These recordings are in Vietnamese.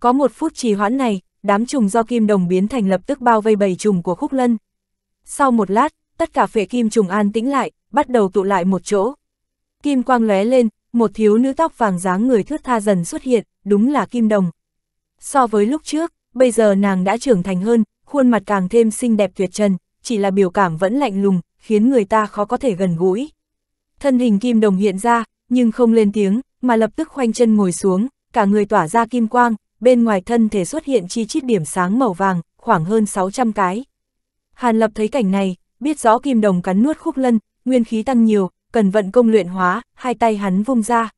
Có một phút trì hoãn này, đám trùng do kim đồng biến thành lập tức bao vây bầy trùng của khúc lân. Sau một lát, tất cả phệ kim trùng an tĩnh lại, bắt đầu tụ lại một chỗ. Kim quang lóe lên, một thiếu nữ tóc vàng dáng người thướt tha dần xuất hiện, đúng là kim đồng. So với lúc trước, bây giờ nàng đã trưởng thành hơn, khuôn mặt càng thêm xinh đẹp tuyệt trần, chỉ là biểu cảm vẫn lạnh lùng, khiến người ta khó có thể gần gũi. Thân hình kim đồng hiện ra, nhưng không lên tiếng, mà lập tức khoanh chân ngồi xuống, cả người tỏa ra kim quang, bên ngoài thân thể xuất hiện chi chít điểm sáng màu vàng, khoảng hơn 600 cái. Hàn Lập thấy cảnh này, biết rõ kim đồng cắn nuốt khúc lân, nguyên khí tăng nhiều, cần vận công luyện hóa, hai tay hắn vung ra.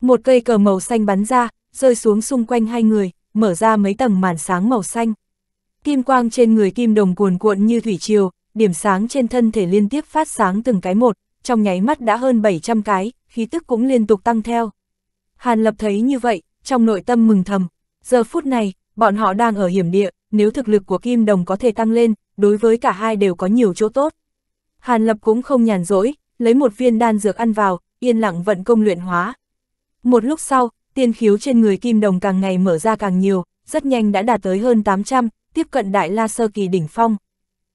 Một cây cờ màu xanh bắn ra, rơi xuống xung quanh hai người, mở ra mấy tầng màn sáng màu xanh. Kim quang trên người kim đồng cuồn cuộn như thủy triều, điểm sáng trên thân thể liên tiếp phát sáng từng cái một, trong nháy mắt đã hơn 700 cái, khí tức cũng liên tục tăng theo. Hàn Lập thấy như vậy, trong nội tâm mừng thầm, Giờ phút này, bọn họ đang ở hiểm địa, nếu thực lực của Kim Đồng có thể tăng lên, đối với cả hai đều có nhiều chỗ tốt. Hàn Lập cũng không nhàn rỗi, lấy một viên đan dược ăn vào, yên lặng vận công luyện hóa. Một lúc sau, tiên khiếu trên người Kim Đồng càng ngày mở ra càng nhiều, rất nhanh đã đạt tới hơn 800, tiếp cận Đại La Sơ Kỳ đỉnh phong.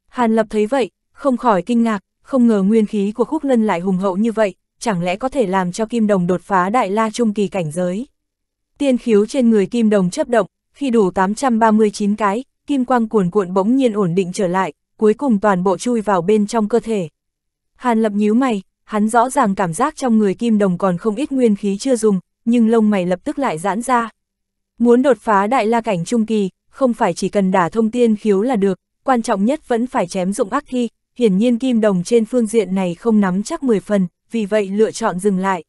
Hàn Lập thấy vậy, không khỏi kinh ngạc, không ngờ nguyên khí của khúc lân lại hùng hậu như vậy, chẳng lẽ có thể làm cho Kim Đồng đột phá Đại La Trung Kỳ cảnh giới. Tiên khiếu trên người kim đồng chấp động, khi đủ 839 cái, kim quang cuồn cuộn bỗng nhiên ổn định trở lại, cuối cùng toàn bộ chui vào bên trong cơ thể. Hàn lập nhíu mày, hắn rõ ràng cảm giác trong người kim đồng còn không ít nguyên khí chưa dùng, nhưng lông mày lập tức lại giãn ra. Muốn đột phá đại la cảnh trung kỳ, không phải chỉ cần đả thông tiên khiếu là được, quan trọng nhất vẫn phải chém dụng ác thi, hiển nhiên kim đồng trên phương diện này không nắm chắc 10 phần, vì vậy lựa chọn dừng lại.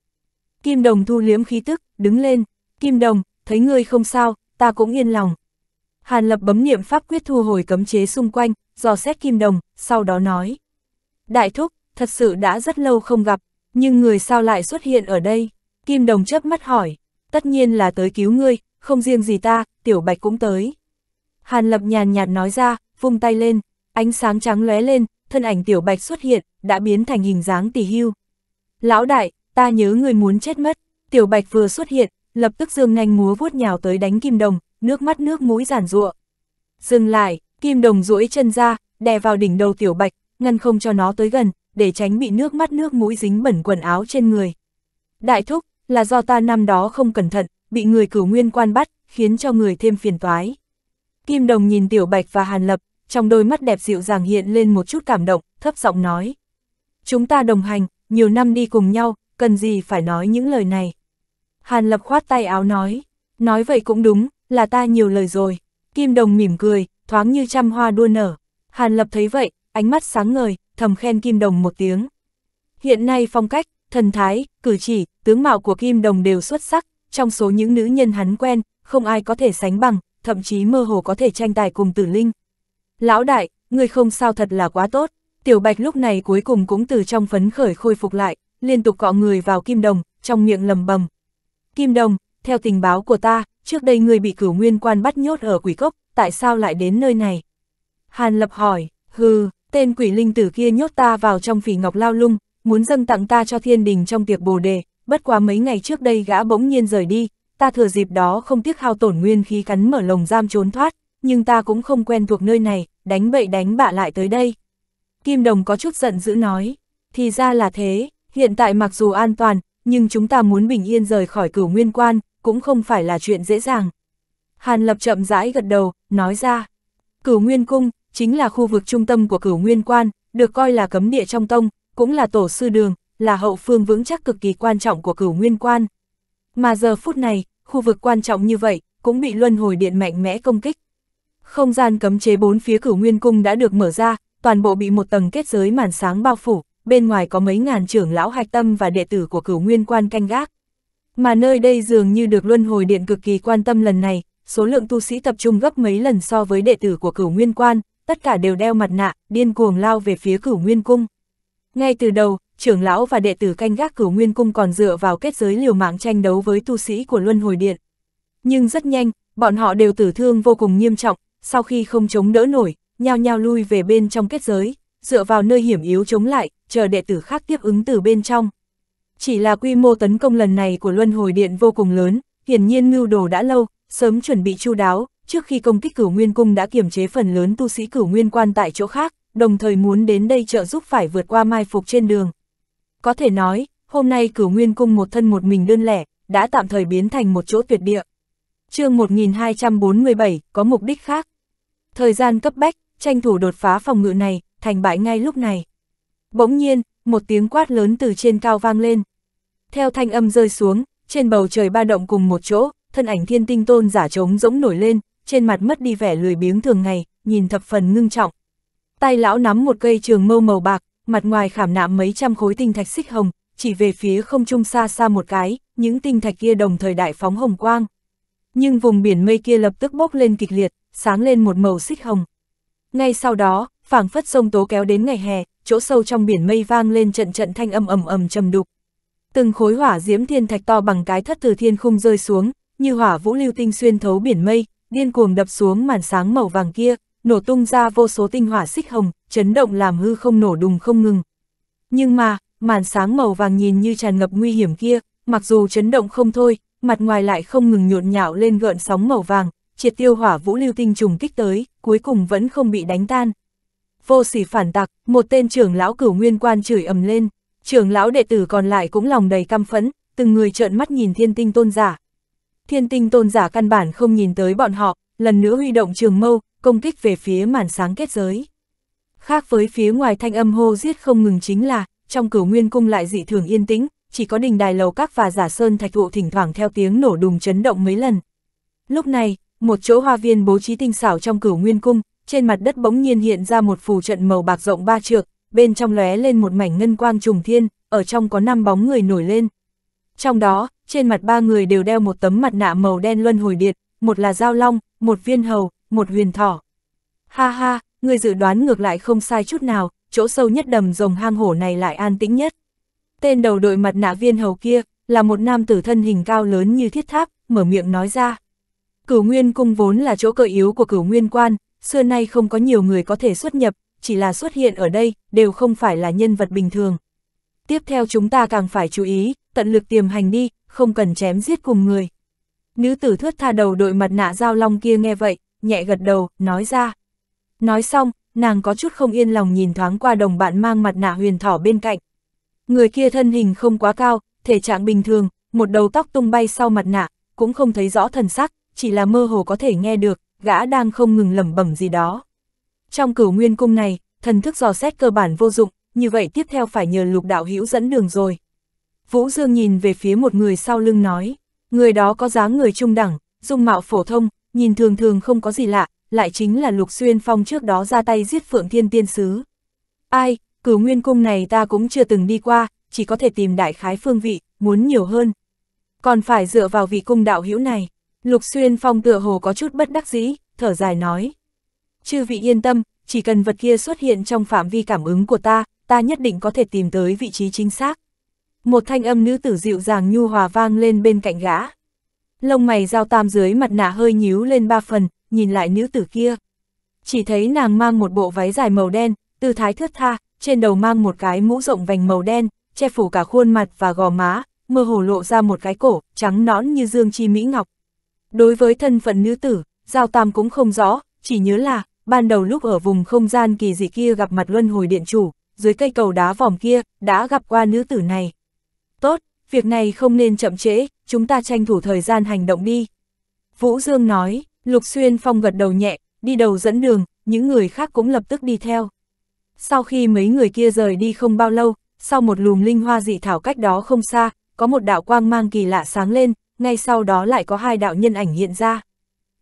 Kim đồng thu liếm khí tức, đứng lên, Kim Đồng, thấy ngươi không sao, ta cũng yên lòng. Hàn Lập bấm niệm pháp quyết thu hồi cấm chế xung quanh, dò xét Kim Đồng, sau đó nói. Đại thúc, thật sự đã rất lâu không gặp, nhưng người sao lại xuất hiện ở đây? Kim Đồng chớp mắt hỏi, tất nhiên là tới cứu ngươi, không riêng gì ta, Tiểu Bạch cũng tới. Hàn Lập nhàn nhạt nói ra, vung tay lên, ánh sáng trắng lóe lên, thân ảnh Tiểu Bạch xuất hiện, đã biến thành hình dáng tỷ hưu. Lão đại, ta nhớ người muốn chết mất, Tiểu Bạch vừa xuất hiện, lập tức dương nhanh múa vuốt nhào tới đánh Kim Đồng, nước mắt nước mũi giản giụa. Dừng lại, Kim Đồng duỗi chân ra, đè vào đỉnh đầu Tiểu Bạch, ngăn không cho nó tới gần, để tránh bị nước mắt nước mũi dính bẩn quần áo trên người. Đại thúc, là do ta năm đó không cẩn thận, bị người cửu nguyên quan bắt, khiến cho người thêm phiền toái. Kim Đồng nhìn Tiểu Bạch và Hàn Lập, trong đôi mắt đẹp dịu dàng hiện lên một chút cảm động, thấp giọng nói. Chúng ta đồng hành, nhiều năm đi cùng nhau, cần gì phải nói những lời này. Hàn Lập khoát tay áo nói, nói vậy cũng đúng, là ta nhiều lời rồi. Kim Đồng mỉm cười, thoáng như trăm hoa đua nở. Hàn Lập thấy vậy, ánh mắt sáng ngời, thầm khen Kim Đồng một tiếng. Hiện nay phong cách, thần thái, cử chỉ, tướng mạo của Kim Đồng đều xuất sắc, trong số những nữ nhân hắn quen, không ai có thể sánh bằng, thậm chí mơ hồ có thể tranh tài cùng Tử Linh. Lão đại, người không sao thật là quá tốt. Tiểu Bạch lúc này cuối cùng cũng từ trong phấn khởi khôi phục lại, liên tục cọ người vào Kim Đồng, trong miệng lầm bầm, Kim Đồng, theo tình báo của ta, trước đây ngươi bị cửu nguyên quan bắt nhốt ở quỷ cốc, tại sao lại đến nơi này? Hàn Lập hỏi, hừ, tên quỷ linh tử kia nhốt ta vào trong phỉ ngọc lao lung, muốn dâng tặng ta cho thiên đình trong tiệc bồ đề, bất quá mấy ngày trước đây gã bỗng nhiên rời đi, ta thừa dịp đó không tiếc hao tổn nguyên khí cắn mở lồng giam trốn thoát, nhưng ta cũng không quen thuộc nơi này, đánh bậy đánh bạ lại tới đây. Kim Đồng có chút giận dữ nói, thì ra là thế, hiện tại mặc dù an toàn, nhưng chúng ta muốn bình yên rời khỏi cửu nguyên quan, cũng không phải là chuyện dễ dàng. Hàn Lập chậm rãi gật đầu, nói ra, cửu nguyên cung, chính là khu vực trung tâm của cửu nguyên quan, được coi là cấm địa trong tông, cũng là tổ sư đường, là hậu phương vững chắc cực kỳ quan trọng của cửu nguyên quan. Mà giờ phút này, khu vực quan trọng như vậy, cũng bị luân hồi điện mạnh mẽ công kích. Không gian cấm chế bốn phía cửu nguyên cung đã được mở ra, toàn bộ bị một tầng kết giới màn sáng bao phủ bên ngoài có mấy ngàn trưởng lão hạch tâm và đệ tử của cửu nguyên quan canh gác. Mà nơi đây dường như được luân hồi điện cực kỳ quan tâm lần này, số lượng tu sĩ tập trung gấp mấy lần so với đệ tử của cửu nguyên quan, tất cả đều đeo mặt nạ, điên cuồng lao về phía cửu nguyên cung. Ngay từ đầu, trưởng lão và đệ tử canh gác cửu nguyên cung còn dựa vào kết giới liều mạng tranh đấu với tu sĩ của luân hồi điện. Nhưng rất nhanh, bọn họ đều tử thương vô cùng nghiêm trọng, sau khi không chống đỡ nổi, nhao nhao lui về bên trong kết giới, dựa vào nơi hiểm yếu chống lại, chờ đệ tử khác tiếp ứng từ bên trong. Chỉ là quy mô tấn công lần này của Luân Hồi Điện vô cùng lớn, hiển nhiên mưu đồ đã lâu, sớm chuẩn bị chu đáo, trước khi công kích cửu nguyên cung đã kiềm chế phần lớn tu sĩ cửu nguyên quan tại chỗ khác, đồng thời muốn đến đây trợ giúp phải vượt qua mai phục trên đường. Có thể nói, hôm nay cửu nguyên cung một thân một mình đơn lẻ, đã tạm thời biến thành một chỗ tuyệt địa. chương 1247, có mục đích khác. Thời gian cấp bách, tranh thủ đột phá phòng ngự này, thành bại ngay lúc này. Bỗng nhiên, một tiếng quát lớn từ trên cao vang lên. Theo thanh âm rơi xuống, trên bầu trời ba động cùng một chỗ, thân ảnh thiên tinh tôn giả trống rỗng nổi lên, trên mặt mất đi vẻ lười biếng thường ngày, nhìn thập phần ngưng trọng. Tay lão nắm một cây trường mâu màu bạc, mặt ngoài khảm nạm mấy trăm khối tinh thạch xích hồng, chỉ về phía không trung xa xa một cái, những tinh thạch kia đồng thời đại phóng hồng quang. Nhưng vùng biển mây kia lập tức bốc lên kịch liệt, sáng lên một màu xích hồng. Ngay sau đó, phảng phất sông tố kéo đến ngày hè, chỗ sâu trong biển mây vang lên trận trận thanh âm ầm ầm trầm đục. Từng khối hỏa diễm thiên thạch to bằng cái thất từ thiên khung rơi xuống, như hỏa vũ lưu tinh xuyên thấu biển mây, điên cuồng đập xuống màn sáng màu vàng kia, nổ tung ra vô số tinh hỏa xích hồng, chấn động làm hư không nổ đùng không ngừng. Nhưng mà, màn sáng màu vàng nhìn như tràn ngập nguy hiểm kia, mặc dù chấn động không thôi, mặt ngoài lại không ngừng nhộn nhạo lên gợn sóng màu vàng, triệt tiêu hỏa vũ lưu tinh trùng kích tới, cuối cùng vẫn không bị đánh tan, vô sỉ phản tặc, một tên trưởng lão cửu nguyên quan chửi ầm lên, trưởng lão đệ tử còn lại cũng lòng đầy căm phẫn, từng người trợn mắt nhìn thiên tinh tôn giả. Thiên tinh tôn giả căn bản không nhìn tới bọn họ, lần nữa huy động trường mâu, công kích về phía màn sáng kết giới. Khác với phía ngoài thanh âm hô giết không ngừng chính là, trong cửu nguyên cung lại dị thường yên tĩnh, chỉ có đình đài lầu các và giả sơn thạch thụ thỉnh thoảng theo tiếng nổ đùng chấn động mấy lần. Lúc này, một chỗ hoa viên bố trí tinh xảo trong cửu nguyên cung, trên mặt đất bỗng nhiên hiện ra một phù trận màu bạc rộng ba trượng, bên trong lóe lên một mảnh ngân quang trùng thiên, ở trong có năm bóng người nổi lên. Trong đó, trên mặt ba người đều đeo một tấm mặt nạ màu đen luân hồi điện, một là giao long, một viên hầu, một huyền thỏ. Ha ha, người dự đoán ngược lại không sai chút nào, chỗ sâu nhất đầm rồng hang hổ này lại an tĩnh nhất. Tên đầu đội mặt nạ viên hầu kia, là một nam tử thân hình cao lớn như thiết tháp, mở miệng nói ra. Cửu Nguyên Cung vốn là chỗ cờ yếu của Cửu Nguyên Quan, xưa nay không có nhiều người có thể xuất nhập, chỉ là xuất hiện ở đây, đều không phải là nhân vật bình thường. Tiếp theo chúng ta càng phải chú ý, tận lực tiềm hành đi, không cần chém giết cùng người. Nữ tử thướt tha đầu đội mặt nạ dao long kia nghe vậy, nhẹ gật đầu, nói ra. Nói xong, nàng có chút không yên lòng nhìn thoáng qua đồng bạn mang mặt nạ huyền thỏ bên cạnh. Người kia thân hình không quá cao, thể trạng bình thường, một đầu tóc tung bay sau mặt nạ, cũng không thấy rõ thần sắc, chỉ là mơ hồ có thể nghe được, gã đang không ngừng lẩm bẩm gì đó. Trong cửu nguyên cung này, thần thức dò xét cơ bản vô dụng, như vậy tiếp theo phải nhờ lục đạo hữu dẫn đường rồi. Vũ Dương nhìn về phía một người sau lưng nói, người đó có dáng người trung đẳng, dung mạo phổ thông, nhìn thường thường không có gì lạ, lại chính là Lục Xuyên Phong trước đó ra tay giết Phượng Thiên Tiên Sứ. Ai, cửu nguyên cung này ta cũng chưa từng đi qua, chỉ có thể tìm đại khái phương vị, muốn nhiều hơn. Còn phải dựa vào vị cung đạo hữu này. Lục Xuyên Phong tựa hồ có chút bất đắc dĩ, thở dài nói. Chư vị yên tâm, chỉ cần vật kia xuất hiện trong phạm vi cảm ứng của ta, ta nhất định có thể tìm tới vị trí chính xác. Một thanh âm nữ tử dịu dàng nhu hòa vang lên bên cạnh gã. Lông mày giao tam dưới mặt nạ hơi nhíu lên ba phần, nhìn lại nữ tử kia. Chỉ thấy nàng mang một bộ váy dài màu đen, tư thái thướt tha, trên đầu mang một cái mũ rộng vành màu đen, che phủ cả khuôn mặt và gò má, mơ hồ lộ ra một cái cổ, trắng nõn như dương chi mỹ ngọc, Đối với thân phận nữ tử, Giao Tam cũng không rõ, chỉ nhớ là, ban đầu lúc ở vùng không gian kỳ dị kia gặp mặt luân hồi điện chủ, dưới cây cầu đá vòm kia, đã gặp qua nữ tử này. Tốt, việc này không nên chậm trễ, chúng ta tranh thủ thời gian hành động đi. Vũ Dương nói, Lục Xuyên Phong gật đầu nhẹ, đi đầu dẫn đường, những người khác cũng lập tức đi theo. Sau khi mấy người kia rời đi không bao lâu, sau một lùm linh hoa dị thảo cách đó không xa, có một đạo quang mang kỳ lạ sáng lên, ngay sau đó lại có hai đạo nhân ảnh hiện ra.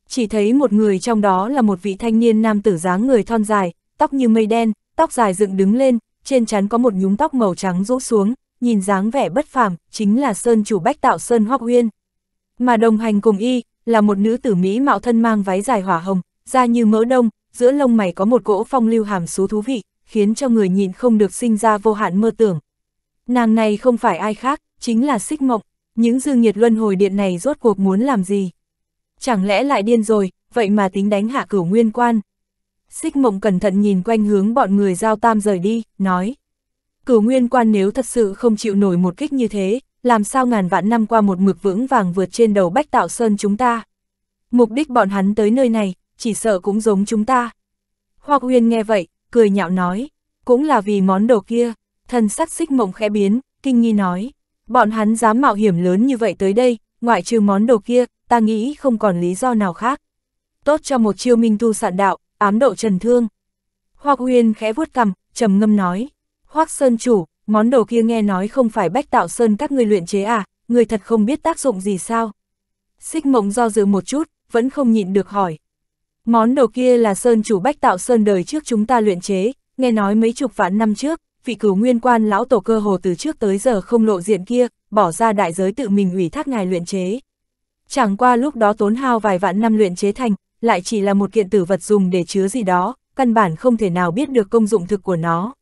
Chỉ thấy một người trong đó là một vị thanh niên nam tử dáng người thon dài, tóc như mây đen, tóc dài dựng đứng lên, trên chắn có một nhúm tóc màu trắng rũ xuống, nhìn dáng vẻ bất phàm, chính là Sơn chủ Bách Tạo Sơn Hoắc Uyên. Mà đồng hành cùng y, là một nữ tử Mỹ mạo thân mang váy dài hỏa hồng, da như mỡ đông, giữa lông mày có một cỗ phong lưu hàm xú thú vị, khiến cho người nhìn không được sinh ra vô hạn mơ tưởng. Nàng này không phải ai khác, chính là Xích Mộng, những dương nhiệt luân hồi điện này rốt cuộc muốn làm gì? Chẳng lẽ lại điên rồi, vậy mà tính đánh hạ cửu nguyên quan? Xích mộng cẩn thận nhìn quanh hướng bọn người giao tam rời đi, nói. Cửu nguyên quan nếu thật sự không chịu nổi một kích như thế, làm sao ngàn vạn năm qua một mực vững vàng vượt trên đầu bách tạo sơn chúng ta? Mục đích bọn hắn tới nơi này, chỉ sợ cũng giống chúng ta. Hoa Uyên nghe vậy, cười nhạo nói, cũng là vì món đồ kia, thần sắc xích mộng khẽ biến, kinh nghi nói. Bọn hắn dám mạo hiểm lớn như vậy tới đây, ngoại trừ món đồ kia, ta nghĩ không còn lý do nào khác. Tốt cho một chiêu minh tu sạn đạo, ám độ trần thương. Hoác Uyên khẽ vuốt cằm, trầm ngâm nói. Hoác Sơn chủ, món đồ kia nghe nói không phải bách tạo sơn các người luyện chế à, người thật không biết tác dụng gì sao. Xích mộng do dự một chút, vẫn không nhịn được hỏi. Món đồ kia là sơn chủ bách tạo sơn đời trước chúng ta luyện chế, nghe nói mấy chục vạn năm trước, vị cửu nguyên quan lão tổ cơ hồ từ trước tới giờ không lộ diện kia, bỏ ra đại giới tự mình ủy thác ngài luyện chế. Chẳng qua lúc đó tốn hao vài vạn năm luyện chế thành, lại chỉ là một kiện tử vật dùng để chứa gì đó, căn bản không thể nào biết được công dụng thực của nó.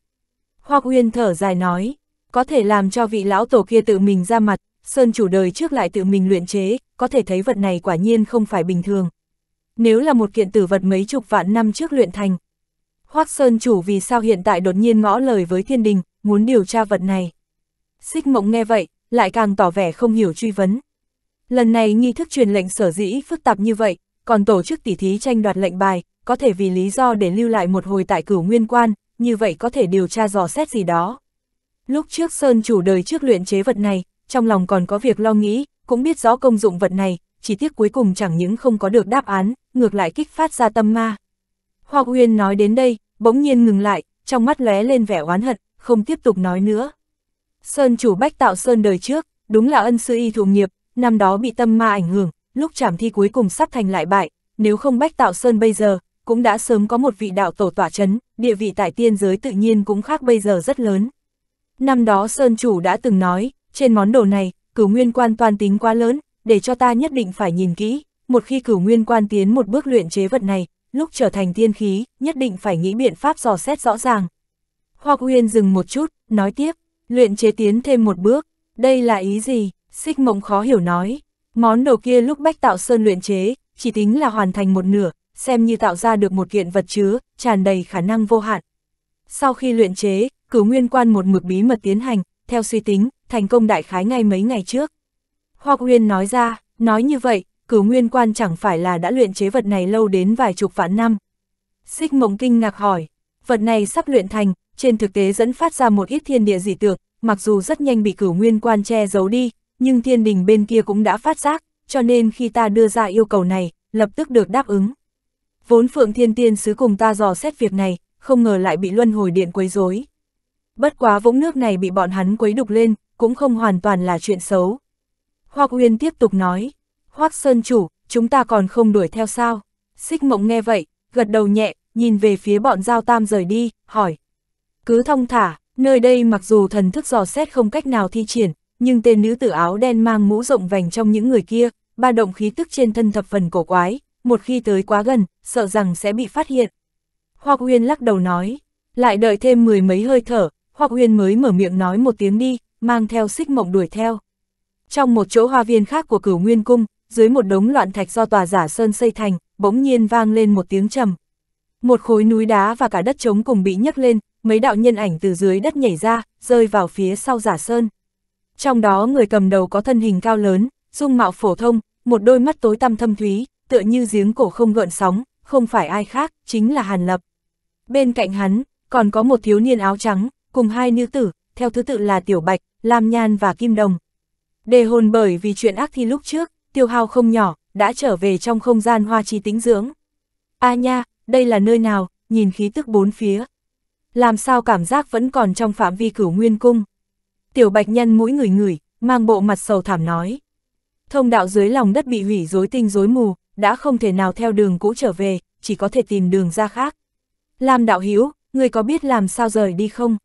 Hoa Uyên thở dài nói, có thể làm cho vị lão tổ kia tự mình ra mặt, Sơn chủ đời trước lại tự mình luyện chế, có thể thấy vật này quả nhiên không phải bình thường. Nếu là một kiện tử vật mấy chục vạn năm trước luyện thành, Hoác Sơn chủ vì sao hiện tại đột nhiên ngõ lời với thiên đình, muốn điều tra vật này. Xích mộng nghe vậy, lại càng tỏ vẻ không hiểu truy vấn. Lần này nghi thức truyền lệnh sở dĩ phức tạp như vậy, còn tổ chức tỉ thí tranh đoạt lệnh bài, có thể vì lý do để lưu lại một hồi tại cửu nguyên quan, như vậy có thể điều tra dò xét gì đó. Lúc trước Sơn chủ đời trước luyện chế vật này, trong lòng còn có việc lo nghĩ, cũng biết rõ công dụng vật này, chỉ tiếc cuối cùng chẳng những không có được đáp án, ngược lại kích phát ra tâm ma. Hoa Uyên nói đến đây, bỗng nhiên ngừng lại, trong mắt lóe lên vẻ oán hận, không tiếp tục nói nữa. Sơn chủ bách tạo sơn đời trước, đúng là ân sư y thụ nghiệp, năm đó bị tâm ma ảnh hưởng, lúc trảm thi cuối cùng sắp thành lại bại, nếu không bách tạo sơn bây giờ, cũng đã sớm có một vị đạo tổ tỏa chấn, địa vị tại tiên giới tự nhiên cũng khác bây giờ rất lớn. Năm đó Sơn Chủ đã từng nói, trên món đồ này, cửu nguyên quan toàn tính quá lớn, để cho ta nhất định phải nhìn kỹ, một khi cửu nguyên quan tiến một bước luyện chế vật này, lúc trở thành tiên khí, nhất định phải nghĩ biện pháp dò xét rõ ràng. Hoa Uyên dừng một chút, nói tiếp, luyện chế tiến thêm một bước, đây là ý gì? Xích mộng khó hiểu nói, món đồ kia lúc bách tạo sơn luyện chế, chỉ tính là hoàn thành một nửa, xem như tạo ra được một kiện vật chứa, tràn đầy khả năng vô hạn. Sau khi luyện chế, cửu nguyên quan một mực bí mật tiến hành, theo suy tính, thành công đại khái ngay mấy ngày trước. Hoa Uyên nói ra, nói như vậy, cửu nguyên quan chẳng phải là đã luyện chế vật này lâu đến vài chục vạn năm. Xích mộng kinh ngạc hỏi, vật này sắp luyện thành, trên thực tế dẫn phát ra một ít thiên địa dị tượng, mặc dù rất nhanh bị cửu nguyên quan che giấu đi, nhưng thiên đình bên kia cũng đã phát giác, cho nên khi ta đưa ra yêu cầu này, lập tức được đáp ứng. Vốn Phượng Thiên Tiên sứ cùng ta dò xét việc này, không ngờ lại bị luân hồi điện quấy rối. Bất quá vũng nước này bị bọn hắn quấy đục lên, cũng không hoàn toàn là chuyện xấu. Hoa Uyên tiếp tục nói, Hoác Sơn Chủ, chúng ta còn không đuổi theo sao? Xích mộng nghe vậy, gật đầu nhẹ, nhìn về phía bọn Giao Tam rời đi, hỏi. Cứ thông thả, nơi đây mặc dù thần thức dò xét không cách nào thi triển, nhưng tên nữ tử áo đen mang mũ rộng vành trong những người kia, ba động khí tức trên thân thập phần cổ quái, một khi tới quá gần, sợ rằng sẽ bị phát hiện. Hoa Uyên lắc đầu nói, lại đợi thêm mười mấy hơi thở, Hoa Uyên mới mở miệng nói một tiếng đi, mang theo xích mộng đuổi theo. Trong một chỗ hoa viên khác của cửu Nguyên Cung, dưới một đống loạn thạch do tòa giả sơn xây thành, bỗng nhiên vang lên một tiếng trầm. Một khối núi đá và cả đất trống cùng bị nhấc lên, mấy đạo nhân ảnh từ dưới đất nhảy ra, rơi vào phía sau giả sơn. Trong đó người cầm đầu có thân hình cao lớn, dung mạo phổ thông, một đôi mắt tối tăm thâm thúy, tựa như giếng cổ không gợn sóng, không phải ai khác, chính là Hàn Lập. Bên cạnh hắn, còn có một thiếu niên áo trắng, cùng hai nữ tử, theo thứ tự là Tiểu Bạch, Lam Nhan và Kim Đồng. Đề hồn bởi vì chuyện ác thi lúc trước, tiêu hao không nhỏ, đã trở về trong không gian hoa chi tính dưỡng. A à nha, đây là nơi nào, nhìn khí tức bốn phía. Làm sao cảm giác vẫn còn trong phạm vi cửu nguyên cung. Tiểu bạch nhân mũi ngửi ngửi, mang bộ mặt sầu thảm nói. Thông đạo dưới lòng đất bị hủy rối tinh rối mù, đã không thể nào theo đường cũ trở về, chỉ có thể tìm đường ra khác. Làm đạo hiếu, người có biết làm sao rời đi không?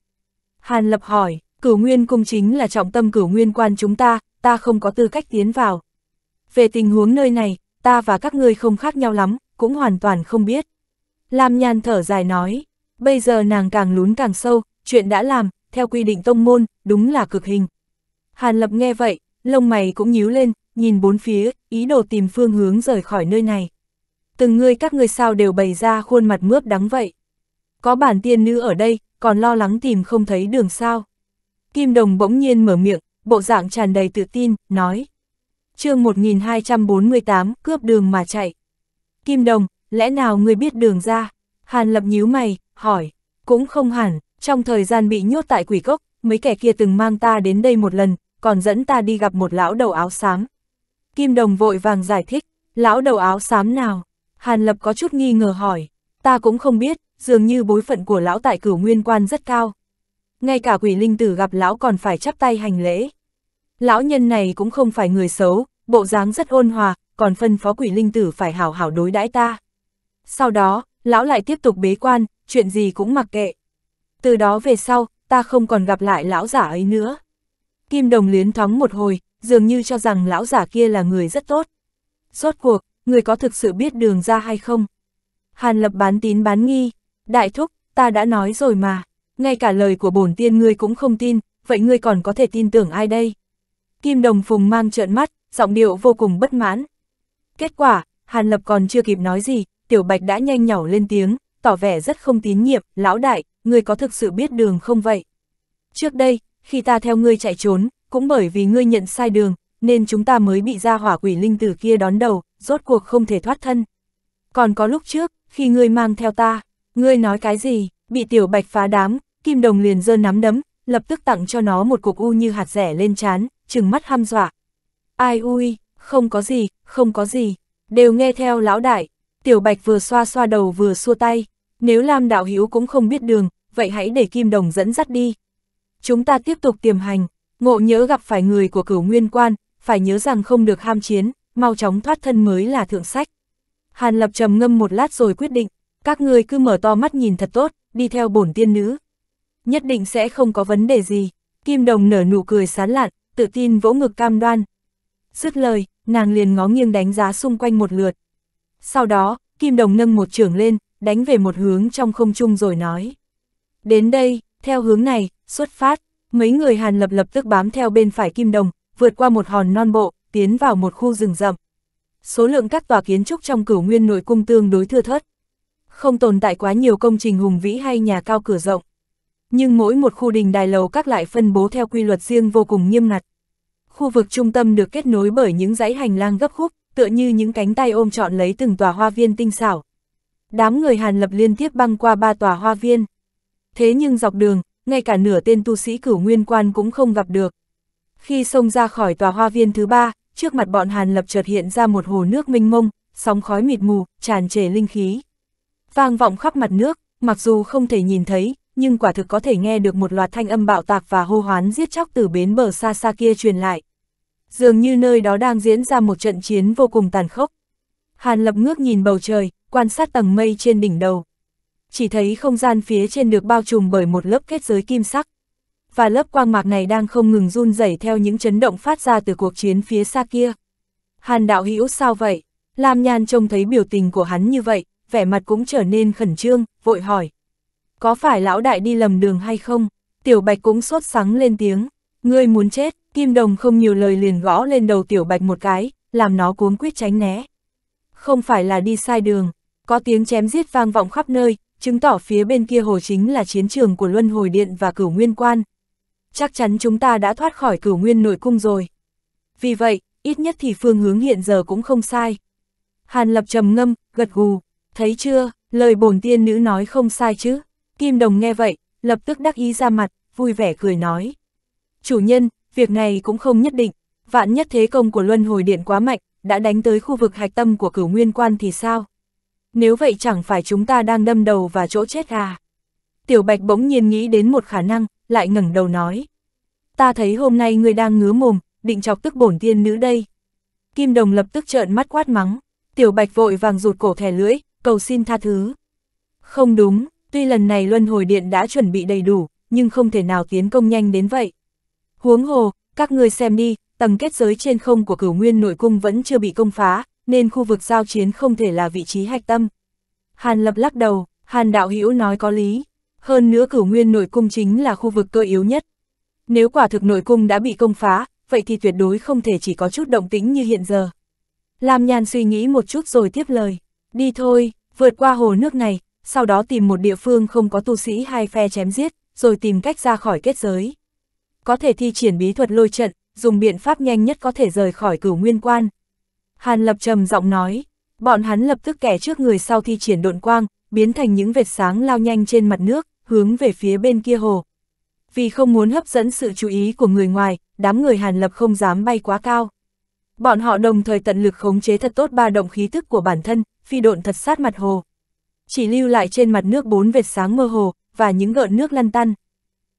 Hàn lập hỏi, cửu nguyên cung chính là trọng tâm cửu nguyên quan chúng ta, ta không có tư cách tiến vào về tình huống nơi này, ta và các ngươi không khác nhau lắm, cũng hoàn toàn không biết. Lam nhàn thở dài nói, bây giờ nàng càng lún càng sâu, chuyện đã làm, theo quy định tông môn, đúng là cực hình. Hàn Lập nghe vậy, lông mày cũng nhíu lên, nhìn bốn phía, ý đồ tìm phương hướng rời khỏi nơi này. Từng người các ngươi sao đều bày ra khuôn mặt mướp đắng vậy. Có bản tiên nữ ở đây, còn lo lắng tìm không thấy đường sao. Kim Đồng bỗng nhiên mở miệng, bộ dạng tràn đầy tự tin, nói chương 1248, cướp đường mà chạy. Kim Đồng, lẽ nào ngươi biết đường ra? Hàn Lập nhíu mày, hỏi, cũng không hẳn, trong thời gian bị nhốt tại quỷ cốc, mấy kẻ kia từng mang ta đến đây một lần, còn dẫn ta đi gặp một lão đầu áo xám. Kim Đồng vội vàng giải thích, lão đầu áo xám nào? Hàn Lập có chút nghi ngờ hỏi, ta cũng không biết, dường như bối phận của lão tại cửu nguyên quan rất cao. Ngay cả quỷ linh tử gặp lão còn phải chắp tay hành lễ. Lão nhân này cũng không phải người xấu, bộ dáng rất ôn hòa, còn phân phó quỷ linh tử phải hảo hảo đối đãi ta. Sau đó, lão lại tiếp tục bế quan, chuyện gì cũng mặc kệ. Từ đó về sau, ta không còn gặp lại lão giả ấy nữa. Kim Đồng liến thoáng một hồi, dường như cho rằng lão giả kia là người rất tốt. Rốt cuộc, người có thực sự biết đường ra hay không? Hàn lập bán tín bán nghi, đại thúc, ta đã nói rồi mà, ngay cả lời của bổn tiên ngươi cũng không tin, vậy ngươi còn có thể tin tưởng ai đây? Kim Đồng Phùng mang trợn mắt, giọng điệu vô cùng bất mãn. Kết quả, Hàn Lập còn chưa kịp nói gì, Tiểu Bạch đã nhanh nhỏ lên tiếng, tỏ vẻ rất không tín nhiệm, lão đại, ngươi có thực sự biết đường không vậy? Trước đây, khi ta theo ngươi chạy trốn, cũng bởi vì ngươi nhận sai đường, nên chúng ta mới bị ra hỏa quỷ linh tử kia đón đầu, rốt cuộc không thể thoát thân. Còn có lúc trước, khi ngươi mang theo ta, ngươi nói cái gì, bị tiểu bạch phá đám, kim đồng liền giơ nắm đấm, lập tức tặng cho nó một cục u như hạt rẻ lên chán, chừng mắt ham dọa. Ai ui, không có gì, không có gì, đều nghe theo lão đại. Tiểu Bạch vừa xoa xoa đầu vừa xua tay, nếu Lam Đạo Hữu cũng không biết đường, vậy hãy để Kim Đồng dẫn dắt đi. Chúng ta tiếp tục tiềm hành, ngộ nhớ gặp phải người của cửu nguyên quan, phải nhớ rằng không được ham chiến, mau chóng thoát thân mới là thượng sách. Hàn Lập trầm ngâm một lát rồi quyết định, các người cứ mở to mắt nhìn thật tốt, đi theo bổn tiên nữ nhất định sẽ không có vấn đề gì. Kim Đồng nở nụ cười sán lạn, tự tin vỗ ngực cam đoan. Dứt lời, nàng liền ngó nghiêng đánh giá xung quanh một lượt. Sau đó, Kim Đồng nâng một trưởng lên, đánh về một hướng trong không trung rồi nói. Đến đây, theo hướng này, xuất phát, mấy người Hàn lập lập tức bám theo bên phải Kim Đồng, vượt qua một hòn non bộ, tiến vào một khu rừng rậm. Số lượng các tòa kiến trúc trong cửu nguyên nội cung tương đối thưa thớt. Không tồn tại quá nhiều công trình hùng vĩ hay nhà cao cửa rộng nhưng mỗi một khu đình đài lầu các lại phân bố theo quy luật riêng vô cùng nghiêm ngặt. Khu vực trung tâm được kết nối bởi những dãy hành lang gấp khúc, tựa như những cánh tay ôm trọn lấy từng tòa hoa viên tinh xảo. Đám người Hàn Lập liên tiếp băng qua ba tòa hoa viên. Thế nhưng dọc đường, ngay cả nửa tên tu sĩ cửu nguyên quan cũng không gặp được. Khi xông ra khỏi tòa hoa viên thứ ba, trước mặt bọn Hàn Lập chợt hiện ra một hồ nước mênh mông, sóng khói mịt mù, tràn trề linh khí. Vang vọng khắp mặt nước, mặc dù không thể nhìn thấy, nhưng quả thực có thể nghe được một loạt thanh âm bạo tạc và hô hoán giết chóc từ bến bờ xa xa kia truyền lại. Dường như nơi đó đang diễn ra một trận chiến vô cùng tàn khốc. Hàn lập ngước nhìn bầu trời, quan sát tầng mây trên đỉnh đầu. Chỉ thấy không gian phía trên được bao trùm bởi một lớp kết giới kim sắc. Và lớp quang mạc này đang không ngừng run rẩy theo những chấn động phát ra từ cuộc chiến phía xa kia. Hàn đạo hữu sao vậy? Lam Nhan trông thấy biểu tình của hắn như vậy, vẻ mặt cũng trở nên khẩn trương, vội hỏi có phải lão đại đi lầm đường hay không? Tiểu Bạch cũng sốt sắng lên tiếng, ngươi muốn chết, Kim Đồng không nhiều lời liền gõ lên đầu Tiểu Bạch một cái, làm nó cuống quyết tránh né. Không phải là đi sai đường, có tiếng chém giết vang vọng khắp nơi, chứng tỏ phía bên kia hồ chính là chiến trường của Luân Hồi Điện và Cửu Nguyên Quan. Chắc chắn chúng ta đã thoát khỏi Cửu Nguyên nội cung rồi. Vì vậy, ít nhất thì phương hướng hiện giờ cũng không sai. Hàn Lập trầm ngâm, gật gù, thấy chưa, lời bổn tiên nữ nói không sai chứ. Kim Đồng nghe vậy, lập tức đắc ý ra mặt, vui vẻ cười nói. Chủ nhân, việc này cũng không nhất định, vạn nhất thế công của Luân Hồi Điện quá mạnh, đã đánh tới khu vực hạch tâm của cửu nguyên quan thì sao? Nếu vậy chẳng phải chúng ta đang đâm đầu vào chỗ chết à? Tiểu Bạch bỗng nhiên nghĩ đến một khả năng, lại ngẩng đầu nói. Ta thấy hôm nay ngươi đang ngứa mồm, định chọc tức bổn tiên nữ đây. Kim Đồng lập tức trợn mắt quát mắng, Tiểu Bạch vội vàng rụt cổ thẻ lưỡi, cầu xin tha thứ. Không đúng, Tuy lần này Luân Hồi Điện đã chuẩn bị đầy đủ, nhưng không thể nào tiến công nhanh đến vậy. Huống hồ, các ngươi xem đi, tầng kết giới trên không của cửu nguyên nội cung vẫn chưa bị công phá, nên khu vực giao chiến không thể là vị trí hạch tâm. Hàn Lập lắc đầu, Hàn Đạo Hữu nói có lý. Hơn nữa cửu nguyên nội cung chính là khu vực cơ yếu nhất. Nếu quả thực nội cung đã bị công phá, vậy thì tuyệt đối không thể chỉ có chút động tĩnh như hiện giờ. Làm nhàn suy nghĩ một chút rồi tiếp lời. Đi thôi, vượt qua hồ nước này, sau đó tìm một địa phương không có tu sĩ hai phe chém giết, rồi tìm cách ra khỏi kết giới. Có thể thi triển bí thuật lôi trận, dùng biện pháp nhanh nhất có thể rời khỏi cửu nguyên quan. Hàn Lập trầm giọng nói, bọn hắn lập tức kẻ trước người sau thi triển độn quang, biến thành những vệt sáng lao nhanh trên mặt nước, hướng về phía bên kia hồ. Vì không muốn hấp dẫn sự chú ý của người ngoài, đám người Hàn Lập không dám bay quá cao. Bọn họ đồng thời tận lực khống chế thật tốt ba động khí tức của bản thân, phi độn thật sát mặt hồ chỉ lưu lại trên mặt nước bốn vệt sáng mơ hồ, và những gợn nước lăn tăn.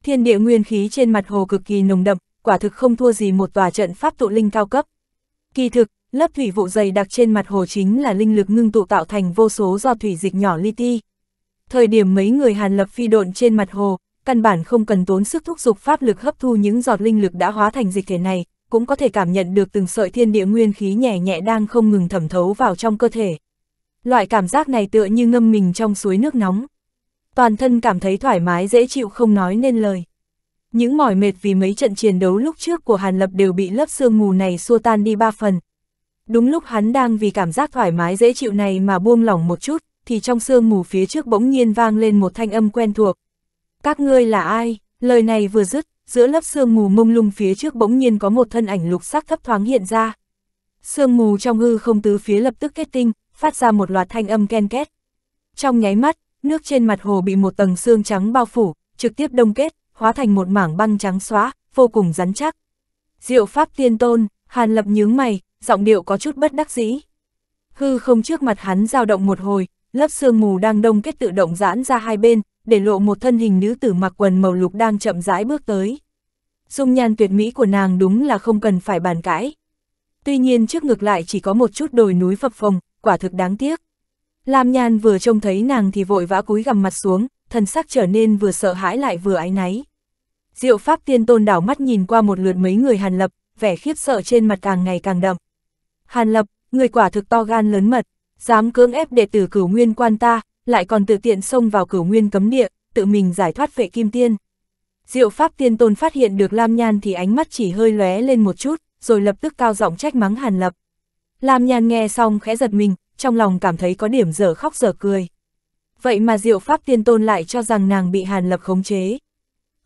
Thiên địa nguyên khí trên mặt hồ cực kỳ nồng đậm, quả thực không thua gì một tòa trận pháp tụ linh cao cấp. Kỳ thực, lớp thủy vụ dày đặc trên mặt hồ chính là linh lực ngưng tụ tạo thành vô số do thủy dịch nhỏ li ti. Thời điểm mấy người Hàn Lập phi độn trên mặt hồ, căn bản không cần tốn sức thúc dục pháp lực hấp thu những giọt linh lực đã hóa thành dịch thể này, cũng có thể cảm nhận được từng sợi thiên địa nguyên khí nhẹ nhẹ đang không ngừng thẩm thấu vào trong cơ thể loại cảm giác này tựa như ngâm mình trong suối nước nóng. Toàn thân cảm thấy thoải mái dễ chịu không nói nên lời. Những mỏi mệt vì mấy trận chiến đấu lúc trước của Hàn Lập đều bị lớp sương mù này xua tan đi ba phần. Đúng lúc hắn đang vì cảm giác thoải mái dễ chịu này mà buông lỏng một chút, thì trong sương mù phía trước bỗng nhiên vang lên một thanh âm quen thuộc. Các ngươi là ai? Lời này vừa dứt, giữa lớp sương mù mông lung phía trước bỗng nhiên có một thân ảnh lục sắc thấp thoáng hiện ra. Sương mù trong hư không tứ phía lập tức kết tinh, phát ra một loạt thanh âm ken két. Trong nháy mắt, nước trên mặt hồ bị một tầng xương trắng bao phủ, trực tiếp đông kết, hóa thành một mảng băng trắng xóa, vô cùng rắn chắc. Diệu pháp tiên tôn, Hàn Lập nhướng mày, giọng điệu có chút bất đắc dĩ. Hư không trước mặt hắn dao động một hồi, lớp sương mù đang đông kết tự động giãn ra hai bên, để lộ một thân hình nữ tử mặc quần màu lục đang chậm rãi bước tới. Dung nhan tuyệt mỹ của nàng đúng là không cần phải bàn cãi. Tuy nhiên trước ngược lại chỉ có một chút đồi núi phập phồng, quả thực đáng tiếc. Lam Nhan vừa trông thấy nàng thì vội vã cúi gằm mặt xuống, thần sắc trở nên vừa sợ hãi lại vừa áy náy. Diệu Pháp Tiên Tôn đảo mắt nhìn qua một lượt mấy người Hàn Lập, vẻ khiếp sợ trên mặt càng ngày càng đậm. Hàn Lập, người quả thực to gan lớn mật, dám cưỡng ép đệ tử cửu nguyên quan ta, lại còn tự tiện xông vào cửu nguyên cấm địa, tự mình giải thoát vệ kim tiên. Diệu Pháp Tiên Tôn phát hiện được Lam Nhan thì ánh mắt chỉ hơi lóe lên một chút, rồi lập tức cao giọng trách mắng Hàn Lập. Lam Nhan nghe xong khẽ giật mình, trong lòng cảm thấy có điểm dở khóc dở cười. Vậy mà diệu pháp tiên tôn lại cho rằng nàng bị hàn lập khống chế.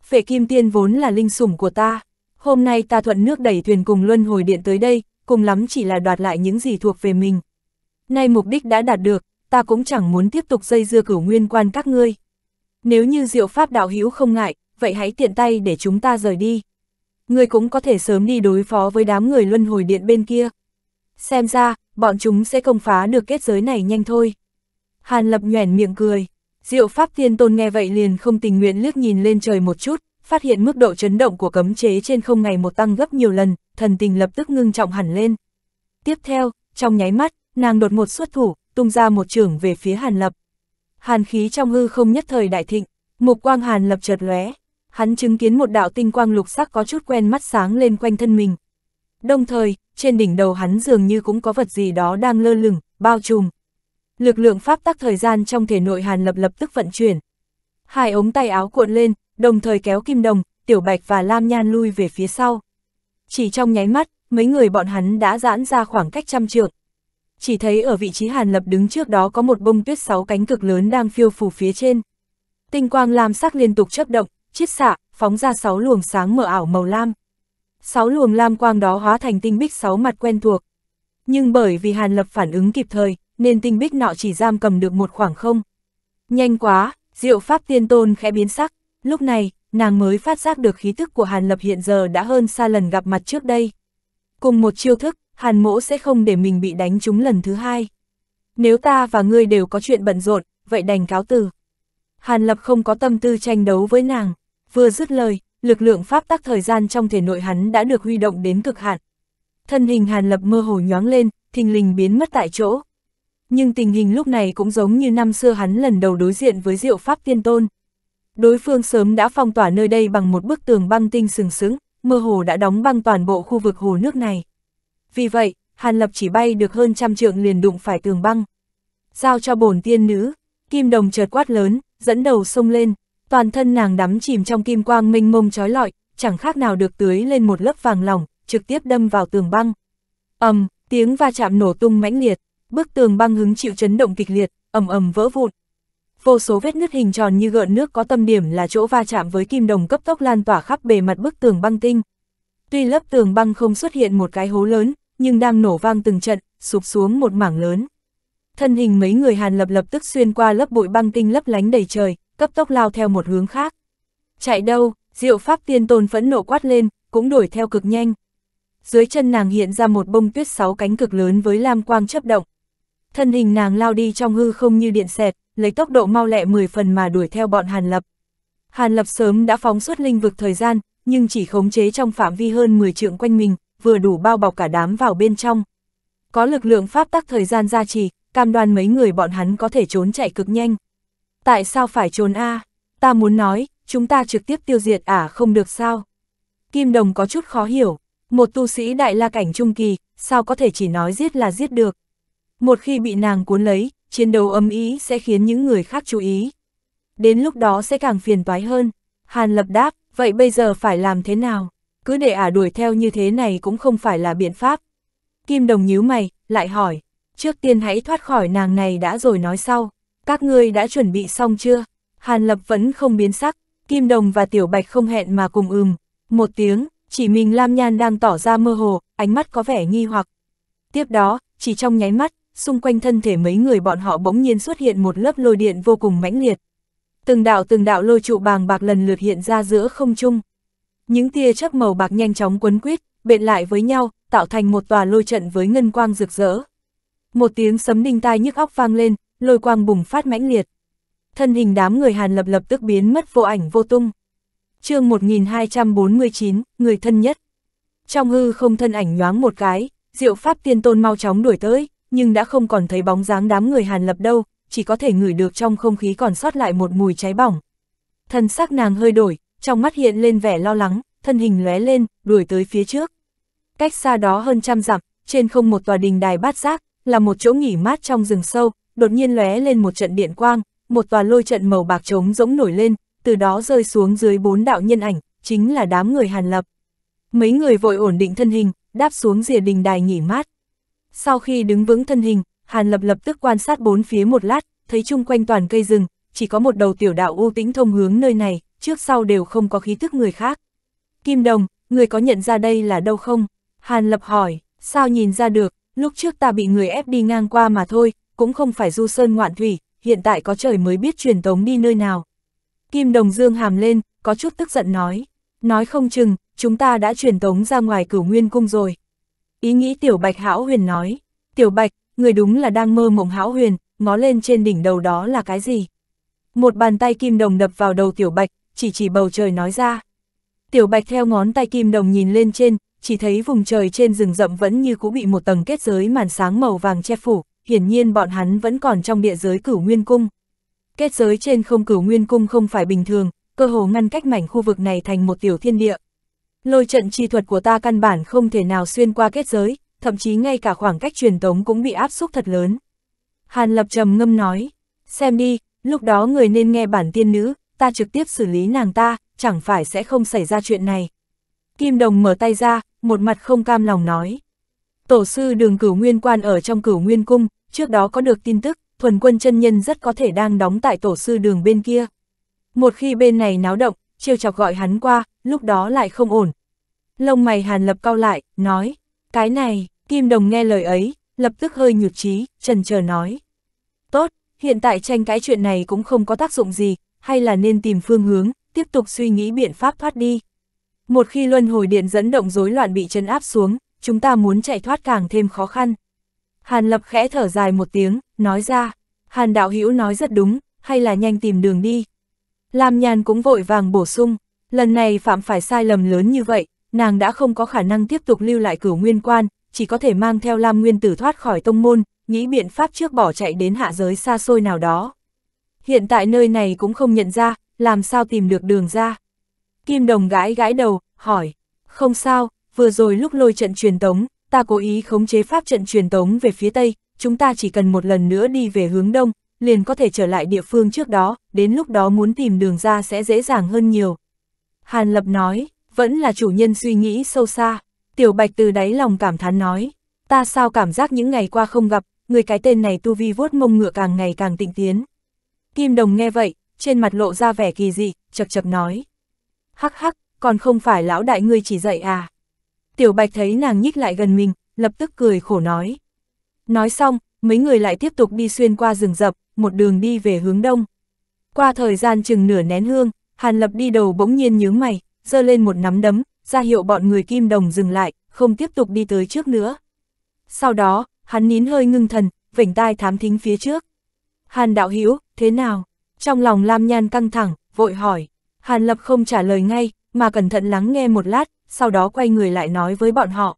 Phệ kim tiên vốn là linh sủng của ta, hôm nay ta thuận nước đẩy thuyền cùng luân hồi điện tới đây, cùng lắm chỉ là đoạt lại những gì thuộc về mình. Nay mục đích đã đạt được, ta cũng chẳng muốn tiếp tục dây dưa cửu nguyên quan các ngươi. Nếu như diệu pháp đạo hữu không ngại, vậy hãy tiện tay để chúng ta rời đi. Ngươi cũng có thể sớm đi đối phó với đám người luân hồi điện bên kia. Xem ra, bọn chúng sẽ không phá được kết giới này nhanh thôi. Hàn Lập nhoẻn miệng cười. Diệu Pháp Thiên Tôn nghe vậy liền không tình nguyện lướt nhìn lên trời một chút, phát hiện mức độ chấn động của cấm chế trên không ngày một tăng gấp nhiều lần, thần tình lập tức ngưng trọng hẳn lên. Tiếp theo, trong nháy mắt, nàng đột một xuất thủ, tung ra một trưởng về phía Hàn Lập. Hàn khí trong hư không nhất thời đại thịnh, mục quang Hàn Lập chợt lóe, hắn chứng kiến một đạo tinh quang lục sắc có chút quen mắt sáng lên quanh thân mình. Đồng thời, trên đỉnh đầu hắn dường như cũng có vật gì đó đang lơ lửng, bao trùm. Lực lượng pháp tắc thời gian trong thể nội Hàn Lập lập tức vận chuyển. Hai ống tay áo cuộn lên, đồng thời kéo kim đồng, tiểu bạch và lam nhan lui về phía sau. Chỉ trong nháy mắt, mấy người bọn hắn đã giãn ra khoảng cách trăm trượng. Chỉ thấy ở vị trí Hàn Lập đứng trước đó có một bông tuyết sáu cánh cực lớn đang phiêu phù phía trên. Tinh quang lam sắc liên tục chớp động, chiết xạ, phóng ra sáu luồng sáng mờ ảo màu lam sáu luồng lam quang đó hóa thành tinh bích sáu mặt quen thuộc. Nhưng bởi vì Hàn Lập phản ứng kịp thời, nên tinh bích nọ chỉ giam cầm được một khoảng không. Nhanh quá, diệu pháp tiên tôn khẽ biến sắc, lúc này, nàng mới phát giác được khí thức của Hàn Lập hiện giờ đã hơn xa lần gặp mặt trước đây. Cùng một chiêu thức, Hàn mỗ sẽ không để mình bị đánh trúng lần thứ hai. Nếu ta và ngươi đều có chuyện bận rộn, vậy đành cáo từ. Hàn Lập không có tâm tư tranh đấu với nàng, vừa dứt lời, lực lượng pháp tắc thời gian trong thể nội hắn đã được huy động đến cực hạn. Thân hình Hàn Lập mơ hồ nhoáng lên, thình lình biến mất tại chỗ. Nhưng tình hình lúc này cũng giống như năm xưa hắn lần đầu đối diện với diệu pháp tiên tôn. Đối phương sớm đã phong tỏa nơi đây bằng một bức tường băng tinh sừng sững, mơ hồ đã đóng băng toàn bộ khu vực hồ nước này. Vì vậy, Hàn Lập chỉ bay được hơn trăm trượng liền đụng phải tường băng. Giao cho bổn tiên nữ, Kim Đồng chợt quát lớn, dẫn đầu sông lên toàn thân nàng đắm chìm trong kim quang minh mông trói lọi, chẳng khác nào được tưới lên một lớp vàng lỏng trực tiếp đâm vào tường băng. ầm, tiếng va chạm nổ tung mãnh liệt, bức tường băng hứng chịu chấn động kịch liệt, ầm ầm vỡ vụn. Vô số vết nứt hình tròn như gợn nước có tâm điểm là chỗ va chạm với kim đồng cấp tốc lan tỏa khắp bề mặt bức tường băng tinh. Tuy lớp tường băng không xuất hiện một cái hố lớn, nhưng đang nổ vang từng trận, sụp xuống một mảng lớn. Thân hình mấy người Hàn lập lập tức xuyên qua lớp bụi băng tinh lấp lánh đầy trời, cấp tốc lao theo một hướng khác. Chạy đâu, diệu pháp tiên tôn phẫn nộ quát lên, cũng đuổi theo cực nhanh. Dưới chân nàng hiện ra một bông tuyết sáu cánh cực lớn với lam quang chấp động. Thân hình nàng lao đi trong hư không như điện xẹt, lấy tốc độ mau lẹ 10 phần mà đuổi theo bọn Hàn Lập. Hàn Lập sớm đã phóng xuất linh vực thời gian, nhưng chỉ khống chế trong phạm vi hơn 10 trượng quanh mình, vừa đủ bao bọc cả đám vào bên trong. Có lực lượng pháp tắc thời gian gia trì, cam đoan mấy người bọn hắn có thể trốn chạy cực nhanh tại sao phải trốn a? À? Ta muốn nói, chúng ta trực tiếp tiêu diệt à không được sao? Kim Đồng có chút khó hiểu, một tu sĩ đại la cảnh trung kỳ, sao có thể chỉ nói giết là giết được? Một khi bị nàng cuốn lấy, chiến đấu âm ý sẽ khiến những người khác chú ý. Đến lúc đó sẽ càng phiền toái hơn. Hàn lập đáp, vậy bây giờ phải làm thế nào? Cứ để ả đuổi theo như thế này cũng không phải là biện pháp. Kim Đồng nhíu mày, lại hỏi, trước tiên hãy thoát khỏi nàng này đã rồi nói sau. Các ngươi đã chuẩn bị xong chưa? Hàn Lập vẫn không biến sắc, Kim Đồng và Tiểu Bạch không hẹn mà cùng ừm. Một tiếng, chỉ mình Lam Nhan đang tỏ ra mơ hồ, ánh mắt có vẻ nghi hoặc. Tiếp đó, chỉ trong nháy mắt, xung quanh thân thể mấy người bọn họ bỗng nhiên xuất hiện một lớp lôi điện vô cùng mãnh liệt. Từng đạo từng đạo lôi trụ bàng bạc lần lượt hiện ra giữa không trung. Những tia chớp màu bạc nhanh chóng quấn quýt, bện lại với nhau, tạo thành một tòa lôi trận với ngân quang rực rỡ. Một tiếng sấm đinh tai nhức óc vang lên, lôi quang bùng phát mãnh liệt. Thân hình đám người Hàn Lập lập tức biến mất vô ảnh vô tung. chương 1249, người thân nhất. Trong hư không thân ảnh nhoáng một cái, diệu pháp tiên tôn mau chóng đuổi tới, nhưng đã không còn thấy bóng dáng đám người Hàn Lập đâu, chỉ có thể ngửi được trong không khí còn sót lại một mùi cháy bỏng. Thân sắc nàng hơi đổi, trong mắt hiện lên vẻ lo lắng, thân hình lóe lên, đuổi tới phía trước. Cách xa đó hơn trăm dặm, trên không một tòa đình đài bát giác, là một chỗ nghỉ mát trong rừng sâu, đột nhiên lóe lên một trận điện quang, một tòa lôi trận màu bạc trống rỗng nổi lên, từ đó rơi xuống dưới bốn đạo nhân ảnh, chính là đám người Hàn Lập. Mấy người vội ổn định thân hình, đáp xuống rìa đình đài nghỉ mát. Sau khi đứng vững thân hình, Hàn Lập lập tức quan sát bốn phía một lát, thấy chung quanh toàn cây rừng, chỉ có một đầu tiểu đạo u tĩnh thông hướng nơi này, trước sau đều không có khí thức người khác. Kim Đồng, người có nhận ra đây là đâu không? Hàn Lập hỏi, sao nhìn ra được, lúc trước ta bị người ép đi ngang qua mà thôi, cũng không phải du sơn ngoạn thủy, hiện tại có trời mới biết truyền tống đi nơi nào. Kim Đồng Dương hàm lên, có chút tức giận nói. Nói không chừng, chúng ta đã truyền tống ra ngoài cửu nguyên cung rồi. Ý nghĩ Tiểu Bạch hảo Huyền nói. Tiểu Bạch, người đúng là đang mơ mộng hảo Huyền, ngó lên trên đỉnh đầu đó là cái gì? Một bàn tay Kim Đồng đập vào đầu Tiểu Bạch, chỉ chỉ bầu trời nói ra. Tiểu Bạch theo ngón tay Kim Đồng nhìn lên trên, chỉ thấy vùng trời trên rừng rậm vẫn như cũ bị một tầng kết giới màn sáng màu vàng che phủ hiển nhiên bọn hắn vẫn còn trong địa giới cửu nguyên cung. Kết giới trên không cửu nguyên cung không phải bình thường, cơ hồ ngăn cách mảnh khu vực này thành một tiểu thiên địa. Lôi trận chi thuật của ta căn bản không thể nào xuyên qua kết giới, thậm chí ngay cả khoảng cách truyền tống cũng bị áp xúc thật lớn. Hàn Lập trầm ngâm nói, xem đi, lúc đó người nên nghe bản tiên nữ, ta trực tiếp xử lý nàng ta, chẳng phải sẽ không xảy ra chuyện này. Kim Đồng mở tay ra, một mặt không cam lòng nói. Tổ sư đường cửu nguyên quan ở trong cửu nguyên cung, trước đó có được tin tức, thuần quân chân nhân rất có thể đang đóng tại tổ sư đường bên kia. Một khi bên này náo động, chiêu chọc gọi hắn qua, lúc đó lại không ổn. Lông mày hàn lập cao lại, nói, cái này, kim đồng nghe lời ấy, lập tức hơi nhụt chí, trần chờ nói. Tốt, hiện tại tranh cãi chuyện này cũng không có tác dụng gì, hay là nên tìm phương hướng, tiếp tục suy nghĩ biện pháp thoát đi. Một khi luân hồi điện dẫn động rối loạn bị chân áp xuống, chúng ta muốn chạy thoát càng thêm khó khăn. Hàn Lập khẽ thở dài một tiếng, nói ra, Hàn Đạo Hữu nói rất đúng, hay là nhanh tìm đường đi. Lam Nhàn cũng vội vàng bổ sung, lần này phạm phải sai lầm lớn như vậy, nàng đã không có khả năng tiếp tục lưu lại cửu nguyên quan, chỉ có thể mang theo Lam Nguyên Tử thoát khỏi tông môn, nghĩ biện pháp trước bỏ chạy đến hạ giới xa xôi nào đó. Hiện tại nơi này cũng không nhận ra, làm sao tìm được đường ra. Kim Đồng gãi gãi đầu, hỏi, không sao, vừa rồi lúc lôi trận truyền tống, ta cố ý khống chế pháp trận truyền tống về phía Tây, chúng ta chỉ cần một lần nữa đi về hướng Đông, liền có thể trở lại địa phương trước đó, đến lúc đó muốn tìm đường ra sẽ dễ dàng hơn nhiều. Hàn Lập nói, vẫn là chủ nhân suy nghĩ sâu xa, Tiểu Bạch từ đáy lòng cảm thán nói, ta sao cảm giác những ngày qua không gặp, người cái tên này tu vi vuốt mông ngựa càng ngày càng tịnh tiến. Kim Đồng nghe vậy, trên mặt lộ ra vẻ kỳ dị, chập chập nói. Hắc hắc, còn không phải lão đại ngươi chỉ dạy à. Tiểu Bạch thấy nàng nhích lại gần mình, lập tức cười khổ nói. Nói xong, mấy người lại tiếp tục đi xuyên qua rừng rập, một đường đi về hướng đông. Qua thời gian chừng nửa nén hương, Hàn Lập đi đầu bỗng nhiên nhướng mày, giơ lên một nắm đấm, ra hiệu bọn người kim đồng dừng lại, không tiếp tục đi tới trước nữa. Sau đó, hắn nín hơi ngưng thần, vểnh tai thám thính phía trước. Hàn đạo Hiếu thế nào? Trong lòng Lam Nhan căng thẳng, vội hỏi. Hàn Lập không trả lời ngay, mà cẩn thận lắng nghe một lát, sau đó quay người lại nói với bọn họ.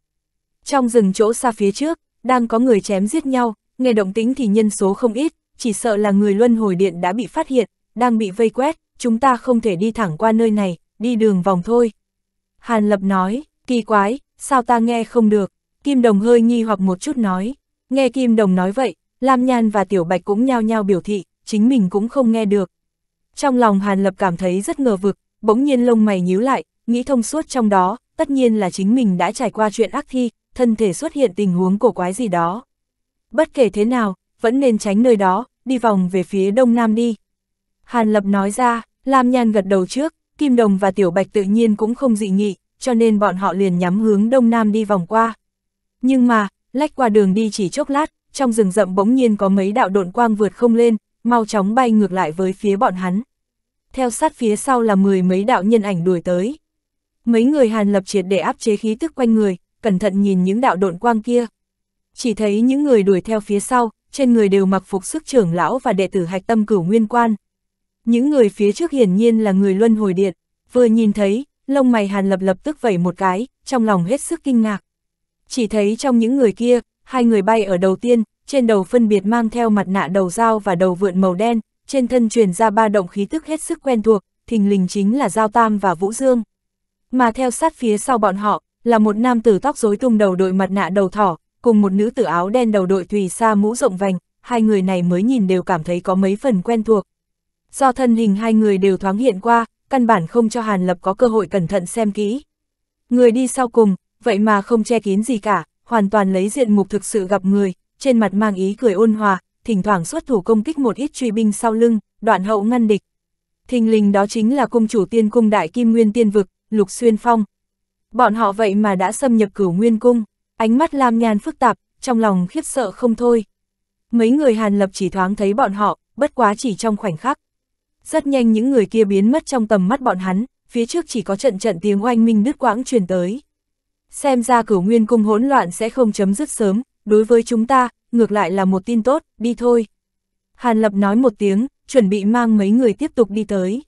Trong rừng chỗ xa phía trước, đang có người chém giết nhau, nghe động tính thì nhân số không ít, chỉ sợ là người luân hồi điện đã bị phát hiện, đang bị vây quét, chúng ta không thể đi thẳng qua nơi này, đi đường vòng thôi. Hàn Lập nói, kỳ quái, sao ta nghe không được, Kim Đồng hơi nghi hoặc một chút nói. Nghe Kim Đồng nói vậy, Lam Nhan và Tiểu Bạch cũng nhao nhao biểu thị, chính mình cũng không nghe được. Trong lòng Hàn Lập cảm thấy rất ngờ vực, bỗng nhiên lông mày nhíu lại, nghĩ thông suốt trong đó, tất nhiên là chính mình đã trải qua chuyện ác thi, thân thể xuất hiện tình huống cổ quái gì đó. Bất kể thế nào, vẫn nên tránh nơi đó, đi vòng về phía đông nam đi. Hàn Lập nói ra, Lam Nhan gật đầu trước, Kim Đồng và Tiểu Bạch tự nhiên cũng không dị nghị, cho nên bọn họ liền nhắm hướng đông nam đi vòng qua. Nhưng mà, lách qua đường đi chỉ chốc lát, trong rừng rậm bỗng nhiên có mấy đạo độn quang vượt không lên, mau chóng bay ngược lại với phía bọn hắn theo sát phía sau là mười mấy đạo nhân ảnh đuổi tới. Mấy người Hàn Lập triệt để áp chế khí tức quanh người, cẩn thận nhìn những đạo độn quang kia. Chỉ thấy những người đuổi theo phía sau, trên người đều mặc phục sức trưởng lão và đệ tử hạch tâm cửu nguyên quan. Những người phía trước hiển nhiên là người luân hồi điện, vừa nhìn thấy, lông mày Hàn Lập lập tức vẩy một cái, trong lòng hết sức kinh ngạc. Chỉ thấy trong những người kia, hai người bay ở đầu tiên, trên đầu phân biệt mang theo mặt nạ đầu dao và đầu vượn màu đen, trên thân truyền ra ba động khí tức hết sức quen thuộc, thình lình chính là Giao Tam và Vũ Dương. Mà theo sát phía sau bọn họ, là một nam tử tóc rối tung đầu đội mặt nạ đầu thỏ, cùng một nữ tử áo đen đầu đội tùy sa mũ rộng vành, hai người này mới nhìn đều cảm thấy có mấy phần quen thuộc. Do thân hình hai người đều thoáng hiện qua, căn bản không cho Hàn Lập có cơ hội cẩn thận xem kỹ. Người đi sau cùng, vậy mà không che kín gì cả, hoàn toàn lấy diện mục thực sự gặp người, trên mặt mang ý cười ôn hòa, thỉnh thoảng xuất thủ công kích một ít truy binh sau lưng, đoạn hậu ngăn địch. Thình lình đó chính là cung chủ tiên cung đại kim nguyên tiên vực, Lục Xuyên Phong. Bọn họ vậy mà đã xâm nhập cửu nguyên cung, ánh mắt lam nhan phức tạp, trong lòng khiếp sợ không thôi. Mấy người Hàn Lập chỉ thoáng thấy bọn họ, bất quá chỉ trong khoảnh khắc. Rất nhanh những người kia biến mất trong tầm mắt bọn hắn, phía trước chỉ có trận trận tiếng oanh minh đứt quãng truyền tới. Xem ra cửu nguyên cung hỗn loạn sẽ không chấm dứt sớm, đối với chúng ta, ngược lại là một tin tốt, đi thôi. Hàn Lập nói một tiếng, chuẩn bị mang mấy người tiếp tục đi tới.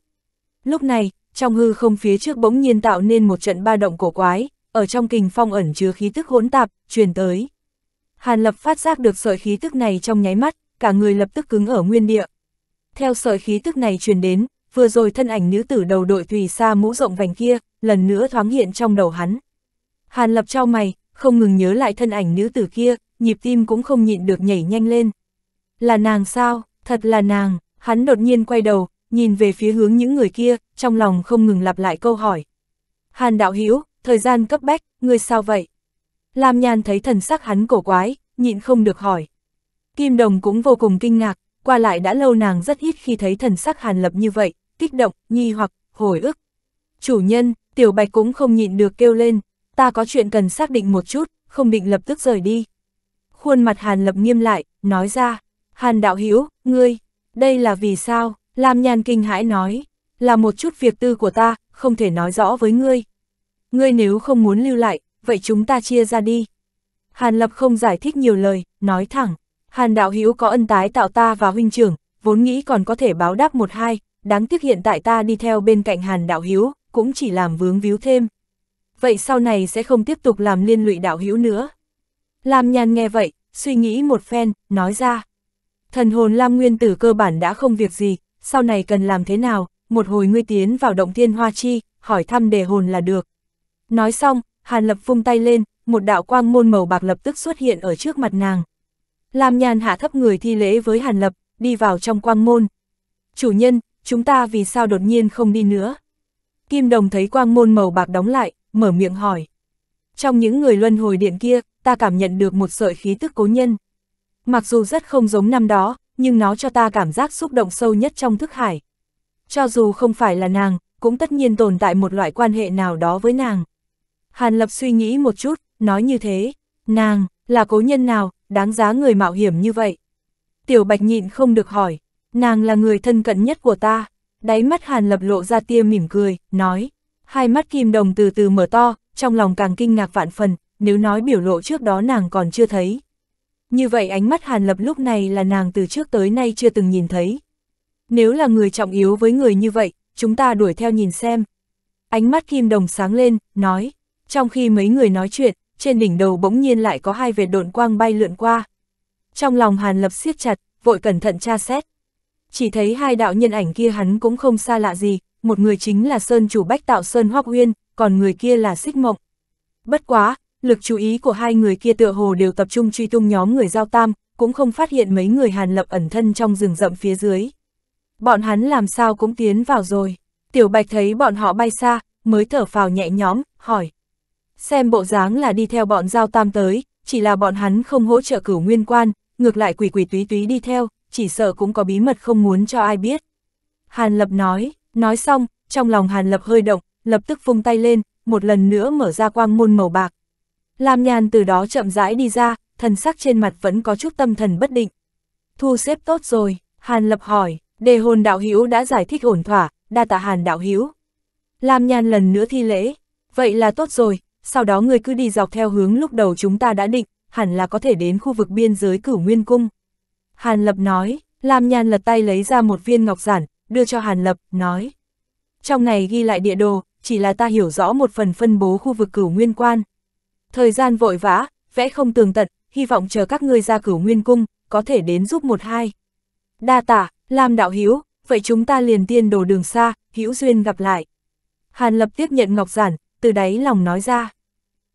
Lúc này, trong hư không phía trước bỗng nhiên tạo nên một trận ba động cổ quái, ở trong kình phong ẩn chứa khí tức hỗn tạp, truyền tới. Hàn Lập phát giác được sợi khí tức này trong nháy mắt, cả người lập tức cứng ở nguyên địa. Theo sợi khí tức này truyền đến, vừa rồi thân ảnh nữ tử đầu đội tùy xa mũ rộng vành kia, lần nữa thoáng hiện trong đầu hắn. Hàn Lập trao mày, không ngừng nhớ lại thân ảnh nữ tử kia, nhịp tim cũng không nhịn được nhảy nhanh lên. Là nàng sao, thật là nàng, hắn đột nhiên quay đầu, nhìn về phía hướng những người kia, trong lòng không ngừng lặp lại câu hỏi. Hàn đạo Hiếu, thời gian cấp bách, ngươi sao vậy? Lam nhàn thấy thần sắc hắn cổ quái, nhịn không được hỏi. Kim Đồng cũng vô cùng kinh ngạc, qua lại đã lâu nàng rất ít khi thấy thần sắc hàn lập như vậy, kích động, nghi hoặc, hồi ức. Chủ nhân, Tiểu Bạch cũng không nhịn được kêu lên, ta có chuyện cần xác định một chút, không định lập tức rời đi khuôn mặt Hàn Lập nghiêm lại, nói ra, Hàn Đạo Hiếu, ngươi, đây là vì sao, Lam Nhàn kinh hãi nói, là một chút việc tư của ta, không thể nói rõ với ngươi. Ngươi nếu không muốn lưu lại, vậy chúng ta chia ra đi. Hàn Lập không giải thích nhiều lời, nói thẳng, Hàn Đạo Hiếu có ân tái tạo ta và huynh trưởng, vốn nghĩ còn có thể báo đáp một hai, đáng tiếc hiện tại ta đi theo bên cạnh Hàn Đạo Hiếu, cũng chỉ làm vướng víu thêm. Vậy sau này sẽ không tiếp tục làm liên lụy Đạo Hiếu nữa. Lam Nhàn nghe vậy, suy nghĩ một phen, nói ra. Thần hồn Lam Nguyên Tử cơ bản đã không việc gì, sau này cần làm thế nào, một hồi ngươi tiến vào động thiên hoa chi, hỏi thăm đề hồn là được. Nói xong, Hàn Lập vung tay lên, một đạo quang môn màu bạc lập tức xuất hiện ở trước mặt nàng. Lam nhàn hạ thấp người thi lễ với Hàn Lập, đi vào trong quang môn. Chủ nhân, chúng ta vì sao đột nhiên không đi nữa? Kim Đồng thấy quang môn màu bạc đóng lại, mở miệng hỏi. Trong những người luân hồi điện kia, ta cảm nhận được một sợi khí tức cố nhân. Mặc dù rất không giống năm đó, nhưng nó cho ta cảm giác xúc động sâu nhất trong thức hải. Cho dù không phải là nàng, cũng tất nhiên tồn tại một loại quan hệ nào đó với nàng. Hàn Lập suy nghĩ một chút, nói như thế, nàng, là cố nhân nào, đáng giá người mạo hiểm như vậy. Tiểu Bạch nhịn không được hỏi, nàng là người thân cận nhất của ta. Đáy mắt Hàn Lập lộ ra tia mỉm cười, nói, hai mắt kim đồng từ từ mở to, trong lòng càng kinh ngạc vạn phần, nếu nói biểu lộ trước đó nàng còn chưa thấy. Như vậy ánh mắt Hàn Lập lúc này là nàng từ trước tới nay chưa từng nhìn thấy. Nếu là người trọng yếu với người như vậy, chúng ta đuổi theo nhìn xem. Ánh mắt Kim Đồng sáng lên, nói, trong khi mấy người nói chuyện, trên đỉnh đầu bỗng nhiên lại có hai vệt độn quang bay lượn qua. Trong lòng Hàn Lập siết chặt, vội cẩn thận tra xét. Chỉ thấy hai đạo nhân ảnh kia hắn cũng không xa lạ gì, một người chính là Sơn chủ Bách Tạo Sơn Hoắc Uyên, còn người kia là xích mộng. Bất quá, lực chú ý của hai người kia tựa hồ đều tập trung truy tung nhóm người giao tam, cũng không phát hiện mấy người hàn lập ẩn thân trong rừng rậm phía dưới. Bọn hắn làm sao cũng tiến vào rồi. Tiểu Bạch thấy bọn họ bay xa, mới thở phào nhẹ nhóm, hỏi. Xem bộ dáng là đi theo bọn giao tam tới, chỉ là bọn hắn không hỗ trợ cửu nguyên quan, ngược lại quỷ quỷ túy túy đi theo, chỉ sợ cũng có bí mật không muốn cho ai biết. Hàn Lập nói, nói xong, trong lòng Hàn Lập hơi động, lập tức vung tay lên, một lần nữa mở ra quang môn màu bạc. Lam Nhàn từ đó chậm rãi đi ra, thần sắc trên mặt vẫn có chút tâm thần bất định. Thu xếp tốt rồi, Hàn Lập hỏi, đề hồn đạo hữu đã giải thích ổn thỏa, đa tạ Hàn đạo hữu. Lam Nhàn lần nữa thi lễ, vậy là tốt rồi, sau đó người cứ đi dọc theo hướng lúc đầu chúng ta đã định, hẳn là có thể đến khu vực biên giới cửu nguyên cung. Hàn Lập nói, Lam Nhàn lật tay lấy ra một viên ngọc giản, đưa cho Hàn Lập, nói. Trong này ghi lại địa đồ, chỉ là ta hiểu rõ một phần phân bố khu vực cửu nguyên quan. Thời gian vội vã, vẽ không tường tận, hy vọng chờ các ngươi ra cửu nguyên cung, có thể đến giúp một hai. Đa tạ Lam đạo hiếu, vậy chúng ta liền tiên đồ đường xa, hữu duyên gặp lại. Hàn lập tiếp nhận ngọc giản, từ đáy lòng nói ra.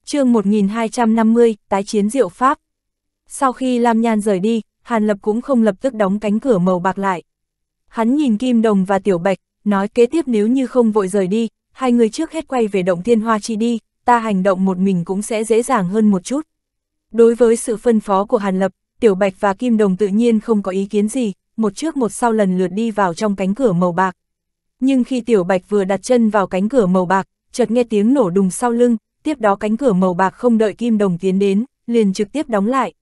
chương 1250, tái chiến diệu Pháp. Sau khi Lam Nhan rời đi, Hàn lập cũng không lập tức đóng cánh cửa màu bạc lại. Hắn nhìn Kim Đồng và Tiểu Bạch, nói kế tiếp nếu như không vội rời đi, hai người trước hết quay về động thiên hoa chi đi, ta hành động một mình cũng sẽ dễ dàng hơn một chút. Đối với sự phân phó của Hàn Lập, Tiểu Bạch và Kim Đồng tự nhiên không có ý kiến gì, một trước một sau lần lượt đi vào trong cánh cửa màu bạc. Nhưng khi Tiểu Bạch vừa đặt chân vào cánh cửa màu bạc, chợt nghe tiếng nổ đùng sau lưng, tiếp đó cánh cửa màu bạc không đợi Kim Đồng tiến đến, liền trực tiếp đóng lại.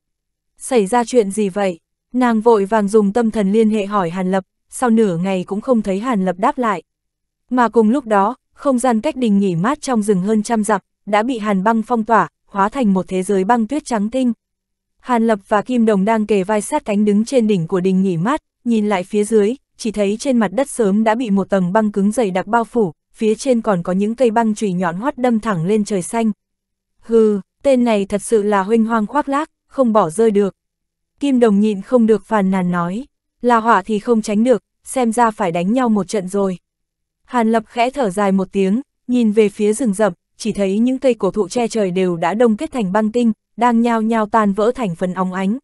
Xảy ra chuyện gì vậy? Nàng vội vàng dùng tâm thần liên hệ hỏi Hàn Lập, sau nửa ngày cũng không thấy Hàn Lập đáp lại. Mà cùng lúc đó, không gian cách đình nghỉ mát trong rừng hơn trăm dặm, đã bị hàn băng phong tỏa, hóa thành một thế giới băng tuyết trắng tinh. Hàn Lập và Kim Đồng đang kề vai sát cánh đứng trên đỉnh của đình nghỉ mát, nhìn lại phía dưới, chỉ thấy trên mặt đất sớm đã bị một tầng băng cứng dày đặc bao phủ, phía trên còn có những cây băng chùy nhọn hoắt đâm thẳng lên trời xanh. Hừ, tên này thật sự là huynh hoang khoác lác, không bỏ rơi được. Kim Đồng nhịn không được phàn nàn nói, là họa thì không tránh được, xem ra phải đánh nhau một trận rồi. Hàn Lập khẽ thở dài một tiếng, nhìn về phía rừng rậm, chỉ thấy những cây cổ thụ che trời đều đã đông kết thành băng tinh, đang nhao nhao tan vỡ thành phần óng ánh.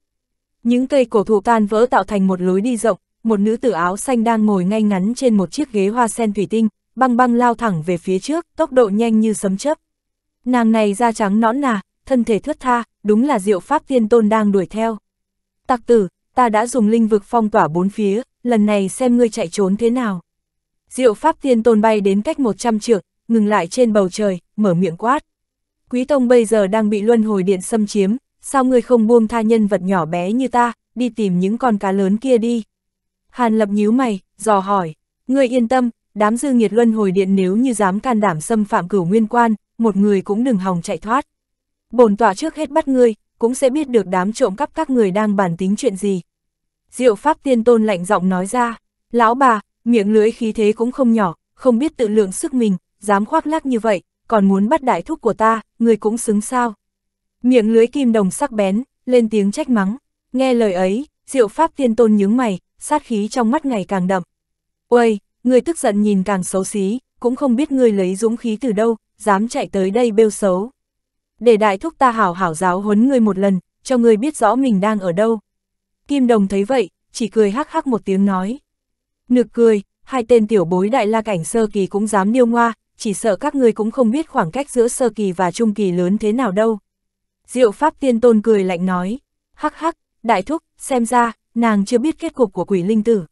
Những cây cổ thụ tan vỡ tạo thành một lối đi rộng, một nữ tử áo xanh đang ngồi ngay ngắn trên một chiếc ghế hoa sen thủy tinh, băng băng lao thẳng về phía trước, tốc độ nhanh như sấm chớp. Nàng này da trắng nõn nà, thân thể thướt tha, đúng là diệu pháp tiên tôn đang đuổi theo. Tặc tử, ta đã dùng linh vực phong tỏa bốn phía, lần này xem ngươi chạy trốn thế nào. Diệu Pháp tiên Tôn bay đến cách 100 trượng, ngừng lại trên bầu trời, mở miệng quát. Quý Tông bây giờ đang bị luân hồi điện xâm chiếm, sao ngươi không buông tha nhân vật nhỏ bé như ta, đi tìm những con cá lớn kia đi. Hàn Lập nhíu mày, dò hỏi, ngươi yên tâm, đám dư nghiệt luân hồi điện nếu như dám can đảm xâm phạm cửu nguyên quan, một người cũng đừng hòng chạy thoát. Bổn tọa trước hết bắt ngươi, cũng sẽ biết được đám trộm cắp các người đang bàn tính chuyện gì. Diệu Pháp Tiên Tôn lạnh giọng nói ra, lão bà, miệng lưỡi khí thế cũng không nhỏ, không biết tự lượng sức mình, dám khoác lác như vậy, còn muốn bắt đại thúc của ta, người cũng xứng sao. Miệng lưỡi kim đồng sắc bén, lên tiếng trách mắng, nghe lời ấy, diệu pháp tiên tôn nhướng mày, sát khí trong mắt ngày càng đậm. Uầy, người tức giận nhìn càng xấu xí, cũng không biết người lấy dũng khí từ đâu, dám chạy tới đây bêu xấu. Để đại thúc ta hảo hảo giáo huấn người một lần, cho người biết rõ mình đang ở đâu. Kim đồng thấy vậy, chỉ cười hắc hắc một tiếng nói. Nực cười, hai tên tiểu bối đại la cảnh sơ kỳ cũng dám niêu ngoa, chỉ sợ các người cũng không biết khoảng cách giữa sơ kỳ và trung kỳ lớn thế nào đâu. Diệu Pháp Tiên Tôn cười lạnh nói, hắc hắc, đại thúc, xem ra, nàng chưa biết kết cục của quỷ linh tử.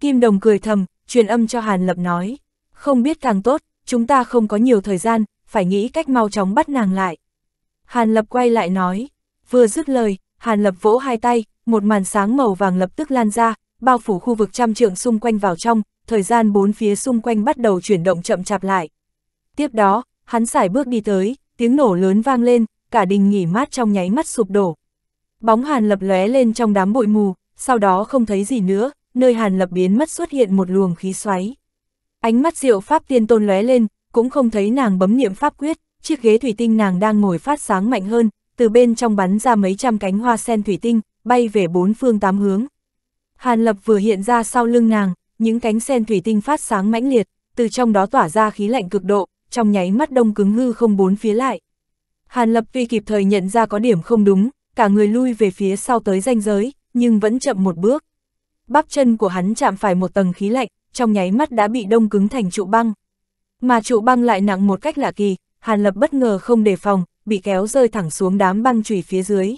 Kim Đồng cười thầm, truyền âm cho Hàn Lập nói, không biết càng tốt, chúng ta không có nhiều thời gian, phải nghĩ cách mau chóng bắt nàng lại. Hàn Lập quay lại nói, vừa dứt lời, Hàn Lập vỗ hai tay, một màn sáng màu vàng lập tức lan ra, bao phủ khu vực trăm trượng xung quanh vào trong, thời gian bốn phía xung quanh bắt đầu chuyển động chậm chạp lại. Tiếp đó, hắn xài bước đi tới, tiếng nổ lớn vang lên, cả đình nghỉ mát trong nháy mắt sụp đổ. Bóng hàn lập lóe lên trong đám bụi mù, sau đó không thấy gì nữa, nơi hàn lập biến mất xuất hiện một luồng khí xoáy. Ánh mắt diệu pháp tiên tôn lóe lên, cũng không thấy nàng bấm niệm pháp quyết, chiếc ghế thủy tinh nàng đang ngồi phát sáng mạnh hơn, từ bên trong bắn ra mấy trăm cánh hoa sen thủy tinh, bay về bốn phương tám hướng, Hàn Lập vừa hiện ra sau lưng nàng, những cánh sen thủy tinh phát sáng mãnh liệt, từ trong đó tỏa ra khí lạnh cực độ, trong nháy mắt đông cứng hư không bốn phía lại. Hàn Lập vì kịp thời nhận ra có điểm không đúng, cả người lui về phía sau tới ranh giới, nhưng vẫn chậm một bước. Bắp chân của hắn chạm phải một tầng khí lạnh, trong nháy mắt đã bị đông cứng thành trụ băng. Mà trụ băng lại nặng một cách lạ kỳ, Hàn Lập bất ngờ không đề phòng, bị kéo rơi thẳng xuống đám băng chùy phía dưới.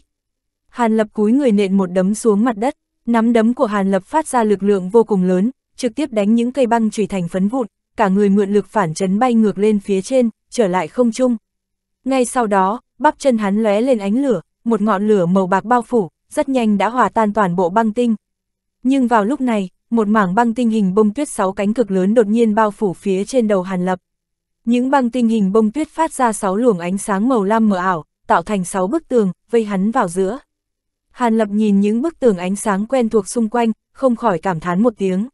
Hàn Lập cúi người nện một đấm xuống mặt đất. Nắm đấm của Hàn Lập phát ra lực lượng vô cùng lớn, trực tiếp đánh những cây băng chùy thành phấn vụn, cả người mượn lực phản chấn bay ngược lên phía trên, trở lại không trung. Ngay sau đó, bắp chân hắn lóe lên ánh lửa, một ngọn lửa màu bạc bao phủ, rất nhanh đã hòa tan toàn bộ băng tinh. Nhưng vào lúc này, một mảng băng tinh hình bông tuyết sáu cánh cực lớn đột nhiên bao phủ phía trên đầu Hàn Lập. Những băng tinh hình bông tuyết phát ra sáu luồng ánh sáng màu lam mờ ảo, tạo thành sáu bức tường, vây hắn vào giữa. Hàn Lập nhìn những bức tường ánh sáng quen thuộc xung quanh, không khỏi cảm thán một tiếng.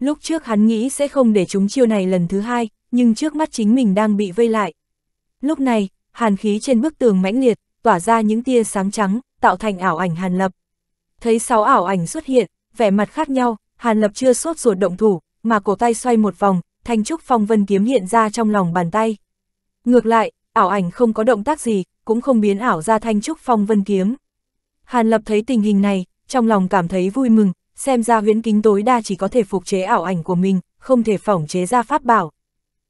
Lúc trước hắn nghĩ sẽ không để chúng chiêu này lần thứ hai, nhưng trước mắt chính mình đang bị vây lại. Lúc này, hàn khí trên bức tường mãnh liệt, tỏa ra những tia sáng trắng, tạo thành ảo ảnh Hàn Lập. Thấy sáu ảo ảnh xuất hiện, vẻ mặt khác nhau, Hàn Lập chưa sốt ruột động thủ, mà cổ tay xoay một vòng, thanh trúc phong vân kiếm hiện ra trong lòng bàn tay. Ngược lại, ảo ảnh không có động tác gì, cũng không biến ảo ra thanh trúc phong vân kiếm. Hàn Lập thấy tình hình này, trong lòng cảm thấy vui mừng, xem ra huyễn kính tối đa chỉ có thể phục chế ảo ảnh của mình, không thể phỏng chế ra pháp bảo.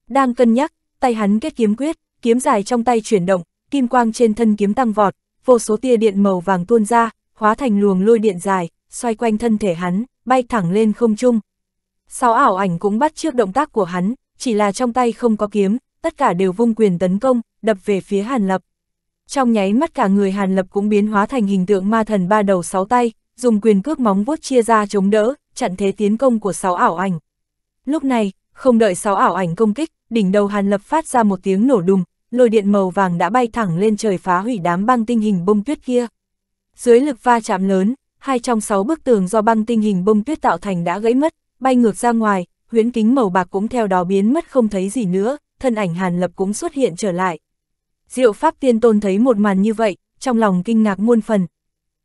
Đang cân nhắc, tay hắn kết kiếm quyết, kiếm dài trong tay chuyển động, kim quang trên thân kiếm tăng vọt, vô số tia điện màu vàng tuôn ra, hóa thành luồng lôi điện dài, xoay quanh thân thể hắn, bay thẳng lên không trung. Sáu ảo ảnh cũng bắt trước động tác của hắn, chỉ là trong tay không có kiếm, tất cả đều vung quyền tấn công, đập về phía Hàn Lập trong nháy mắt cả người Hàn Lập cũng biến hóa thành hình tượng ma thần ba đầu sáu tay, dùng quyền cước móng vuốt chia ra chống đỡ, chặn thế tiến công của sáu ảo ảnh. Lúc này, không đợi sáu ảo ảnh công kích, đỉnh đầu Hàn Lập phát ra một tiếng nổ đùng, lôi điện màu vàng đã bay thẳng lên trời phá hủy đám băng tinh hình bông tuyết kia. Dưới lực va chạm lớn, hai trong sáu bức tường do băng tinh hình bông tuyết tạo thành đã gãy mất, bay ngược ra ngoài, huyễn kính màu bạc cũng theo đó biến mất không thấy gì nữa, thân ảnh Hàn Lập cũng xuất hiện trở lại. Diệu Pháp Tiên Tôn thấy một màn như vậy, trong lòng kinh ngạc muôn phần.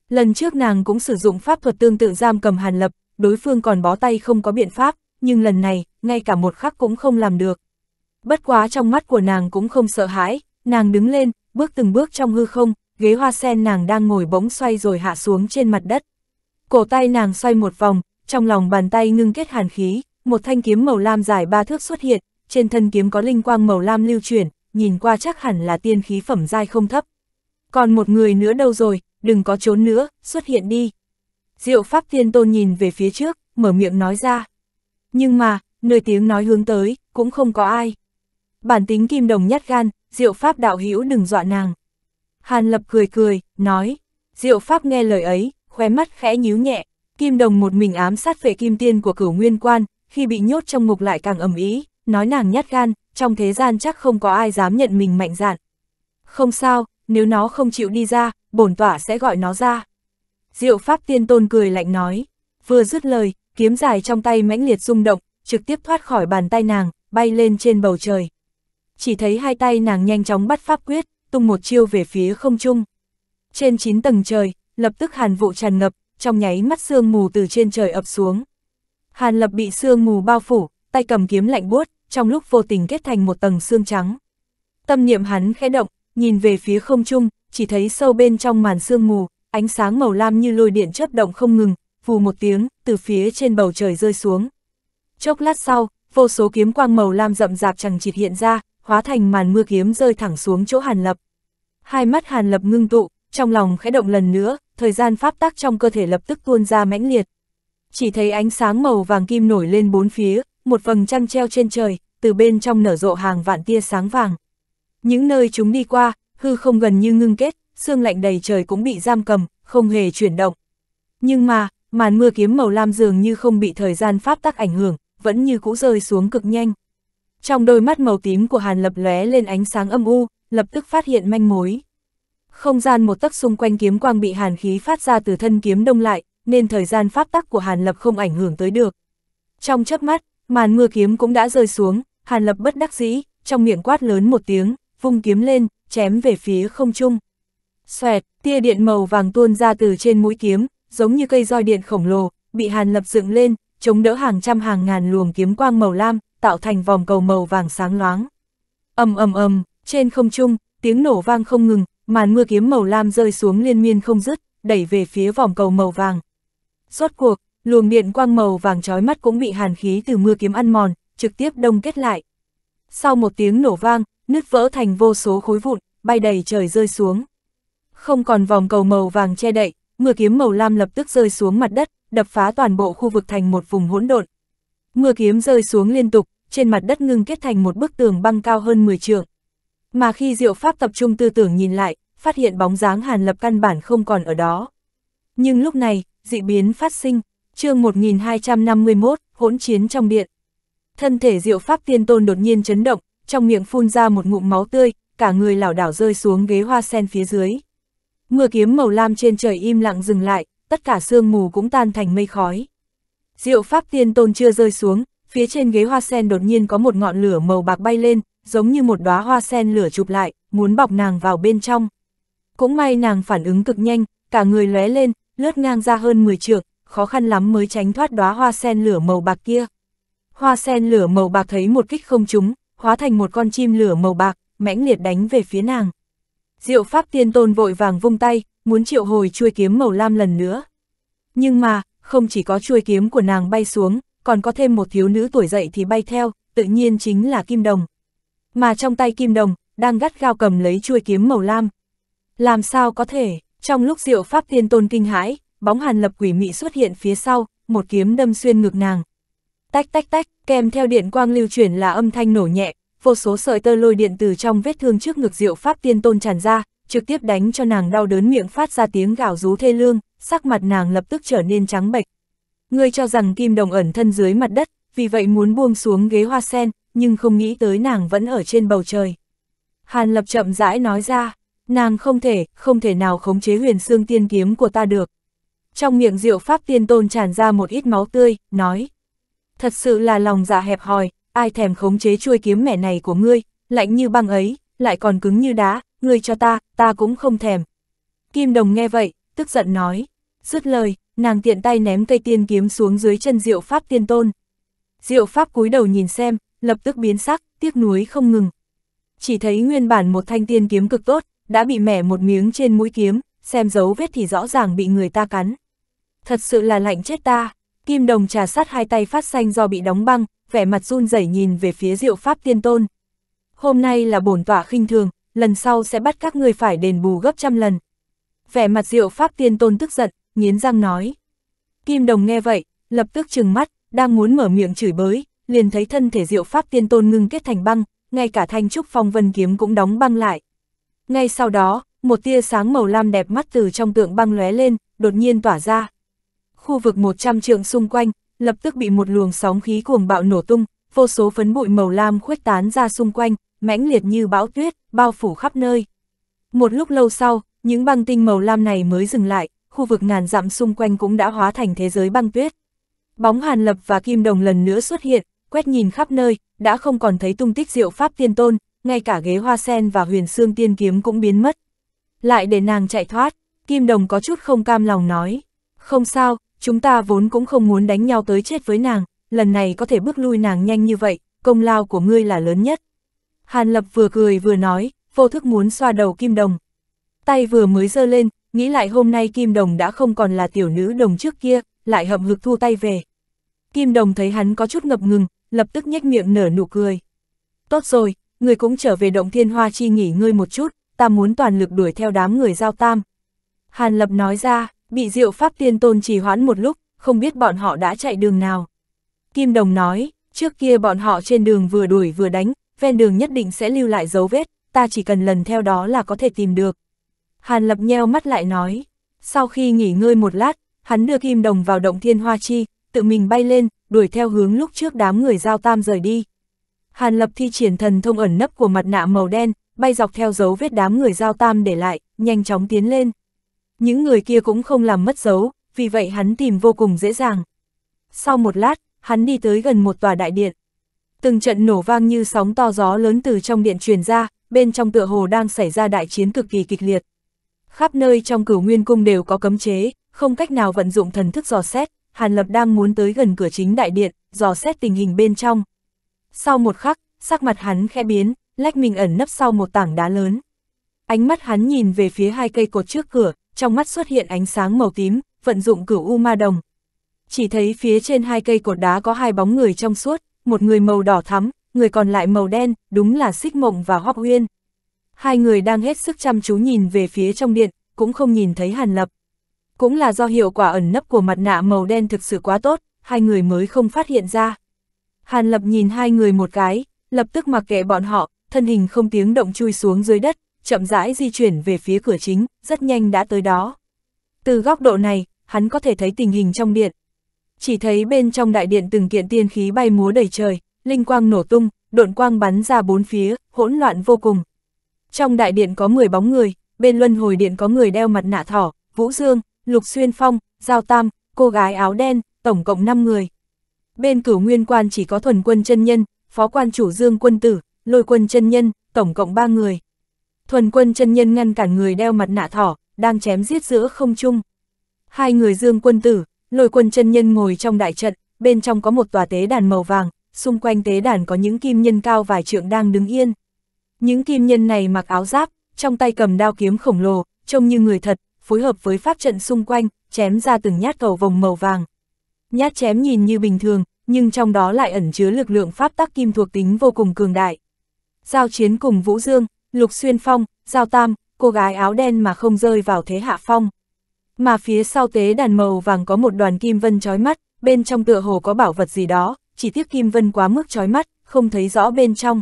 Lần trước nàng cũng sử dụng pháp thuật tương tự giam cầm Hàn Lập, đối phương còn bó tay không có biện pháp, nhưng lần này, ngay cả một khắc cũng không làm được. Bất quá trong mắt của nàng cũng không sợ hãi, nàng đứng lên, bước từng bước trong hư không, ghế hoa sen nàng đang ngồi bỗng xoay rồi hạ xuống trên mặt đất. Cổ tay nàng xoay một vòng, trong lòng bàn tay ngưng kết hàn khí, một thanh kiếm màu lam dài ba thước xuất hiện, trên thân kiếm có linh quang màu lam lưu chuyển, nhìn qua chắc hẳn là tiên khí phẩm giai không thấp. Còn một người nữa đâu rồi, đừng có trốn nữa, xuất hiện đi. Diệu Pháp tiên Tôn nhìn về phía trước, mở miệng nói ra. Nhưng mà, nơi tiếng nói hướng tới, cũng không có ai. Bản tính kim đồng nhát gan, Diệu Pháp đạo hữu đừng dọa nàng. Hàn Lập cười cười, nói. Diệu Pháp nghe lời ấy, khóe mắt khẽ nhíu nhẹ. Kim đồng một mình ám sát về kim tiên của cửu nguyên quan, khi bị nhốt trong ngục lại càng ẩm ý nói nàng nhát gan, trong thế gian chắc không có ai dám nhận mình mạnh dạn. Không sao, nếu nó không chịu đi ra, bổn tỏa sẽ gọi nó ra. Diệu Pháp Tiên Tôn cười lạnh nói, vừa dứt lời, kiếm dài trong tay mãnh liệt rung động, trực tiếp thoát khỏi bàn tay nàng, bay lên trên bầu trời. Chỉ thấy hai tay nàng nhanh chóng bắt pháp quyết, tung một chiêu về phía không trung. Trên chín tầng trời, lập tức hàn vụ tràn ngập, trong nháy mắt sương mù từ trên trời ập xuống. Hàn lập bị sương mù bao phủ, tay cầm kiếm lạnh buốt, trong lúc vô tình kết thành một tầng xương trắng. Tâm niệm hắn khẽ động, nhìn về phía không trung, chỉ thấy sâu bên trong màn sương mù, ánh sáng màu lam như lôi điện chớp động không ngừng, vù một tiếng, từ phía trên bầu trời rơi xuống. Chốc lát sau, vô số kiếm quang màu lam rậm rạp chẳng chịt hiện ra, hóa thành màn mưa kiếm rơi thẳng xuống chỗ Hàn Lập. Hai mắt Hàn Lập ngưng tụ, trong lòng khẽ động lần nữa, thời gian pháp tắc trong cơ thể lập tức tuôn ra mãnh liệt. Chỉ thấy ánh sáng màu vàng kim nổi lên bốn phía, một vầng trăng treo trên trời, từ bên trong nở rộ hàng vạn tia sáng vàng. Những nơi chúng đi qua, hư không gần như ngưng kết, sương lạnh đầy trời cũng bị giam cầm, không hề chuyển động. Nhưng mà, màn mưa kiếm màu lam dường như không bị thời gian pháp tắc ảnh hưởng, vẫn như cũ rơi xuống cực nhanh. Trong đôi mắt màu tím của Hàn Lập lóe lên ánh sáng âm u, lập tức phát hiện manh mối. Không gian một tấc xung quanh kiếm quang bị hàn khí phát ra từ thân kiếm đông lại, nên thời gian pháp tắc của Hàn Lập không ảnh hưởng tới được. Trong chớp mắt, Màn mưa kiếm cũng đã rơi xuống, Hàn Lập bất đắc dĩ, trong miệng quát lớn một tiếng, vung kiếm lên, chém về phía không trung. Xoẹt, tia điện màu vàng tuôn ra từ trên mũi kiếm, giống như cây roi điện khổng lồ, bị Hàn Lập dựng lên, chống đỡ hàng trăm hàng ngàn luồng kiếm quang màu lam, tạo thành vòng cầu màu vàng sáng loáng. Ầm ầm ầm, trên không trung, tiếng nổ vang không ngừng, màn mưa kiếm màu lam rơi xuống liên miên không dứt, đẩy về phía vòng cầu màu vàng. Rốt cuộc, luồng điện quang màu vàng trói mắt cũng bị hàn khí từ mưa kiếm ăn mòn, trực tiếp đông kết lại. Sau một tiếng nổ vang, nứt vỡ thành vô số khối vụn, bay đầy trời rơi xuống. Không còn vòng cầu màu vàng che đậy, mưa kiếm màu lam lập tức rơi xuống mặt đất, đập phá toàn bộ khu vực thành một vùng hỗn độn. Mưa kiếm rơi xuống liên tục, trên mặt đất ngưng kết thành một bức tường băng cao hơn 10 trượng. Mà khi Diệu Pháp tập trung tư tưởng nhìn lại, phát hiện bóng dáng Hàn Lập căn bản không còn ở đó. Nhưng lúc này, dị biến phát sinh, chương 1251, hỗn chiến trong điện. Thân thể diệu pháp tiên tôn đột nhiên chấn động, trong miệng phun ra một ngụm máu tươi, cả người lảo đảo rơi xuống ghế hoa sen phía dưới. Mưa kiếm màu lam trên trời im lặng dừng lại, tất cả sương mù cũng tan thành mây khói. Diệu pháp tiên tôn chưa rơi xuống, phía trên ghế hoa sen đột nhiên có một ngọn lửa màu bạc bay lên, giống như một đóa hoa sen lửa chụp lại, muốn bọc nàng vào bên trong. Cũng may nàng phản ứng cực nhanh, cả người lóe lên, lướt ngang ra hơn 10 trượng, khó khăn lắm mới tránh thoát đóa hoa sen lửa màu bạc kia. Hoa sen lửa màu bạc thấy một kích không trúng, hóa thành một con chim lửa màu bạc, mãnh liệt đánh về phía nàng. Diệu pháp tiên tôn vội vàng vung tay, muốn triệu hồi chuôi kiếm màu lam lần nữa. Nhưng mà, không chỉ có chuôi kiếm của nàng bay xuống, còn có thêm một thiếu nữ tuổi dậy thì bay theo, tự nhiên chính là Kim Đồng. Mà trong tay Kim Đồng, đang gắt gao cầm lấy chuôi kiếm màu lam. Làm sao có thể, trong lúc diệu pháp tiên tôn kinh hãi, bóng hàn lập quỷ mị xuất hiện phía sau, một kiếm đâm xuyên ngực nàng. Tách tách tách, kèm theo điện quang lưu chuyển là âm thanh nổ nhẹ, vô số sợi tơ lôi điện từ trong vết thương trước ngực diệu pháp tiên tôn tràn ra, trực tiếp đánh cho nàng đau đớn miệng phát ra tiếng gào rú thê lương, sắc mặt nàng lập tức trở nên trắng bệch. Ngươi cho rằng kim đồng ẩn thân dưới mặt đất, vì vậy muốn buông xuống ghế hoa sen, nhưng không nghĩ tới nàng vẫn ở trên bầu trời. Hàn lập chậm rãi nói ra, nàng không thể, không thể nào khống chế huyền xương tiên kiếm của ta được. Trong miệng diệu pháp tiên tôn tràn ra một ít máu tươi, nói. Thật sự là lòng dạ hẹp hòi, ai thèm khống chế chuôi kiếm mẻ này của ngươi, lạnh như băng ấy, lại còn cứng như đá, ngươi cho ta, ta cũng không thèm. Kim Đồng nghe vậy, tức giận nói. Dứt lời, nàng tiện tay ném cây tiên kiếm xuống dưới chân diệu pháp tiên tôn. Diệu pháp cúi đầu nhìn xem, lập tức biến sắc, tiếc nuối không ngừng. Chỉ thấy nguyên bản một thanh tiên kiếm cực tốt, đã bị mẻ một miếng trên mũi kiếm, xem dấu vết thì rõ ràng bị người ta cắn. Thật sự là lạnh chết ta, kim đồng trà sát hai tay phát xanh do bị đóng băng, vẻ mặt run rẩy nhìn về phía diệu pháp tiên tôn. Hôm nay là bổn tỏa khinh thường, lần sau sẽ bắt các người phải đền bù gấp trăm lần. Vẻ mặt diệu pháp tiên tôn tức giận, nghiến răng nói. Kim đồng nghe vậy, lập tức trừng mắt, đang muốn mở miệng chửi bới, liền thấy thân thể diệu pháp tiên tôn ngưng kết thành băng, ngay cả thanh trúc phong vân kiếm cũng đóng băng lại. Ngay sau đó, một tia sáng màu lam đẹp mắt từ trong tượng băng lóe lên, đột nhiên tỏa ra. Khu vực 100 trượng xung quanh, lập tức bị một luồng sóng khí cuồng bạo nổ tung, vô số phấn bụi màu lam khuếch tán ra xung quanh, mãnh liệt như bão tuyết, bao phủ khắp nơi. Một lúc lâu sau, những băng tinh màu lam này mới dừng lại, khu vực ngàn dặm xung quanh cũng đã hóa thành thế giới băng tuyết. Bóng Hàn Lập và Kim Đồng lần nữa xuất hiện, quét nhìn khắp nơi, đã không còn thấy tung tích diệu pháp tiên tôn, ngay cả ghế hoa sen và huyền xương tiên kiếm cũng biến mất, lại để nàng chạy thoát, Kim Đồng có chút không cam lòng nói. Không sao, chúng ta vốn cũng không muốn đánh nhau tới chết với nàng, lần này có thể bước lui nàng nhanh như vậy, công lao của ngươi là lớn nhất. Hàn Lập vừa cười vừa nói, vô thức muốn xoa đầu Kim Đồng. Tay vừa mới giơ lên, nghĩ lại hôm nay Kim Đồng đã không còn là tiểu nữ đồng trước kia, lại hậm hực thu tay về. Kim Đồng thấy hắn có chút ngập ngừng, lập tức nhếch miệng nở nụ cười. Tốt rồi, người cũng trở về động thiên hoa chi nghỉ ngơi một chút, ta muốn toàn lực đuổi theo đám người giao tam. Hàn Lập nói ra, bị diệu pháp tiên tôn trì hoãn một lúc, không biết bọn họ đã chạy đường nào. Kim Đồng nói, trước kia bọn họ trên đường vừa đuổi vừa đánh, ven đường nhất định sẽ lưu lại dấu vết, ta chỉ cần lần theo đó là có thể tìm được. Hàn Lập nheo mắt lại nói, sau khi nghỉ ngơi một lát, hắn đưa Kim Đồng vào động thiên hoa chi, tự mình bay lên, đuổi theo hướng lúc trước đám người giao tam rời đi. Hàn Lập thi triển thần thông ẩn nấp của mặt nạ màu đen, bay dọc theo dấu vết đám người giao tam để lại, nhanh chóng tiến lên. Những người kia cũng không làm mất dấu, vì vậy hắn tìm vô cùng dễ dàng. Sau một lát, hắn đi tới gần một tòa đại điện. Từng trận nổ vang như sóng to gió lớn từ trong điện truyền ra, bên trong tựa hồ đang xảy ra đại chiến cực kỳ kịch liệt. Khắp nơi trong cửu nguyên cung đều có cấm chế, không cách nào vận dụng thần thức dò xét, Hàn Lập đang muốn tới gần cửa chính đại điện, dò xét tình hình bên trong. Sau một khắc, sắc mặt hắn khẽ biến, lách mình ẩn nấp sau một tảng đá lớn. Ánh mắt hắn nhìn về phía hai cây cột trước cửa, trong mắt xuất hiện ánh sáng màu tím, vận dụng cửu u ma đồng. Chỉ thấy phía trên hai cây cột đá có hai bóng người trong suốt, một người màu đỏ thắm, người còn lại màu đen, đúng là Xích Mộng và Hoắc Uyên. Hai người đang hết sức chăm chú nhìn về phía trong điện, cũng không nhìn thấy Hàn Lập. Cũng là do hiệu quả ẩn nấp của mặt nạ màu đen thực sự quá tốt, hai người mới không phát hiện ra. Hàn Lập nhìn hai người một cái, lập tức mặc kệ bọn họ, thân hình không tiếng động chui xuống dưới đất, chậm rãi di chuyển về phía cửa chính, rất nhanh đã tới đó. Từ góc độ này, hắn có thể thấy tình hình trong điện. Chỉ thấy bên trong đại điện từng kiện tiên khí bay múa đầy trời, linh quang nổ tung, độn quang bắn ra bốn phía, hỗn loạn vô cùng. Trong đại điện có 10 bóng người, bên luân hồi điện có người đeo mặt nạ thỏ, Vũ Dương, Lục Xuyên Phong, Giao Tam, cô gái áo đen, tổng cộng 5 người. Bên cửu nguyên quan chỉ có thuần quân chân nhân, phó quan chủ Dương quân tử, lôi quân chân nhân, tổng cộng ba người. Thuần quân chân nhân ngăn cản người đeo mặt nạ thỏ, đang chém giết giữa không trung. Hai người dương quân tử, lôi quân chân nhân ngồi trong đại trận, bên trong có một tòa tế đàn màu vàng, xung quanh tế đàn có những kim nhân cao vài trượng đang đứng yên. Những kim nhân này mặc áo giáp, trong tay cầm đao kiếm khổng lồ, trông như người thật, phối hợp với pháp trận xung quanh, chém ra từng nhát cầu vòng màu vàng. Nhát chém nhìn như bình thường, nhưng trong đó lại ẩn chứa lực lượng pháp tắc kim thuộc tính vô cùng cường đại. Giao chiến cùng Vũ Dương, Lục Xuyên Phong, Giao Tam, cô gái áo đen mà không rơi vào thế hạ phong. Mà phía sau tế đàn màu vàng có một đoàn kim vân chói mắt, bên trong tựa hồ có bảo vật gì đó, chỉ tiếc kim vân quá mức chói mắt, không thấy rõ bên trong.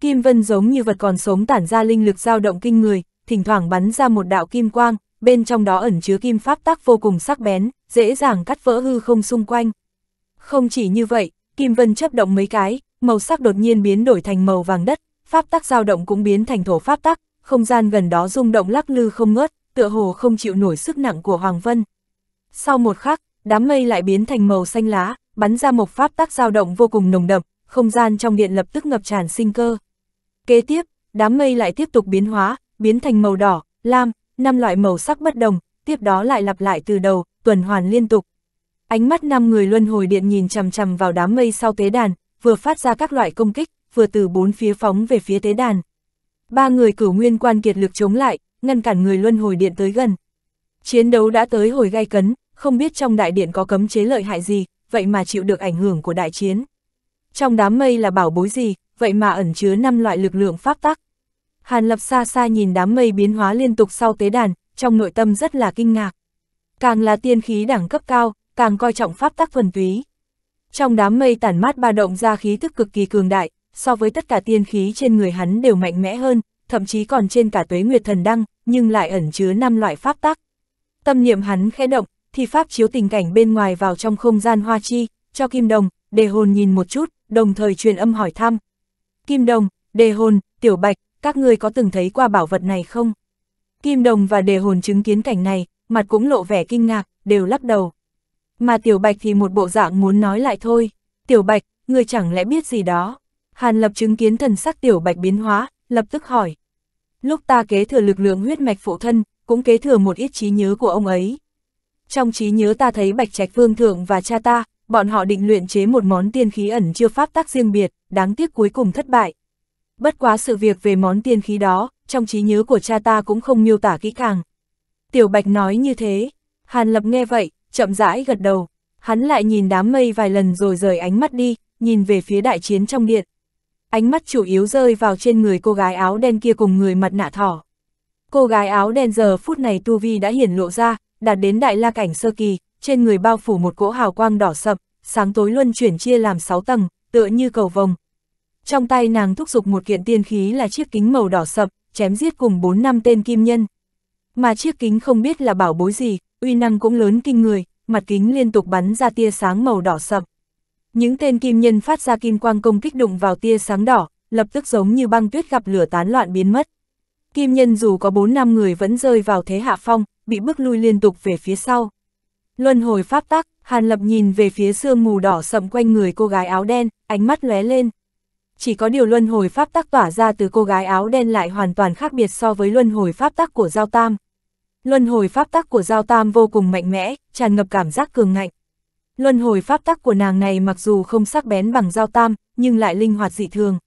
Kim vân giống như vật còn sống tản ra linh lực dao động kinh người, thỉnh thoảng bắn ra một đạo kim quang, bên trong đó ẩn chứa kim pháp tác vô cùng sắc bén, dễ dàng cắt vỡ hư không xung quanh. Không chỉ như vậy, kim vân chấp động mấy cái, màu sắc đột nhiên biến đổi thành màu vàng đất, pháp tắc dao động cũng biến thành thổ pháp tắc, không gian gần đó rung động lắc lư không ngớt, tựa hồ không chịu nổi sức nặng của Hoàng Vân. Sau một khắc, đám mây lại biến thành màu xanh lá, bắn ra một pháp tắc dao động vô cùng nồng đậm, không gian trong điện lập tức ngập tràn sinh cơ. Kế tiếp, đám mây lại tiếp tục biến hóa, biến thành màu đỏ, lam, năm loại màu sắc bất đồng, tiếp đó lại lặp lại từ đầu, tuần hoàn liên tục. Ánh mắt năm người luân hồi điện nhìn chằm chằm vào đám mây sau tế đàn, vừa phát ra các loại công kích, vừa từ bốn phía phóng về phía tế đàn. Ba người cửu nguyên quan kiệt lực chống lại, ngăn cản người luân hồi điện tới gần. Chiến đấu đã tới hồi gai cấn, không biết trong đại điện có cấm chế lợi hại gì, vậy mà chịu được ảnh hưởng của đại chiến. Trong đám mây là bảo bối gì, vậy mà ẩn chứa năm loại lực lượng pháp tắc. Hàn Lập xa xa nhìn đám mây biến hóa liên tục sau tế đàn, trong nội tâm rất là kinh ngạc. Càng là tiên khí đẳng cấp cao, càng coi trọng pháp tắc thuần túy. Trong đám mây tản mát ba động ra khí thức cực kỳ cường đại, so với tất cả tiên khí trên người hắn đều mạnh mẽ hơn, thậm chí còn trên cả tuế nguyệt thần đăng, nhưng lại ẩn chứa năm loại pháp tắc. Tâm niệm hắn khẽ động, thì pháp chiếu tình cảnh bên ngoài vào trong không gian hoa chi, cho Kim Đồng, Đề Hồn nhìn một chút, đồng thời truyền âm hỏi thăm. Kim Đồng, Đề Hồn, Tiểu Bạch, các người có từng thấy qua bảo vật này không? Kim Đồng và Đề Hồn chứng kiến cảnh này, mặt cũng lộ vẻ kinh ngạc, đều lắc đầu. Mà Tiểu Bạch thì một bộ dạng muốn nói lại thôi. Tiểu Bạch, người chẳng lẽ biết gì đó. Hàn Lập chứng kiến thần sắc Tiểu Bạch biến hóa, lập tức hỏi. Lúc ta kế thừa lực lượng huyết mạch phụ thân, cũng kế thừa một ít trí nhớ của ông ấy. Trong trí nhớ ta thấy Bạch Trạch Vương Thượng và cha ta, bọn họ định luyện chế một món tiên khí ẩn chưa pháp tác riêng biệt, đáng tiếc cuối cùng thất bại. Bất quá sự việc về món tiên khí đó, trong trí nhớ của cha ta cũng không miêu tả kỹ càng. Tiểu Bạch nói như thế, Hàn Lập nghe vậy, chậm rãi gật đầu. Hắn lại nhìn đám mây vài lần rồi rời ánh mắt đi, nhìn về phía đại chiến trong điện. Ánh mắt chủ yếu rơi vào trên người cô gái áo đen kia cùng người mặt nạ thỏ. Cô gái áo đen giờ phút này Tu Vi đã hiển lộ ra, đạt đến đại la cảnh sơ kỳ, trên người bao phủ một cỗ hào quang đỏ sậm, sáng tối luân chuyển chia làm 6 tầng, tựa như cầu vồng. Trong tay nàng thúc giục một kiện tiên khí là chiếc kính màu đỏ sậm, chém giết cùng 4 năm tên kim nhân. Mà chiếc kính không biết là bảo bối gì, uy năng cũng lớn kinh người, mặt kính liên tục bắn ra tia sáng màu đỏ sậm. Những tên kim nhân phát ra kim quang công kích đụng vào tia sáng đỏ, lập tức giống như băng tuyết gặp lửa tán loạn biến mất. Kim nhân dù có 4 năm người vẫn rơi vào thế hạ phong, bị bức lui liên tục về phía sau. Luân hồi pháp tắc, Hàn Lập nhìn về phía sương mù đỏ sậm quanh người cô gái áo đen, ánh mắt lóe lên. Chỉ có điều luân hồi pháp tắc tỏa ra từ cô gái áo đen lại hoàn toàn khác biệt so với luân hồi pháp tắc của Giao Tam luân hồi pháp tắc của Giao Tam vô cùng mạnh mẽ, tràn ngập cảm giác cường ngạnh. Luân hồi pháp tắc của nàng này mặc dù không sắc bén bằng Giao Tam, nhưng lại linh hoạt dị thường.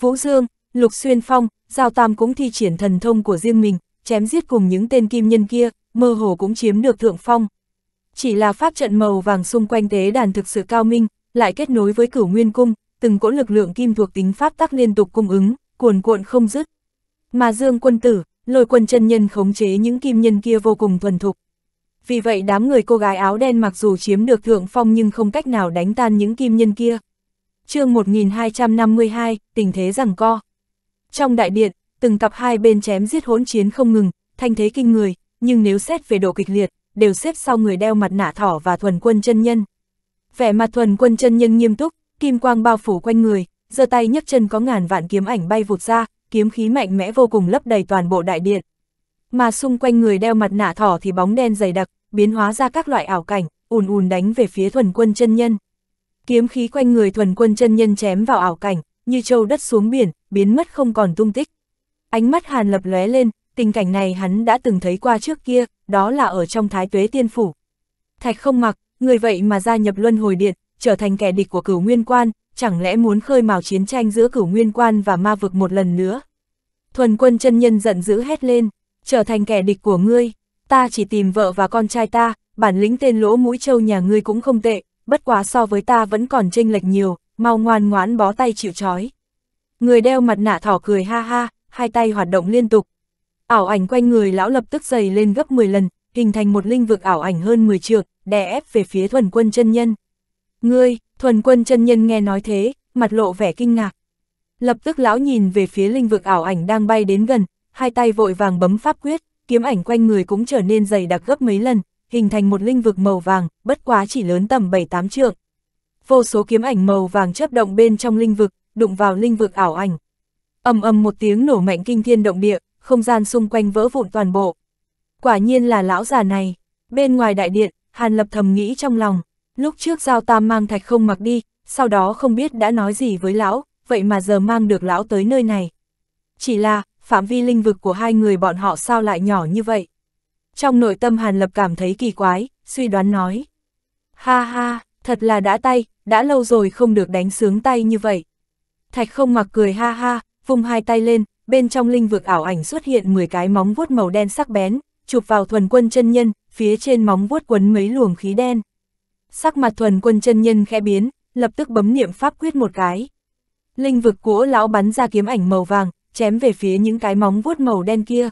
Vũ Dương, Lục Xuyên Phong, Giao Tam cũng thi triển thần thông của riêng mình, chém giết cùng những tên kim nhân kia, mơ hồ cũng chiếm được thượng phong. Chỉ là pháp trận màu vàng xung quanh tế đàn thực sự cao minh, lại kết nối với cửu nguyên cung, từng cỗ lực lượng kim thuộc tính pháp tắc liên tục cung ứng, cuồn cuộn không dứt. Mà Dương quân tử, lôi quân chân nhân khống chế những kim nhân kia vô cùng thuần thục. Vì vậy đám người cô gái áo đen mặc dù chiếm được thượng phong nhưng không cách nào đánh tan những kim nhân kia. chương 1252, tình thế rằng co. Trong đại điện, từng cặp hai bên chém giết hỗn chiến không ngừng, thanh thế kinh người, nhưng nếu xét về độ kịch liệt, đều xếp sau người đeo mặt nạ thỏ và thuần quân chân nhân. Vẻ mặt thuần quân chân nhân nghiêm túc, kim quang bao phủ quanh người, giơ tay nhấc chân có ngàn vạn kiếm ảnh bay vụt ra, kiếm khí mạnh mẽ vô cùng lấp đầy toàn bộ đại điện. Mà xung quanh người đeo mặt nạ thỏ thì bóng đen dày đặc, biến hóa ra các loại ảo cảnh, ùn ùn đánh về phía thuần quân chân nhân. Kiếm khí quanh người thuần quân chân nhân chém vào ảo cảnh, như châu đất xuống biển, biến mất không còn tung tích. Ánh mắt Hàn Lập lóe lên, tình cảnh này hắn đã từng thấy qua trước kia, đó là ở trong Thái Tuế Tiên Phủ. Thạch không mặc, người vậy mà gia nhập Luân Hồi Điện, trở thành kẻ địch của cửu nguyên quan, chẳng lẽ muốn khơi mào chiến tranh giữa cửu nguyên quan và ma vực một lần nữa. Thuần quân chân nhân giận dữ hét lên, trở thành kẻ địch của ngươi, ta chỉ tìm vợ và con trai ta, bản lĩnh tên lỗ mũi trâu nhà ngươi cũng không tệ, bất quá so với ta vẫn còn chênh lệch nhiều, mau ngoan ngoãn bó tay chịu trói. Người đeo mặt nạ thỏ cười ha ha, hai tay hoạt động liên tục. Ảo ảnh quanh người lão lập tức dày lên gấp 10 lần, hình thành một linh vực ảo ảnh hơn 10 trượng, đè ép về phía thuần quân chân nhân. Ngươi, Thuần quân chân nhân nghe nói thế, mặt lộ vẻ kinh ngạc. Lập tức lão nhìn về phía linh vực ảo ảnh đang bay đến gần, hai tay vội vàng bấm pháp quyết, kiếm ảnh quanh người cũng trở nên dày đặc gấp mấy lần, hình thành một linh vực màu vàng, bất quá chỉ lớn tầm 7-8 trượng. Vô số kiếm ảnh màu vàng chớp động bên trong linh vực, đụng vào linh vực ảo ảnh. Ầm ầm một tiếng nổ mạnh kinh thiên động địa, không gian xung quanh vỡ vụn toàn bộ. Quả nhiên là lão già này. Bên ngoài đại điện, Hàn Lập thầm nghĩ trong lòng. Lúc trước Giao Tam mang thạch không mặc đi, sau đó không biết đã nói gì với lão, vậy mà giờ mang được lão tới nơi này. Chỉ là, phạm vi linh vực của hai người bọn họ sao lại nhỏ như vậy? Trong nội tâm Hàn Lập cảm thấy kỳ quái, suy đoán nói. Ha ha, thật là đã tay, đã lâu rồi không được đánh sướng tay như vậy. Thạch không mặc cười ha ha, vùng hai tay lên, bên trong linh vực ảo ảnh xuất hiện 10 cái móng vuốt màu đen sắc bén, chụp vào thuần quân chân nhân, phía trên móng vuốt quấn mấy luồng khí đen sắc mặt thuần quân chân nhân khẽ biến, lập tức bấm niệm pháp quyết một cái. Linh vực của lão bắn ra kiếm ảnh màu vàng, chém về phía những cái móng vuốt màu đen kia.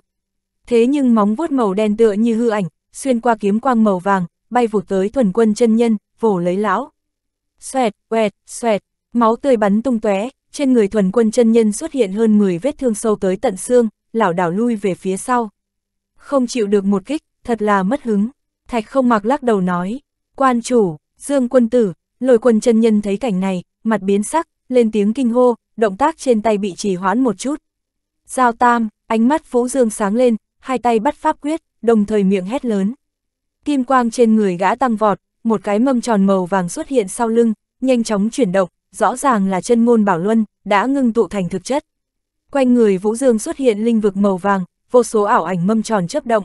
Thế nhưng móng vuốt màu đen tựa như hư ảnh, xuyên qua kiếm quang màu vàng, bay vụt tới thuần quân chân nhân, vồ lấy lão. Xoẹt, quẹt, xoẹt, máu tươi bắn tung tóe, trên người thuần quân chân nhân xuất hiện hơn 10 vết thương sâu tới tận xương, lão đảo lui về phía sau. Không chịu được một kích, thật là mất hứng. Thạch không mặc lắc đầu nói, Quan chủ, Dương quân tử, lôi quân chân nhân thấy cảnh này, mặt biến sắc, lên tiếng kinh hô, động tác trên tay bị trì hoãn một chút. Giao tam, ánh mắt Vũ Dương sáng lên, hai tay bắt pháp quyết, đồng thời miệng hét lớn. Kim quang trên người gã tăng vọt, một cái mâm tròn màu vàng xuất hiện sau lưng, nhanh chóng chuyển động, rõ ràng là chân ngôn bảo luân, đã ngưng tụ thành thực chất. Quanh người Vũ Dương xuất hiện linh vực màu vàng, vô số ảo ảnh mâm tròn chớp động.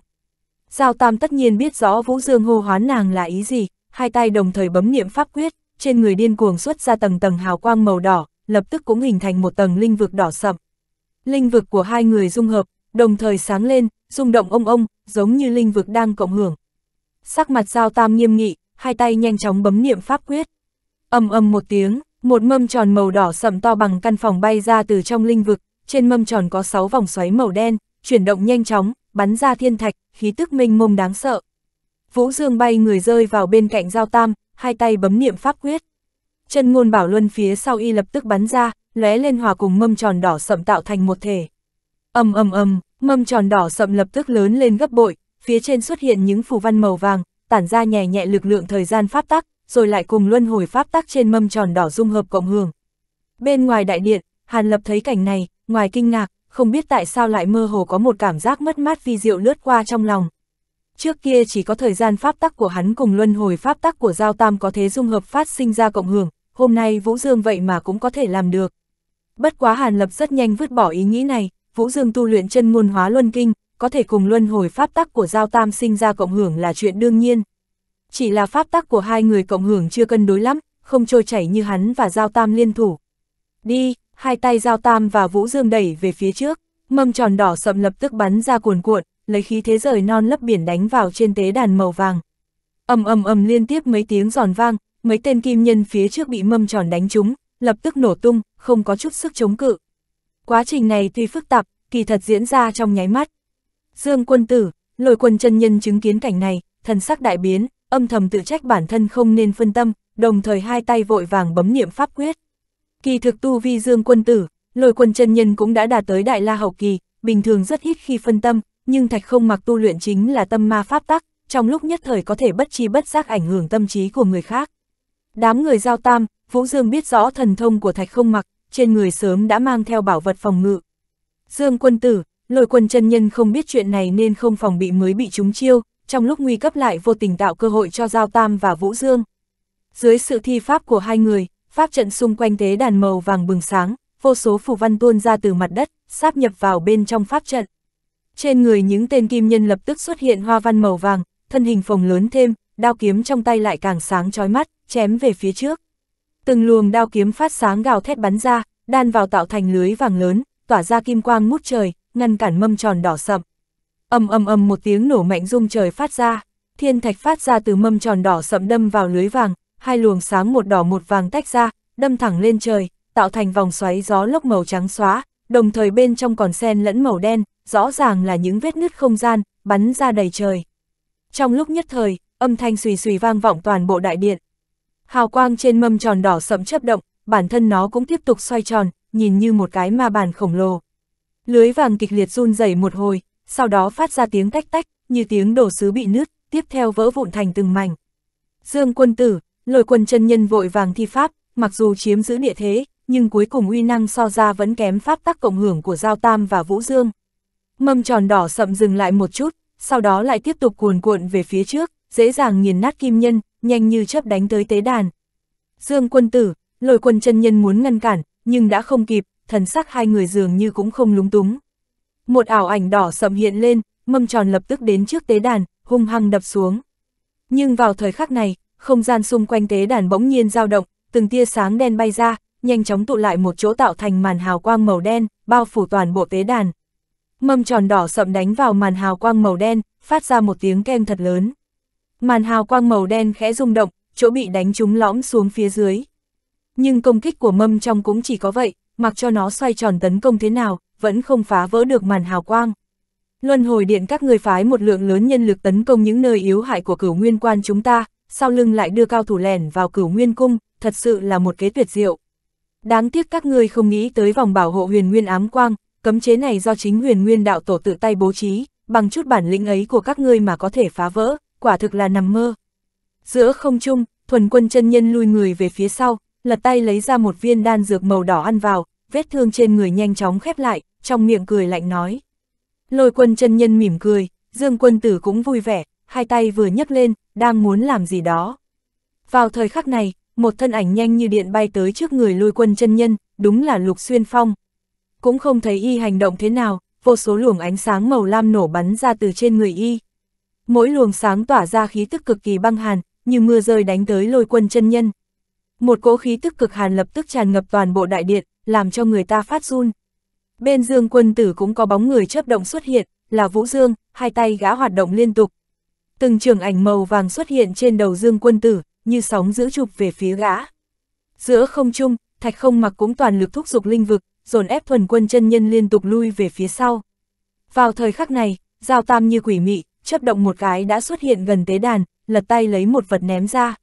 Giao Tam tất nhiên biết rõ Vũ Dương hô hoán nàng là ý gì, hai tay đồng thời bấm niệm pháp quyết, trên người điên cuồng xuất ra tầng tầng hào quang màu đỏ, lập tức cũng hình thành một tầng linh vực đỏ sậm. Linh vực của hai người dung hợp, đồng thời sáng lên, rung động ông ông, giống như linh vực đang cộng hưởng. Sắc mặt Giao Tam nghiêm nghị, hai tay nhanh chóng bấm niệm pháp quyết. Ầm ầm một tiếng, một mâm tròn màu đỏ sậm to bằng căn phòng bay ra từ trong linh vực, trên mâm tròn có sáu vòng xoáy màu đen, chuyển động nhanh chóng, bắn ra thiên thạch, khí tức minh mông đáng sợ. Vũ Dương bay người rơi vào bên cạnh Giao Tam, hai tay bấm niệm pháp quyết. Chân ngôn bảo luân phía sau y lập tức bắn ra, lóe lên hòa cùng mâm tròn đỏ sậm tạo thành một thể. Ầm ầm ầm, mâm tròn đỏ sậm lập tức lớn lên gấp bội, phía trên xuất hiện những phù văn màu vàng, tản ra nhẹ nhẹ lực lượng thời gian pháp tắc, rồi lại cùng luân hồi pháp tắc trên mâm tròn đỏ dung hợp cộng hưởng. Bên ngoài đại điện, Hàn Lập thấy cảnh này, ngoài kinh ngạc, không biết tại sao lại mơ hồ có một cảm giác mất mát vi diệu lướt qua trong lòng. Trước kia chỉ có thời gian pháp tắc của hắn cùng luân hồi pháp tắc của Giao Tam có thế dung hợp phát sinh ra cộng hưởng, hôm nay Vũ Dương vậy mà cũng có thể làm được. Bất quá Hàn Lập rất nhanh vứt bỏ ý nghĩ này, Vũ Dương tu luyện chân ngôn hóa luân kinh, có thể cùng luân hồi pháp tắc của Giao Tam sinh ra cộng hưởng là chuyện đương nhiên. Chỉ là pháp tắc của hai người cộng hưởng chưa cân đối lắm, không trôi chảy như hắn và Giao Tam liên thủ. Đi, hai tay Giao Tam và Vũ Dương đẩy về phía trước, mâm tròn đỏ sậm lập tức bắn ra cuồn cuộn, lấy khí thế rời non lấp biển đánh vào trên tế đàn màu vàng. ầm ầm ầm liên tiếp mấy tiếng giòn vang, mấy tên kim nhân phía trước bị mâm tròn đánh trúng, lập tức nổ tung, không có chút sức chống cự. Quá trình này tuy phức tạp, kỳ thật diễn ra trong nháy mắt. Dương quân tử, lôi quân chân nhân chứng kiến cảnh này, thần sắc đại biến, âm thầm tự trách bản thân không nên phân tâm, đồng thời hai tay vội vàng bấm niệm pháp quyết. Kỳ thực tu vi dương quân tử, lôi quân chân nhân cũng đã đạt tới đại la hậu kỳ, bình thường rất ít khi phân tâm, nhưng thạch không mặc tu luyện chính là tâm ma pháp tắc, trong lúc nhất thời có thể bất chi bất giác ảnh hưởng tâm trí của người khác. Đám người giao tam, Vũ Dương biết rõ thần thông của thạch không mặc, trên người sớm đã mang theo bảo vật phòng ngự. Dương quân tử, lôi quân chân nhân không biết chuyện này nên không phòng bị mới bị trúng chiêu, trong lúc nguy cấp lại vô tình tạo cơ hội cho Giao Tam và Vũ Dương. Dưới sự thi pháp của hai người, pháp trận xung quanh tế đàn màu vàng bừng sáng, vô số phù văn tuôn ra từ mặt đất, sáp nhập vào bên trong pháp trận. Trên người những tên kim nhân lập tức xuất hiện hoa văn màu vàng, thân hình phồng lớn thêm, đao kiếm trong tay lại càng sáng chói mắt, chém về phía trước. Từng luồng đao kiếm phát sáng gào thét bắn ra, đan vào tạo thành lưới vàng lớn, tỏa ra kim quang ngút trời, ngăn cản mâm tròn đỏ sậm. Ầm ầm ầm một tiếng nổ mạnh rung trời phát ra, thiên thạch phát ra từ mâm tròn đỏ sậm đâm vào lưới vàng, hai luồng sáng một đỏ một vàng tách ra, đâm thẳng lên trời, tạo thành vòng xoáy gió lốc màu trắng xóa, đồng thời bên trong còn xen lẫn màu đen, rõ ràng là những vết nứt không gian, bắn ra đầy trời. Trong lúc nhất thời, âm thanh xùy xùy vang vọng toàn bộ đại điện. Hào quang trên mâm tròn đỏ sẫm chấp động, bản thân nó cũng tiếp tục xoay tròn, nhìn như một cái ma bàn khổng lồ. Lưới vàng kịch liệt run rẩy một hồi, sau đó phát ra tiếng tách tách, như tiếng đổ sứ bị nứt, tiếp theo vỡ vụn thành từng mảnh. Dương quân tử, lôi quân chân nhân vội vàng thi pháp, mặc dù chiếm giữ địa thế, nhưng cuối cùng uy năng so ra vẫn kém pháp tắc cộng hưởng của Giao Tam và Vũ Dương. Mâm tròn đỏ sậm dừng lại một chút, sau đó lại tiếp tục cuồn cuộn về phía trước, dễ dàng nghiền nát kim nhân, nhanh như chớp đánh tới tế đàn. Dương quân tử, lôi quân chân nhân muốn ngăn cản, nhưng đã không kịp, thần sắc hai người dường như cũng không lúng túng. Một ảo ảnh đỏ sậm hiện lên, mâm tròn lập tức đến trước tế đàn, hung hăng đập xuống. Nhưng vào thời khắc này, không gian xung quanh tế đàn bỗng nhiên dao động, từng tia sáng đen bay ra, nhanh chóng tụ lại một chỗ tạo thành màn hào quang màu đen, bao phủ toàn bộ tế đàn mâm tròn đỏ sậm đánh vào màn hào quang màu đen, phát ra một tiếng keng thật lớn. Màn hào quang màu đen khẽ rung động, chỗ bị đánh trúng lõm xuống phía dưới. Nhưng công kích của mâm trong cũng chỉ có vậy, mặc cho nó xoay tròn tấn công thế nào, vẫn không phá vỡ được màn hào quang. Luân hồi điện các người phái một lượng lớn nhân lực tấn công những nơi yếu hại của cửu nguyên quan chúng ta, sau lưng lại đưa cao thủ lẻn vào cửu nguyên cung, thật sự là một kế tuyệt diệu. Đáng tiếc các ngươi không nghĩ tới vòng bảo hộ huyền nguyên ám quang, cấm chế này do chính huyền nguyên đạo tổ tự tay bố trí, bằng chút bản lĩnh ấy của các ngươi mà có thể phá vỡ, quả thực là nằm mơ. Giữa không trung, thuần quân chân nhân lùi người về phía sau, lật tay lấy ra một viên đan dược màu đỏ ăn vào, vết thương trên người nhanh chóng khép lại, trong miệng cười lạnh nói. Lôi quân chân nhân mỉm cười, dương quân tử cũng vui vẻ, hai tay vừa nhấc lên, đang muốn làm gì đó. Vào thời khắc này, một thân ảnh nhanh như điện bay tới trước người lôi quân chân nhân, đúng là Lục Xuyên Phong cũng không thấy y hành động thế nào, vô số luồng ánh sáng màu lam nổ bắn ra từ trên người y. Mỗi luồng sáng tỏa ra khí tức cực kỳ băng hàn, như mưa rơi đánh tới lôi quân chân nhân. Một cỗ khí tức cực hàn lập tức tràn ngập toàn bộ đại điện, làm cho người ta phát run. Bên dương quân tử cũng có bóng người chớp động xuất hiện, là Vũ Dương, hai tay gã hoạt động liên tục. Từng trường ảnh màu vàng xuất hiện trên đầu dương quân tử, như sóng giữ chụp về phía gã. Giữa không trung, thạch không mặc cũng toàn lực thúc giục linh vực, dồn ép thuần quân chân nhân liên tục lui về phía sau. Vào thời khắc này, Giao Tam như quỷ mị, chấp động một cái đã xuất hiện gần tế đàn, lật tay lấy một vật ném ra.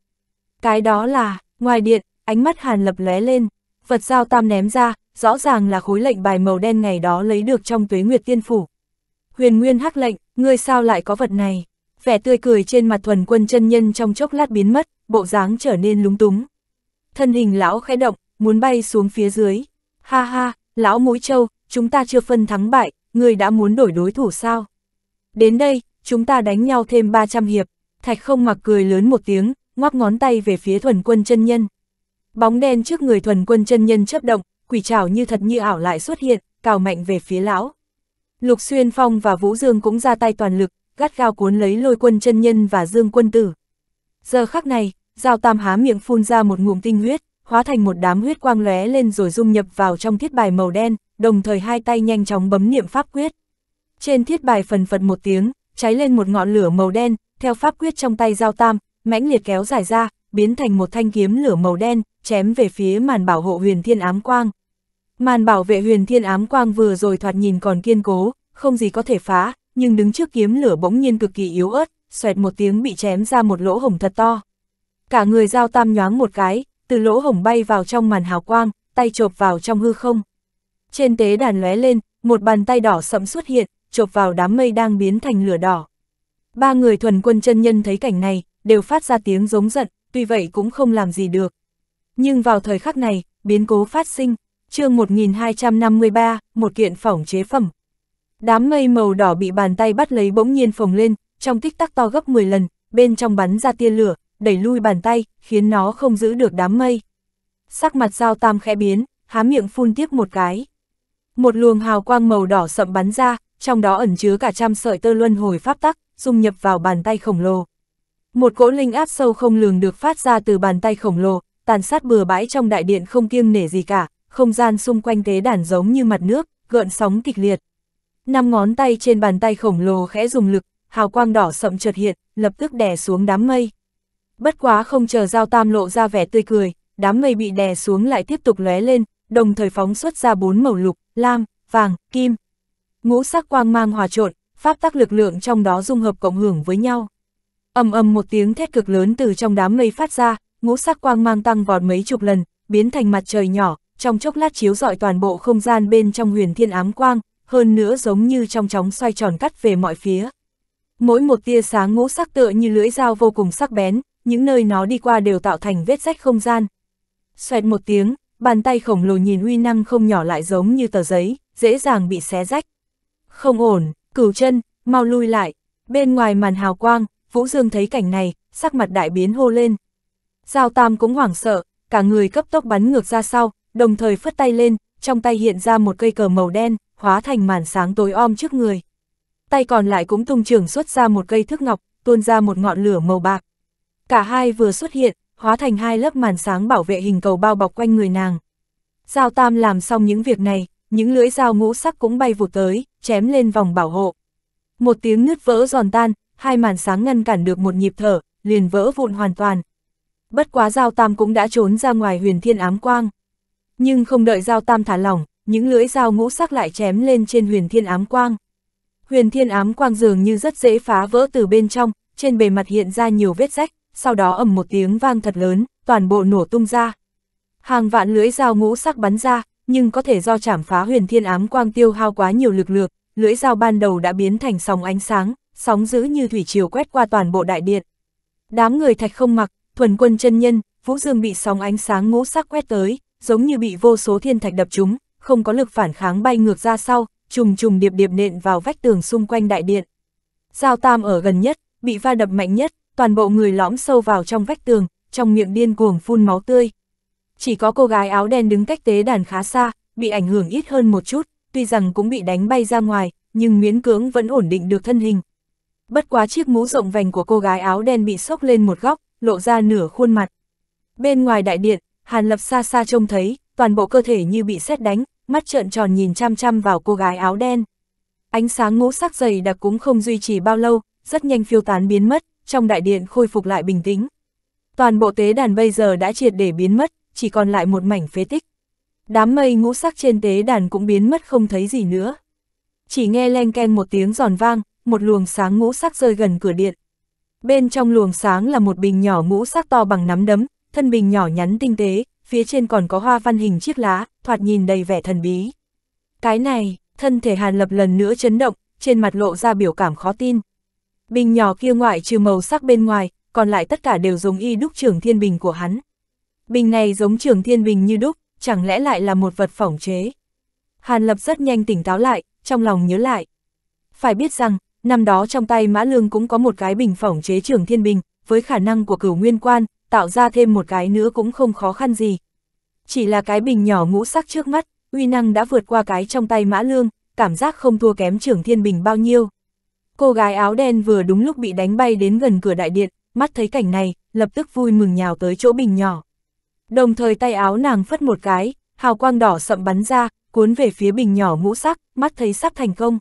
Cái đó là, ngoài điện, ánh mắt Hàn Lập lóe lên, vật Giao Tam ném ra, rõ ràng là khối lệnh bài màu đen ngày đó lấy được trong tuế nguyệt tiên phủ. Huyền Nguyên hắc lệnh, ngươi sao lại có vật này? Vẻ tươi cười trên mặt thuần quân chân nhân trong chốc lát biến mất, bộ dáng trở nên lúng túng. Thân hình lão khẽ động, muốn bay xuống phía dưới, Ha ha, lão mũi trâu, chúng ta chưa phân thắng bại, người đã muốn đổi đối thủ sao? Đến đây, chúng ta đánh nhau thêm 300 hiệp. Thạch không mặc cười lớn một tiếng, ngoắc ngón tay về phía thuần quân chân nhân. Bóng đen trước người thuần quân chân nhân chấp động, quỷ trảo như thật như ảo lại xuất hiện, cào mạnh về phía lão. Lục Xuyên Phong và Vũ Dương cũng ra tay toàn lực, gắt gao cuốn lấy lôi quân chân nhân và dương quân tử. Giờ khắc này, Giao Tam há miệng phun ra một ngụm tinh huyết, hóa thành một đám huyết quang lóe lên rồi dung nhập vào trong thiết bài màu đen, đồng thời hai tay nhanh chóng bấm niệm pháp quyết. Trên thiết bài phần phật một tiếng, cháy lên một ngọn lửa màu đen, theo pháp quyết trong tay giao tam, mãnh liệt kéo dài ra, biến thành một thanh kiếm lửa màu đen, chém về phía màn bảo hộ huyền thiên ám quang. Màn bảo vệ huyền thiên ám quang vừa rồi thoạt nhìn còn kiên cố, không gì có thể phá, nhưng đứng trước kiếm lửa bỗng nhiên cực kỳ yếu ớt, xoẹt một tiếng bị chém ra một lỗ hổng thật to. Cả người giao tam nhoáng một cái, từ lỗ hổng bay vào trong màn hào quang, tay chộp vào trong hư không. Trên tế đàn lóe lên, một bàn tay đỏ sẫm xuất hiện, chộp vào đám mây đang biến thành lửa đỏ. Ba người thuần quân chân nhân thấy cảnh này, đều phát ra tiếng giống giận, tuy vậy cũng không làm gì được. Nhưng vào thời khắc này, biến cố phát sinh, chương 1253, một kiện phỏng chế phẩm. Đám mây màu đỏ bị bàn tay bắt lấy bỗng nhiên phồng lên, trong tích tắc to gấp 10 lần, bên trong bắn ra tia lửa, đẩy lui bàn tay, khiến nó không giữ được đám mây. Sắc mặt Giao Tam khẽ biến, há miệng phun tiếp một cái. Một luồng hào quang màu đỏ sậm bắn ra, trong đó ẩn chứa cả trăm sợi tơ luân hồi pháp tắc, dung nhập vào bàn tay khổng lồ. Một cỗ linh áp sâu không lường được phát ra từ bàn tay khổng lồ, tàn sát bừa bãi trong đại điện không kiêng nể gì cả, không gian xung quanh tế đàn giống như mặt nước, gợn sóng kịch liệt. Năm ngón tay trên bàn tay khổng lồ khẽ dùng lực, hào quang đỏ sậm chợt hiện, lập tức đè xuống đám mây bất quá không chờ Giao Tam lộ ra vẻ tươi cười, đám mây bị đè xuống lại tiếp tục lóe lên, đồng thời phóng xuất ra bốn màu lục, lam, vàng, kim. Ngũ sắc quang mang hòa trộn, pháp tắc lực lượng trong đó dung hợp cộng hưởng với nhau. Ầm ầm một tiếng thét cực lớn từ trong đám mây phát ra, ngũ sắc quang mang tăng vọt mấy chục lần, biến thành mặt trời nhỏ, trong chốc lát chiếu rọi toàn bộ không gian bên trong huyền thiên ám quang, hơn nữa giống như trong chóng xoay tròn cắt về mọi phía. Mỗi một tia sáng ngũ sắc tựa như lưỡi dao vô cùng sắc bén, những nơi nó đi qua đều tạo thành vết rách không gian. Xoẹt một tiếng, bàn tay khổng lồ nhìn uy năng không nhỏ lại giống như tờ giấy, dễ dàng bị xé rách. Không ổn, cửu chân, mau lui lại. Bên ngoài màn hào quang, Vũ Dương thấy cảnh này, sắc mặt đại biến hô lên. Giao Tam cũng hoảng sợ, cả người cấp tốc bắn ngược ra sau, đồng thời phất tay lên, trong tay hiện ra một cây cờ màu đen, hóa thành màn sáng tối om trước người. Tay còn lại cũng tung trường xuất ra một cây thước ngọc, tuôn ra một ngọn lửa màu bạc. Cả hai vừa xuất hiện, hóa thành hai lớp màn sáng bảo vệ hình cầu bao bọc quanh người nàng. Giao Tam làm xong những việc này, những lưỡi dao ngũ sắc cũng bay vụt tới, chém lên vòng bảo hộ. Một tiếng nứt vỡ giòn tan, hai màn sáng ngăn cản được một nhịp thở, liền vỡ vụn hoàn toàn. Bất quá Giao Tam cũng đã trốn ra ngoài huyền thiên ám quang. Nhưng không đợi Giao Tam thả lỏng, những lưỡi dao ngũ sắc lại chém lên trên huyền thiên ám quang. Huyền thiên ám quang dường như rất dễ phá vỡ từ bên trong, trên bề mặt hiện ra nhiều vết rách sau đó ầm một tiếng vang thật lớn, toàn bộ nổ tung ra. Hàng vạn lưỡi dao ngũ sắc bắn ra, nhưng có thể do chảm phá huyền thiên ám quang tiêu hao quá nhiều lực lượng, lưỡi dao ban đầu đã biến thành sóng ánh sáng, sóng dữ như thủy triều quét qua toàn bộ đại điện. Đám người thạch không mặc, thuần quân chân nhân, Vũ Dương bị sóng ánh sáng ngũ sắc quét tới, giống như bị vô số thiên thạch đập trúng, không có lực phản kháng bay ngược ra sau, trùng trùng điệp điệp nện vào vách tường xung quanh đại điện. Giao Tam ở gần nhất, bị va đập mạnh nhất, toàn bộ người lõm sâu vào trong vách tường, trong miệng điên cuồng phun máu tươi. Chỉ có cô gái áo đen đứng cách tế đàn khá xa, bị ảnh hưởng ít hơn một chút, tuy rằng cũng bị đánh bay ra ngoài, nhưng miễn cưỡng vẫn ổn định được thân hình. Bất quá chiếc mũ rộng vành của cô gái áo đen bị sốc lên một góc, lộ ra nửa khuôn mặt. Bên ngoài đại điện, Hàn Lập xa xa trông thấy, toàn bộ cơ thể như bị sét đánh, mắt trợn tròn nhìn chăm chăm vào cô gái áo đen. Ánh sáng ngũ sắc dày đặc cũng không duy trì bao lâu, rất nhanh phiêu tán biến mất, trong đại điện khôi phục lại bình tĩnh. Toàn bộ tế đàn bây giờ đã triệt để biến mất, chỉ còn lại một mảnh phế tích. Đám mây ngũ sắc trên tế đàn cũng biến mất không thấy gì nữa. Chỉ nghe len ken một tiếng giòn vang, một luồng sáng ngũ sắc rơi gần cửa điện. Bên trong luồng sáng là một bình nhỏ ngũ sắc to bằng nắm đấm, thân bình nhỏ nhắn tinh tế, phía trên còn có hoa văn hình chiếc lá, thoạt nhìn đầy vẻ thần bí. Cái này, thân thể Hàn Lập lần nữa chấn động, trên mặt lộ ra biểu cảm khó tin. Bình nhỏ kia ngoại trừ màu sắc bên ngoài, còn lại tất cả đều giống y đúc trưởng thiên bình của hắn. Bình này giống trưởng thiên bình như đúc, chẳng lẽ lại là một vật phỏng chế. Hàn Lập rất nhanh tỉnh táo lại, trong lòng nhớ lại. Phải biết rằng, năm đó trong tay Mã Lương cũng có một cái bình phỏng chế trưởng thiên bình, với khả năng của cửu nguyên quan, tạo ra thêm một cái nữa cũng không khó khăn gì. Chỉ là cái bình nhỏ ngũ sắc trước mắt, uy năng đã vượt qua cái trong tay Mã Lương, cảm giác không thua kém trưởng thiên bình bao nhiêu. Cô gái áo đen vừa đúng lúc bị đánh bay đến gần cửa đại điện, mắt thấy cảnh này, lập tức vui mừng nhào tới chỗ bình nhỏ. Đồng thời tay áo nàng phất một cái, hào quang đỏ sậm bắn ra, cuốn về phía bình nhỏ ngũ sắc, mắt thấy sắp thành công.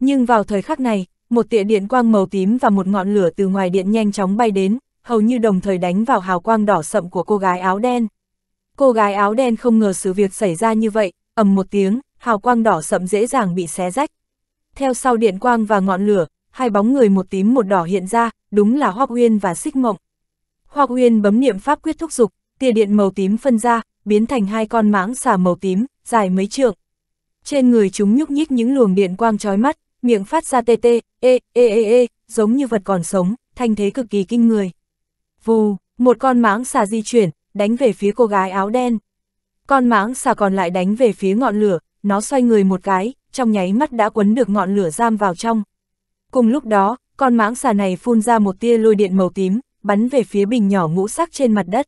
Nhưng vào thời khắc này, một tia điện quang màu tím và một ngọn lửa từ ngoài điện nhanh chóng bay đến, hầu như đồng thời đánh vào hào quang đỏ sậm của cô gái áo đen. Cô gái áo đen không ngờ sự việc xảy ra như vậy, ầm một tiếng, hào quang đỏ sậm dễ dàng bị xé rách, theo sau điện quang và ngọn lửa, hai bóng người một tím một đỏ hiện ra, đúng là Hoác Uyên và Xích Mộng. Hoác Uyên bấm niệm pháp quyết thúc dục, tia điện màu tím phân ra, biến thành hai con mãng xà màu tím, dài mấy trượng. Trên người chúng nhúc nhích những luồng điện quang chói mắt, miệng phát ra tê tê, ê, ê ê ê, giống như vật còn sống, thanh thế cực kỳ kinh người. Vù, một con mãng xà di chuyển, đánh về phía cô gái áo đen. Con mãng xà còn lại đánh về phía ngọn lửa, nó xoay người một cái, trong nháy mắt đã quấn được ngọn lửa giam vào trong. Cùng lúc đó, con mãng xà này phun ra một tia lôi điện màu tím, bắn về phía bình nhỏ ngũ sắc trên mặt đất.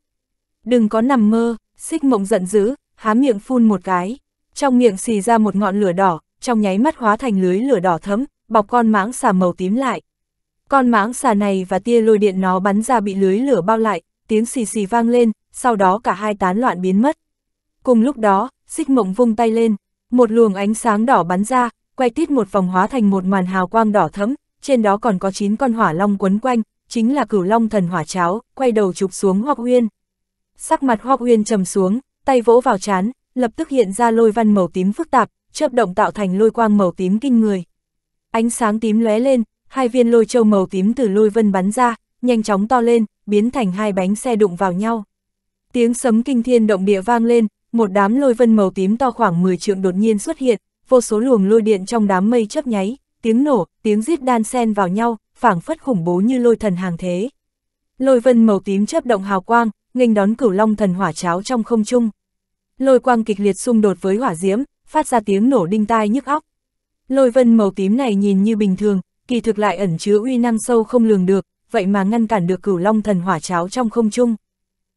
Đừng có nằm mơ, xích mộng giận dữ, há miệng phun một cái. Trong miệng xì ra một ngọn lửa đỏ, trong nháy mắt hóa thành lưới lửa đỏ thấm, bọc con mãng xà màu tím lại. Con mãng xà này và tia lôi điện nó bắn ra bị lưới lửa bao lại, tiếng xì xì vang lên, sau đó cả hai tán loạn biến mất. Cùng lúc đó, xích mộng vung tay lên, một luồng ánh sáng đỏ bắn ra, quay tít một vòng hóa thành một màn hào quang đỏ thẫm, trên đó còn có 9 con hỏa long quấn quanh, chính là cửu long thần hỏa cháo, quay đầu chụp xuống Hoắc Uyên. Sắc mặt Hoắc Uyên trầm xuống, tay vỗ vào chán, lập tức hiện ra lôi văn màu tím phức tạp, chớp động tạo thành lôi quang màu tím kinh người. Ánh sáng tím lóe lên, hai viên lôi châu màu tím từ lôi vân bắn ra, nhanh chóng to lên, biến thành hai bánh xe đụng vào nhau. Tiếng sấm kinh thiên động địa vang lên, một đám lôi vân màu tím to khoảng 10 trượng đột nhiên xuất hiện, vô số luồng lôi điện trong đám mây chớp nháy, tiếng nổ, tiếng rít đan xen vào nhau, phảng phất khủng bố như lôi thần hàng thế. Lôi vân màu tím chớp động hào quang, nghênh đón cửu long thần hỏa cháo trong không trung. Lôi quang kịch liệt xung đột với hỏa diễm, phát ra tiếng nổ đinh tai nhức óc. Lôi vân màu tím này nhìn như bình thường, kỳ thực lại ẩn chứa uy năng sâu không lường được, vậy mà ngăn cản được cửu long thần hỏa cháo trong không trung.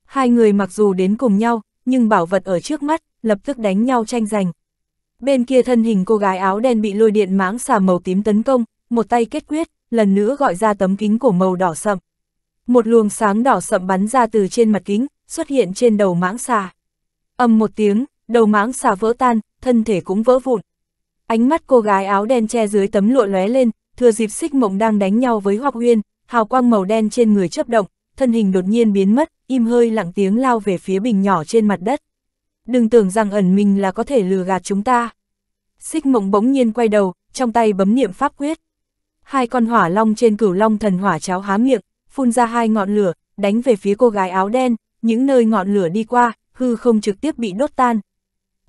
Hai người mặc dù đến cùng nhau, nhưng bảo vật ở trước mắt, lập tức đánh nhau tranh giành. Bên kia thân hình cô gái áo đen bị lôi điện mãng xà màu tím tấn công, một tay kết quyết, lần nữa gọi ra tấm kính của màu đỏ sậm. Một luồng sáng đỏ sậm bắn ra từ trên mặt kính, xuất hiện trên đầu mãng xà. Âm một tiếng, đầu mãng xà vỡ tan, thân thể cũng vỡ vụn. Ánh mắt cô gái áo đen che dưới tấm lụa lóe lên, thừa dịp xích mộng đang đánh nhau với Hoặc Uyên, hào quang màu đen trên người chấp động, thân hình đột nhiên biến mất, im hơi lặng tiếng lao về phía bình nhỏ trên mặt đất. Đừng tưởng rằng ẩn mình là có thể lừa gạt chúng ta. Xích mộng bỗng nhiên quay đầu, trong tay bấm niệm pháp quyết. Hai con hỏa long trên cửu long thần hỏa cháo há miệng, phun ra hai ngọn lửa, đánh về phía cô gái áo đen, những nơi ngọn lửa đi qua, hư không trực tiếp bị đốt tan.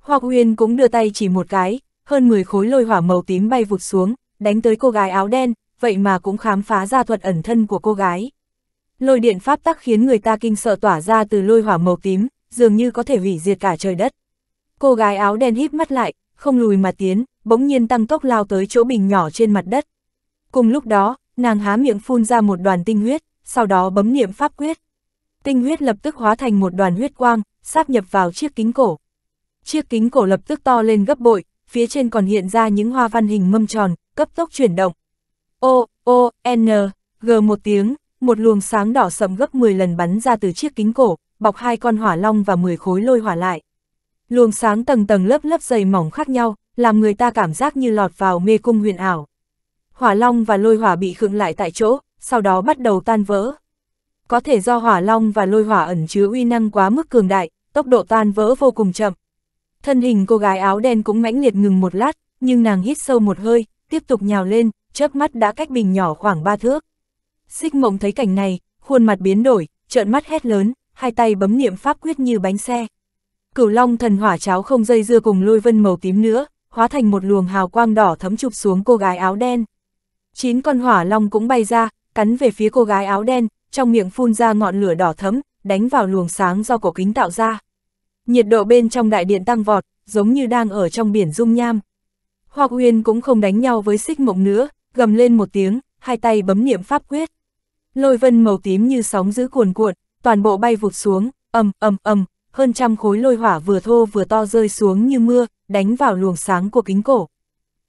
Hoa Uyên cũng đưa tay chỉ một cái, hơn 10 khối lôi hỏa màu tím bay vụt xuống, đánh tới cô gái áo đen, vậy mà cũng khám phá ra thuật ẩn thân của cô gái lôi điện pháp tắc khiến người ta kinh sợ tỏa ra từ lôi hỏa màu tím, dường như có thể hủy diệt cả trời đất. Cô gái áo đen híp mắt lại, không lùi mà tiến, bỗng nhiên tăng tốc lao tới chỗ bình nhỏ trên mặt đất. Cùng lúc đó, nàng há miệng phun ra một đoàn tinh huyết, sau đó bấm niệm pháp quyết. Tinh huyết lập tức hóa thành một đoàn huyết quang, sáp nhập vào chiếc kính cổ. Chiếc kính cổ lập tức to lên gấp bội, phía trên còn hiện ra những hoa văn hình mâm tròn, cấp tốc chuyển động. O, O, N, G một tiếng, một luồng sáng đỏ sầm gấp 10 lần bắn ra từ chiếc kính cổ, bọc hai con hỏa long và 10 khối lôi hỏa lại. Luồng sáng tầng tầng lớp lớp dày mỏng khác nhau, làm người ta cảm giác như lọt vào mê cung huyền ảo. Hỏa long và lôi hỏa bị khựng lại tại chỗ, sau đó bắt đầu tan vỡ. Có thể do hỏa long và lôi hỏa ẩn chứa uy năng quá mức cường đại, tốc độ tan vỡ vô cùng chậm. Thân hình cô gái áo đen cũng mãnh liệt ngừng một lát, nhưng nàng hít sâu một hơi, tiếp tục nhào lên, chớp mắt đã cách bình nhỏ khoảng ba thước. Xích mộng thấy cảnh này, khuôn mặt biến đổi, trợn mắt hét lớn, hai tay bấm niệm pháp quyết như bánh xe. Cửu Long thần hỏa cháo không dây dưa cùng lôi vân màu tím nữa, hóa thành một luồng hào quang đỏ thấm chụp xuống cô gái áo đen. Chín con hỏa long cũng bay ra, cắn về phía cô gái áo đen, trong miệng phun ra ngọn lửa đỏ thấm, đánh vào luồng sáng do cổ kính tạo ra. Nhiệt độ bên trong đại điện tăng vọt, giống như đang ở trong biển dung nham. Hoa Uyên cũng không đánh nhau với xích mộng nữa, gầm lên một tiếng, hai tay bấm niệm pháp quyết lôi vân màu tím như sóng giữ cuồn cuộn, toàn bộ bay vụt xuống, ầm ầm ầm, hơn trăm khối lôi hỏa vừa thô vừa to rơi xuống như mưa, đánh vào luồng sáng của kính cổ.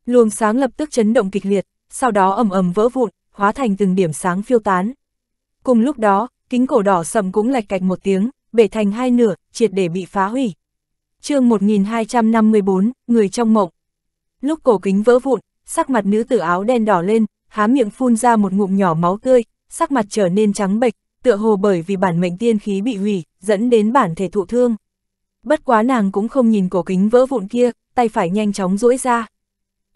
Luồng sáng lập tức chấn động kịch liệt, sau đó ầm ầm vỡ vụn, hóa thành từng điểm sáng phiêu tán. Cùng lúc đó, kính cổ đỏ sầm cũng lạch cạch một tiếng, bể thành hai nửa, triệt để bị phá hủy. chương 1254, Người trong mộng. Lúc cổ kính vỡ vụn, sắc mặt nữ tử áo đen đỏ lên, há miệng phun ra một ngụm nhỏ máu tươi, sắc mặt trở nên trắng bệch, tựa hồ bởi vì bản mệnh tiên khí bị hủy, dẫn đến bản thể thụ thương. Bất quá nàng cũng không nhìn cổ kính vỡ vụn kia, tay phải nhanh chóng duỗi ra.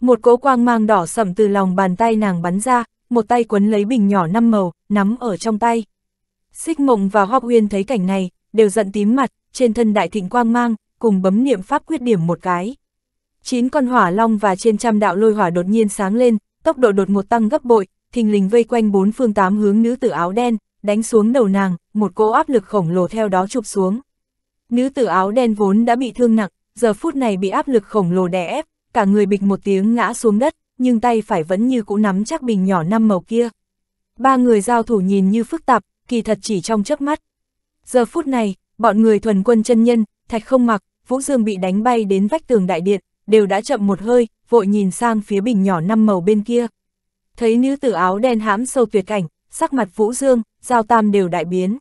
Một cỗ quang mang đỏ sẫm từ lòng bàn tay nàng bắn ra, một tay quấn lấy bình nhỏ năm màu, nắm ở trong tay. Xích mộng và Hoác Uyên thấy cảnh này, đều giận tím mặt, trên thân đại thịnh quang mang, cùng bấm niệm pháp quyết điểm một cái. Chín con hỏa long và trên trăm đạo lôi hỏa đột nhiên sáng lên, tốc độ đột ngột tăng gấp bội, thình lình vây quanh bốn phương tám hướng nữ tử áo đen, đánh xuống đầu nàng, một cỗ áp lực khổng lồ theo đó chụp xuống. Nữ tử áo đen vốn đã bị thương nặng, giờ phút này bị áp lực khổng lồ đè ép, cả người bịch một tiếng ngã xuống đất, nhưng tay phải vẫn như cũ nắm chắc bình nhỏ năm màu kia. Ba người giao thủ nhìn như phức tạp, kỳ thật chỉ trong chớp mắt. Giờ phút này, bọn người thuần quân chân nhân, thạch không mặc, Vũ Dương bị đánh bay đến vách tường đại điện, đều đã chậm một hơi, vội nhìn sang phía bình nhỏ năm màu bên kia thấy nữ tử áo đen hãm sâu tuyệt cảnh, sắc mặt Vũ Dương, Giao Tam đều đại biến.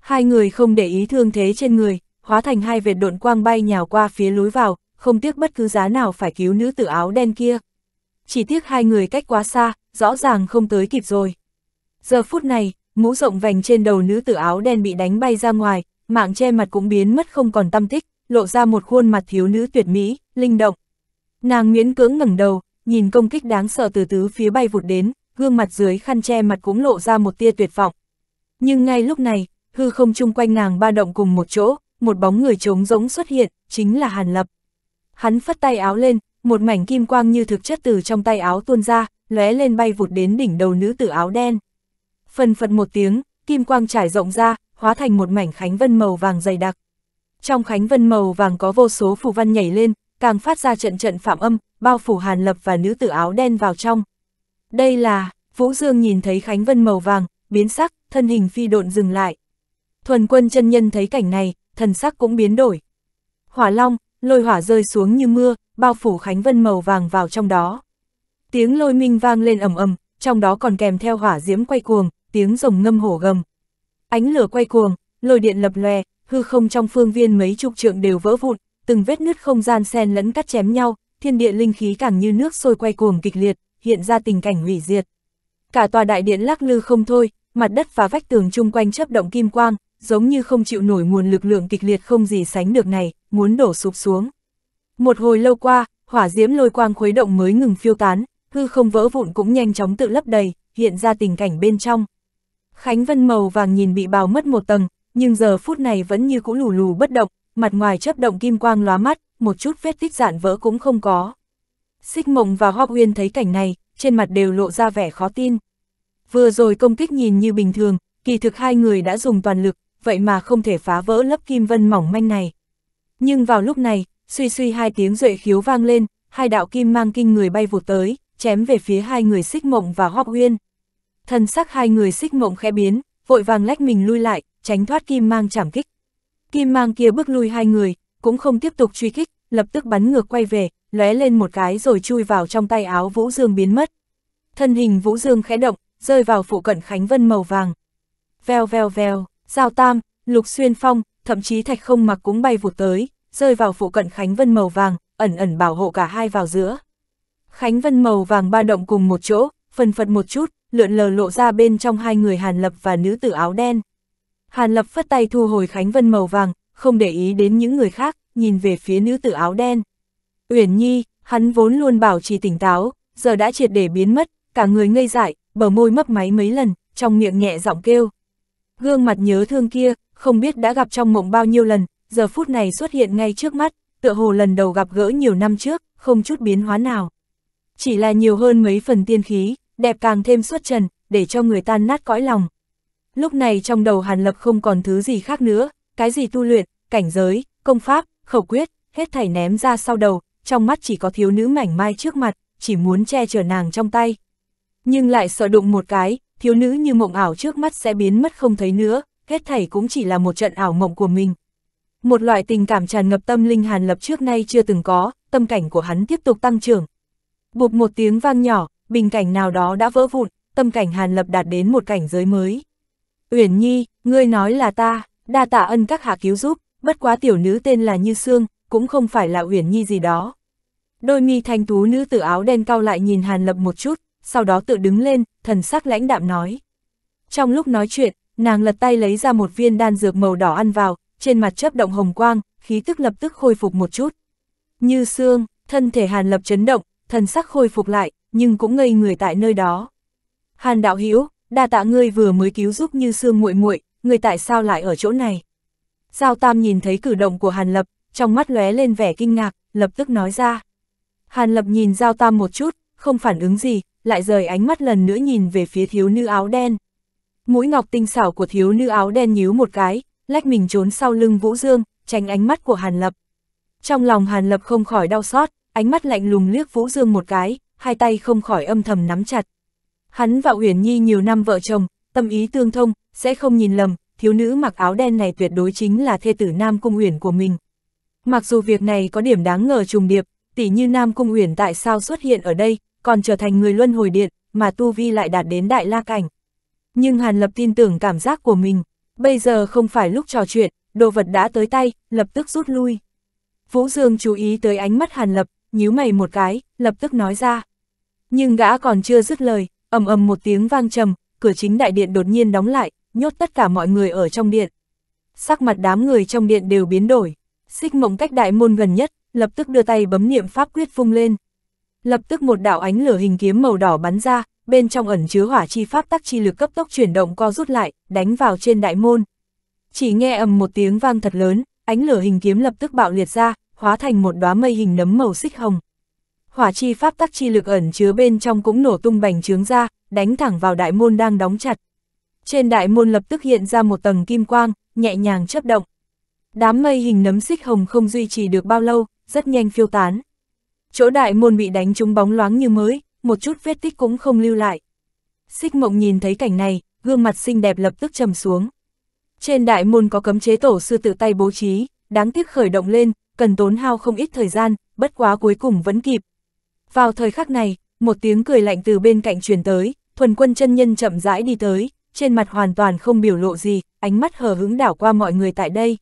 Hai người không để ý thương thế trên người, hóa thành hai vệt độn quang bay nhào qua phía lối vào, không tiếc bất cứ giá nào phải cứu nữ tử áo đen kia. Chỉ tiếc hai người cách quá xa, rõ ràng không tới kịp rồi. Giờ phút này, mũ rộng vành trên đầu nữ tử áo đen bị đánh bay ra ngoài, mạng che mặt cũng biến mất không còn tâm thích lộ ra một khuôn mặt thiếu nữ tuyệt mỹ, linh động. Nàng miễn cưỡng ngẩng đầu, nhìn công kích đáng sợ từ tứ phía bay vụt đến, gương mặt dưới khăn che mặt cũng lộ ra một tia tuyệt vọng. Nhưng ngay lúc này, hư không chung quanh nàng ba động cùng một chỗ, một bóng người trống rỗng xuất hiện, chính là Hàn Lập. Hắn phất tay áo lên, một mảnh kim quang như thực chất từ trong tay áo tuôn ra, lóe lên bay vụt đến đỉnh đầu nữ tử áo đen. Phần phật một tiếng, kim quang trải rộng ra, hóa thành một mảnh khánh vân màu vàng dày đặc. Trong khánh vân màu vàng có vô số phù văn nhảy lên, càng phát ra trận trận phạm âm, bao phủ Hàn Lập và nữ tử áo đen vào trong. Đây là, Vũ Dương nhìn thấy Khánh Vân màu vàng, biến sắc, thân hình phi độn dừng lại. Thuần quân chân nhân thấy cảnh này, thần sắc cũng biến đổi. Hỏa long, lôi hỏa rơi xuống như mưa, bao phủ Khánh Vân màu vàng vào trong đó. Tiếng lôi minh vang lên ầm ầm, trong đó còn kèm theo hỏa diễm quay cuồng, tiếng rồng ngâm hổ gầm. Ánh lửa quay cuồng, lôi điện lập lòe, hư không trong phương viên mấy chục trượng đều vỡ vụn, từng vết nứt không gian xen lẫn cắt chém nhau, thiên địa linh khí càng như nước sôi quay cuồng kịch liệt, hiện ra tình cảnh hủy diệt. Cả tòa đại điện lắc lư không thôi, mặt đất và vách tường chung quanh chấp động kim quang, giống như không chịu nổi nguồn lực lượng kịch liệt không gì sánh được này, muốn đổ sụp xuống. Một hồi lâu qua, hỏa diễm lôi quang khuấy động mới ngừng phiêu tán, hư không vỡ vụn cũng nhanh chóng tự lấp đầy, hiện ra tình cảnh bên trong. Khánh Vân màu vàng nhìn bị bào mất một tầng, nhưng giờ phút này vẫn như cũ lù lù bất động, mặt ngoài chấp động kim quang lóa mắt, một chút vết tích dạn vỡ cũng không có. Xích mộng và Hoa Uyên thấy cảnh này, trên mặt đều lộ ra vẻ khó tin. Vừa rồi công kích nhìn như bình thường, kỳ thực hai người đã dùng toàn lực, vậy mà không thể phá vỡ lớp kim vân mỏng manh này. Nhưng vào lúc này, suy suy hai tiếng duệ khiếu vang lên, hai đạo kim mang kinh người bay vụt tới, chém về phía hai người xích mộng và Hoác Uyên. Thần sắc hai người xích mộng khẽ biến, vội vàng lách mình lui lại, tránh thoát kim mang chảm kích, Kim mang kia bước lui hai người, cũng không tiếp tục truy kích, lập tức bắn ngược quay về, lóe lên một cái rồi chui vào trong tay áo Vũ Dương biến mất. Thân hình Vũ Dương khẽ động, rơi vào phụ cận Khánh Vân màu vàng. Vèo vèo vèo, Giao Tam, Lục Xuyên Phong, thậm chí Thạch Không Mặc cũng bay vụt tới, rơi vào phụ cận Khánh Vân màu vàng, ẩn ẩn bảo hộ cả hai vào giữa. Khánh Vân màu vàng ba động cùng một chỗ, phần phật một chút, lượn lờ lộ ra bên trong hai người Hàn Lập và nữ tử áo đen. Hàn Lập phất tay thu hồi Khánh Vân màu vàng, không để ý đến những người khác, nhìn về phía nữ tử áo đen. Uyển Nhi, hắn vốn luôn bảo trì tỉnh táo, giờ đã triệt để biến mất, cả người ngây dại, bờ môi mấp máy mấy lần, trong miệng nhẹ giọng kêu. Gương mặt nhớ thương kia, không biết đã gặp trong mộng bao nhiêu lần, giờ phút này xuất hiện ngay trước mắt, tựa hồ lần đầu gặp gỡ nhiều năm trước, không chút biến hóa nào. Chỉ là nhiều hơn mấy phần tiên khí, đẹp càng thêm xuất trần, để cho người tan nát cõi lòng. Lúc này trong đầu Hàn Lập không còn thứ gì khác nữa, cái gì tu luyện, cảnh giới, công pháp, khẩu quyết, hết thảy ném ra sau đầu, trong mắt chỉ có thiếu nữ mảnh mai trước mặt, chỉ muốn che chở nàng trong tay. Nhưng lại sợ đụng một cái, thiếu nữ như mộng ảo trước mắt sẽ biến mất không thấy nữa, hết thảy cũng chỉ là một trận ảo mộng của mình. Một loại tình cảm tràn ngập tâm linh Hàn Lập trước nay chưa từng có, tâm cảnh của hắn tiếp tục tăng trưởng. Bụp một tiếng vang nhỏ, bình cảnh nào đó đã vỡ vụn, tâm cảnh Hàn Lập đạt đến một cảnh giới mới. Uyển Nhi, ngươi nói là ta, đa tạ ân các hạ cứu giúp, bất quá tiểu nữ tên là Như Sương, cũng không phải là Uyển Nhi gì đó. Đôi mi thanh tú nữ tử áo đen cao lại nhìn Hàn Lập một chút, sau đó tự đứng lên, thần sắc lãnh đạm nói. Trong lúc nói chuyện, nàng lật tay lấy ra một viên đan dược màu đỏ ăn vào, trên mặt chớp động hồng quang, khí tức lập tức khôi phục một chút. Như Sương, thân thể Hàn Lập chấn động, thần sắc khôi phục lại, nhưng cũng ngây người tại nơi đó. Hàn Đạo Hữu đa tạ ngươi vừa mới cứu giúp như xương muội muội, ngươi tại sao lại ở chỗ này? Giao Tam nhìn thấy cử động của Hàn Lập, trong mắt lóe lên vẻ kinh ngạc, lập tức nói ra. Hàn Lập nhìn Giao Tam một chút, không phản ứng gì, lại rời ánh mắt lần nữa nhìn về phía thiếu nữ áo đen. Mũi ngọc tinh xảo của thiếu nữ áo đen nhíu một cái, lách mình trốn sau lưng Vũ Dương, tránh ánh mắt của Hàn Lập. Trong lòng Hàn Lập không khỏi đau xót, ánh mắt lạnh lùng liếc Vũ Dương một cái, hai tay không khỏi âm thầm nắm chặt. Hắn và Uyển Nhi nhiều năm vợ chồng, tâm ý tương thông, sẽ không nhìn lầm, thiếu nữ mặc áo đen này tuyệt đối chính là thê tử Nam Cung Uyển của mình. Mặc dù việc này có điểm đáng ngờ trùng điệp, tỷ như Nam Cung Uyển tại sao xuất hiện ở đây, còn trở thành người luân hồi điện, mà Tu Vi lại đạt đến đại la cảnh. Nhưng Hàn Lập tin tưởng cảm giác của mình, bây giờ không phải lúc trò chuyện, đồ vật đã tới tay, lập tức rút lui. Vũ Dương chú ý tới ánh mắt Hàn Lập, nhíu mày một cái, lập tức nói ra. Nhưng gã còn chưa dứt lời, ầm ầm một tiếng vang trầm, cửa chính đại điện đột nhiên đóng lại, nhốt tất cả mọi người ở trong điện. Sắc mặt đám người trong điện đều biến đổi, xích mộng cách đại môn gần nhất, lập tức đưa tay bấm niệm pháp quyết vung lên. Lập tức một đạo ánh lửa hình kiếm màu đỏ bắn ra, bên trong ẩn chứa hỏa chi pháp tắc chi lực cấp tốc chuyển động co rút lại, đánh vào trên đại môn. Chỉ nghe ầm một tiếng vang thật lớn, ánh lửa hình kiếm lập tức bạo liệt ra, hóa thành một đóa mây hình nấm màu xích hồng hỏa chi pháp tắc chi lực ẩn chứa bên trong cũng nổ tung bành trướng ra, đánh thẳng vào đại môn đang đóng chặt. Trên đại môn lập tức hiện ra một tầng kim quang, nhẹ nhàng chấp động. Đám mây hình nấm xích hồng không duy trì được bao lâu, rất nhanh phiêu tán. Chỗ đại môn bị đánh trúng bóng loáng như mới, một chút vết tích cũng không lưu lại. Xích mộng nhìn thấy cảnh này, gương mặt xinh đẹp lập tức trầm xuống. Trên đại môn có cấm chế tổ sư tự tay bố trí, đáng tiếc khởi động lên, cần tốn hao không ít thời gian, bất quá cuối cùng vẫn kịp, vào thời khắc này, một tiếng cười lạnh từ bên cạnh truyền tới, thuần quân chân nhân chậm rãi đi tới, trên mặt hoàn toàn không biểu lộ gì, ánh mắt hờ hứng đảo qua mọi người tại đây.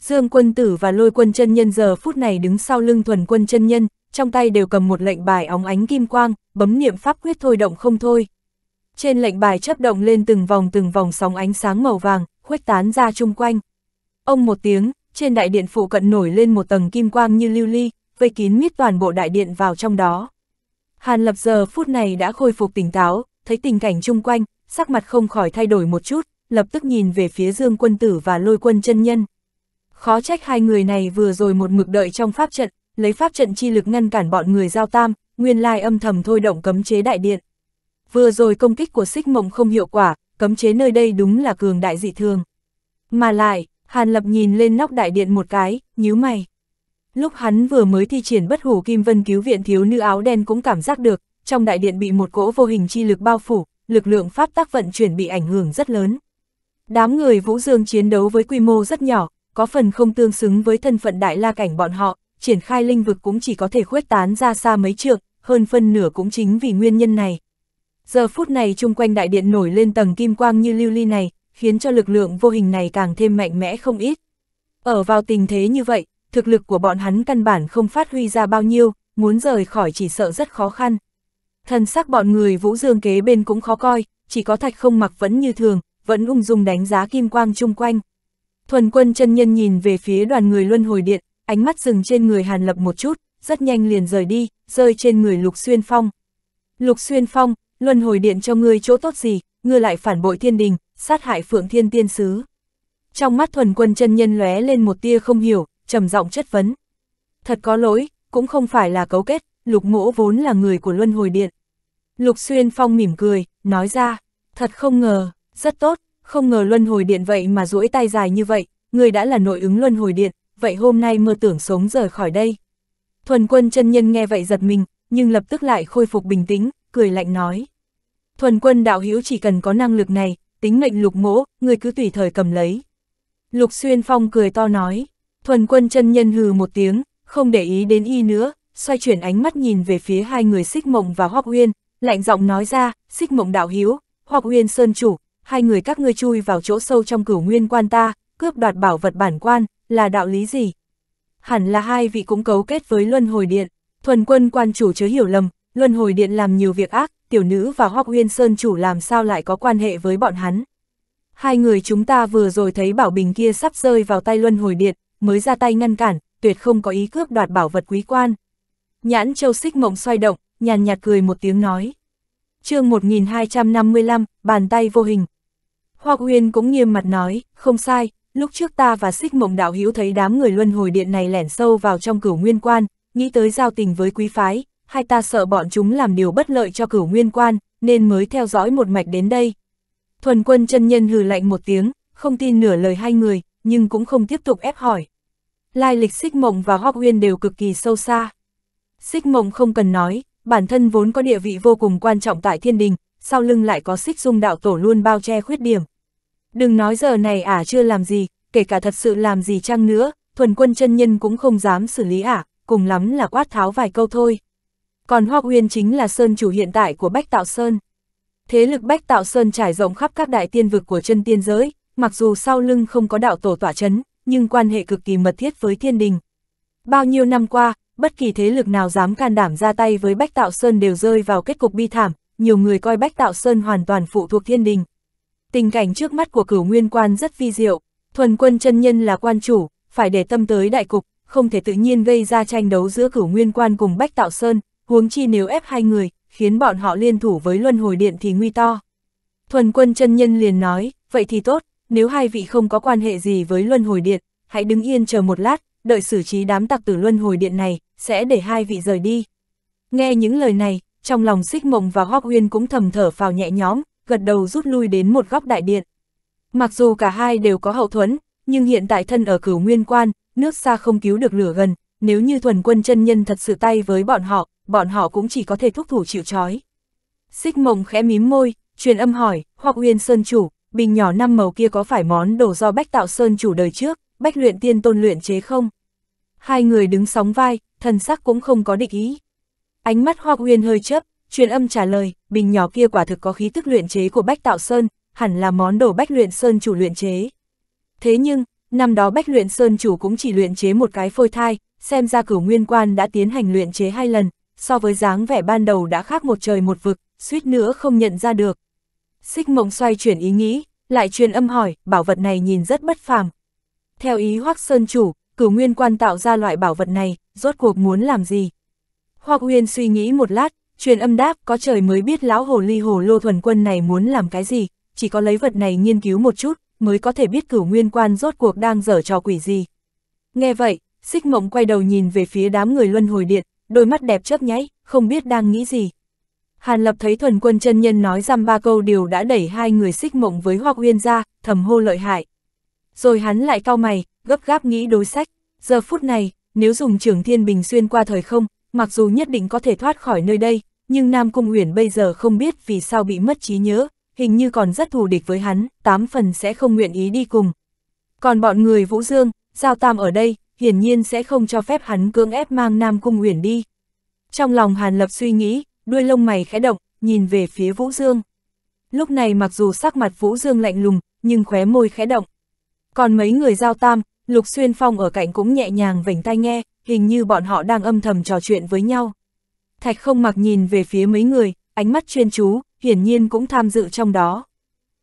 Dương quân tử và lôi quân chân nhân giờ phút này đứng sau lưng thuần quân chân nhân, trong tay đều cầm một lệnh bài óng ánh kim quang, bấm niệm pháp quyết thôi động không thôi. Trên lệnh bài chấp động lên từng vòng từng vòng sóng ánh sáng màu vàng, khuếch tán ra chung quanh. Ông một tiếng, trên đại điện phụ cận nổi lên một tầng kim quang như lưu ly, vây kín mít toàn bộ đại điện vào trong đó. Hàn lập giờ phút này đã khôi phục tỉnh táo, thấy tình cảnh chung quanh, sắc mặt không khỏi thay đổi một chút, lập tức nhìn về phía dương quân tử và lôi quân chân nhân. Khó trách hai người này vừa rồi một mực đợi trong pháp trận, lấy pháp trận chi lực ngăn cản bọn người giao tam, nguyên lai âm thầm thôi động cấm chế đại điện. Vừa rồi công kích của xích mộng không hiệu quả, cấm chế nơi đây đúng là cường đại dị thường. Mà lại, Hàn Lập nhìn lên nóc đại điện một cái, nhíu mày. Lúc hắn vừa mới thi triển bất hủ kim vân cứu viện thiếu nữ áo đen cũng cảm giác được, trong đại điện bị một cỗ vô hình chi lực bao phủ, lực lượng pháp tác vận chuyển bị ảnh hưởng rất lớn. Đám người Vũ Dương chiến đấu với quy mô rất nhỏ, có phần không tương xứng với thân phận đại la cảnh bọn họ, triển khai linh vực cũng chỉ có thể khuếch tán ra xa mấy trượng, hơn phân nửa cũng chính vì nguyên nhân này. Giờ phút này chung quanh đại điện nổi lên tầng kim quang như lưu ly này, khiến cho lực lượng vô hình này càng thêm mạnh mẽ không ít. Ở vào tình thế như vậy, thực lực của bọn hắn căn bản không phát huy ra bao nhiêu, muốn rời khỏi chỉ sợ rất khó khăn. Thần sắc bọn người Vũ Dương kế bên cũng khó coi, chỉ có thạch không mặc vẫn như thường, vẫn ung dung đánh giá kim quang chung quanh. Thuần quân chân nhân nhìn về phía đoàn người luân hồi điện, ánh mắt dừng trên người Hàn Lập một chút, rất nhanh liền rời đi, rơi trên người Lục Xuyên Phong. Lục Xuyên Phong, luân hồi điện cho ngươi chỗ tốt gì, ngươi lại phản bội thiên đình, sát hại phượng thiên tiên sứ. Trong mắt thuần quân chân nhân lóe lên một tia không hiểu, trầm giọng chất vấn. Thật có lỗi, cũng không phải là cấu kết, lục mỗ vốn là người của Luân Hồi Điện. Lục Xuyên Phong mỉm cười, nói ra, thật không ngờ, rất tốt, không ngờ Luân Hồi Điện vậy mà duỗi tay dài như vậy, người đã là nội ứng Luân Hồi Điện, vậy hôm nay mơ tưởng sống rời khỏi đây. Thuần quân chân nhân nghe vậy giật mình, nhưng lập tức lại khôi phục bình tĩnh, cười lạnh nói. Thuần quân đạo hữu chỉ cần có năng lực này, tính mệnh lục mỗ, người cứ tùy thời cầm lấy. Lục xuyên phong cười to nói, Thuần quân chân nhân hừ một tiếng, không để ý đến y nữa, xoay chuyển ánh mắt nhìn về phía hai người xích mộng và hoác uyên, lạnh giọng nói ra, xích mộng đạo hiếu, hoác uyên sơn chủ, hai người các ngươi chui vào chỗ sâu trong cửu nguyên quan ta, cướp đoạt bảo vật bản quan, là đạo lý gì? Hẳn là hai vị cũng cấu kết với luân hồi điện, thuần quân quan chủ chớ hiểu lầm, luân hồi điện làm nhiều việc ác, tiểu nữ và hoác uyên sơn chủ làm sao lại có quan hệ với bọn hắn. Hai người chúng ta vừa rồi thấy bảo bình kia sắp rơi vào tay luân hồi điện, mới ra tay ngăn cản, tuyệt không có ý cướp đoạt bảo vật quý quan. Nhãn châu xích mộng xoay động, nhàn nhạt cười một tiếng nói. chương 1255, bàn tay vô hình. Hoa Uyên cũng nghiêm mặt nói, không sai, lúc trước ta và xích mộng đạo hữu thấy đám người luân hồi điện này lẻn sâu vào trong cửu nguyên quan, nghĩ tới giao tình với quý phái, hai ta sợ bọn chúng làm điều bất lợi cho cửu nguyên quan, nên mới theo dõi một mạch đến đây. Thuần quân chân nhân hừ lạnh một tiếng, không tin nửa lời hai người, nhưng cũng không tiếp tục ép hỏi lai lịch xích mộng và Hoác Uyên đều cực kỳ sâu xa. Xích mộng không cần nói, bản thân vốn có địa vị vô cùng quan trọng tại thiên đình, sau lưng lại có xích dung đạo tổ luôn bao che khuyết điểm. Đừng nói giờ này ả à chưa làm gì, kể cả thật sự làm gì chăng nữa, thuần quân chân nhân cũng không dám xử lý ả, à, cùng lắm là quát tháo vài câu thôi. Còn Hoác Uyên chính là sơn chủ hiện tại của Bách Tạo Sơn. Thế lực Bách Tạo Sơn trải rộng khắp các đại tiên vực của chân tiên giới, mặc dù sau lưng không có đạo tổ tỏa chấn, nhưng quan hệ cực kỳ mật thiết với thiên đình. Bao nhiêu năm qua, bất kỳ thế lực nào dám can đảm ra tay với Bách Tạo Sơn đều rơi vào kết cục bi thảm, nhiều người coi Bách Tạo Sơn hoàn toàn phụ thuộc thiên đình. Tình cảnh trước mắt của cửu nguyên quan rất vi diệu, thuần quân chân nhân là quan chủ, phải để tâm tới đại cục, không thể tự nhiên gây ra tranh đấu giữa cửu nguyên quan cùng Bách Tạo Sơn, huống chi nếu ép hai người, khiến bọn họ liên thủ với Luân Hồi Điện thì nguy to. Thuần quân chân nhân liền nói, vậy thì tốt, nếu hai vị không có quan hệ gì với Luân Hồi Điện, hãy đứng yên chờ một lát, đợi xử trí đám tặc tử Luân Hồi Điện này, sẽ để hai vị rời đi. Nghe những lời này, trong lòng xích mộng và Hoác Uyên cũng thầm thở phào nhẹ nhõm, gật đầu rút lui đến một góc đại điện. Mặc dù cả hai đều có hậu thuẫn, nhưng hiện tại thân ở cửu nguyên quan, nước xa không cứu được lửa gần, nếu như thuần quân chân nhân thật sự tay với bọn họ, bọn họ cũng chỉ có thể thúc thủ chịu trói. Xích mộng khẽ mím môi, truyền âm hỏi, hoặc uyên sơn chủ, bình nhỏ năm màu kia có phải món đồ do Bách Tạo Sơn chủ đời trước, Bách Luyện Tiên Tôn luyện chế không? Hai người đứng sóng vai, thần sắc cũng không có địch ý. Ánh mắt Hoa Uyên hơi chớp, truyền âm trả lời, bình nhỏ kia quả thực có khí tức luyện chế của Bách Tạo Sơn, hẳn là món đồ Bách Luyện Sơn chủ luyện chế. Thế nhưng, năm đó Bách Luyện Sơn chủ cũng chỉ luyện chế một cái phôi thai, xem ra cửu nguyên quan đã tiến hành luyện chế hai lần, so với dáng vẻ ban đầu đã khác một trời một vực, suýt nữa không nhận ra được. Xích mộng xoay chuyển ý nghĩ, lại truyền âm hỏi, bảo vật này nhìn rất bất phàm. Theo ý Hoắc Sơn chủ, cửu nguyên quan tạo ra loại bảo vật này, rốt cuộc muốn làm gì? Hoắc Uyên suy nghĩ một lát, truyền âm đáp, có trời mới biết lão hồ ly hồ lô thuần quân này muốn làm cái gì, chỉ có lấy vật này nghiên cứu một chút, mới có thể biết cửu nguyên quan rốt cuộc đang dở trò quỷ gì. Nghe vậy, xích mộng quay đầu nhìn về phía đám người luân hồi điện, đôi mắt đẹp chớp nháy, không biết đang nghĩ gì. Hàn Lập thấy thuần quân chân nhân nói dăm ba câu điều đã đẩy hai người xích mộng với Hoác Uyên ra, thầm hô lợi hại. Rồi hắn lại cau mày, gấp gáp nghĩ đối sách. Giờ phút này, nếu dùng trưởng thiên bình xuyên qua thời không, mặc dù nhất định có thể thoát khỏi nơi đây, nhưng Nam Cung Uyển bây giờ không biết vì sao bị mất trí nhớ, hình như còn rất thù địch với hắn, tám phần sẽ không nguyện ý đi cùng. Còn bọn người Vũ Dương, Giao Tam ở đây, hiển nhiên sẽ không cho phép hắn cưỡng ép mang Nam Cung Uyển đi. Trong lòng Hàn Lập suy nghĩ, đuôi lông mày khẽ động, nhìn về phía Vũ Dương. Lúc này mặc dù sắc mặt Vũ Dương lạnh lùng, nhưng khóe môi khẽ động. Còn mấy người giao tam, Lục Xuyên Phong ở cạnh cũng nhẹ nhàng vểnh tai nghe, hình như bọn họ đang âm thầm trò chuyện với nhau. Thạch không mặc nhìn về phía mấy người, ánh mắt chuyên chú, hiển nhiên cũng tham dự trong đó.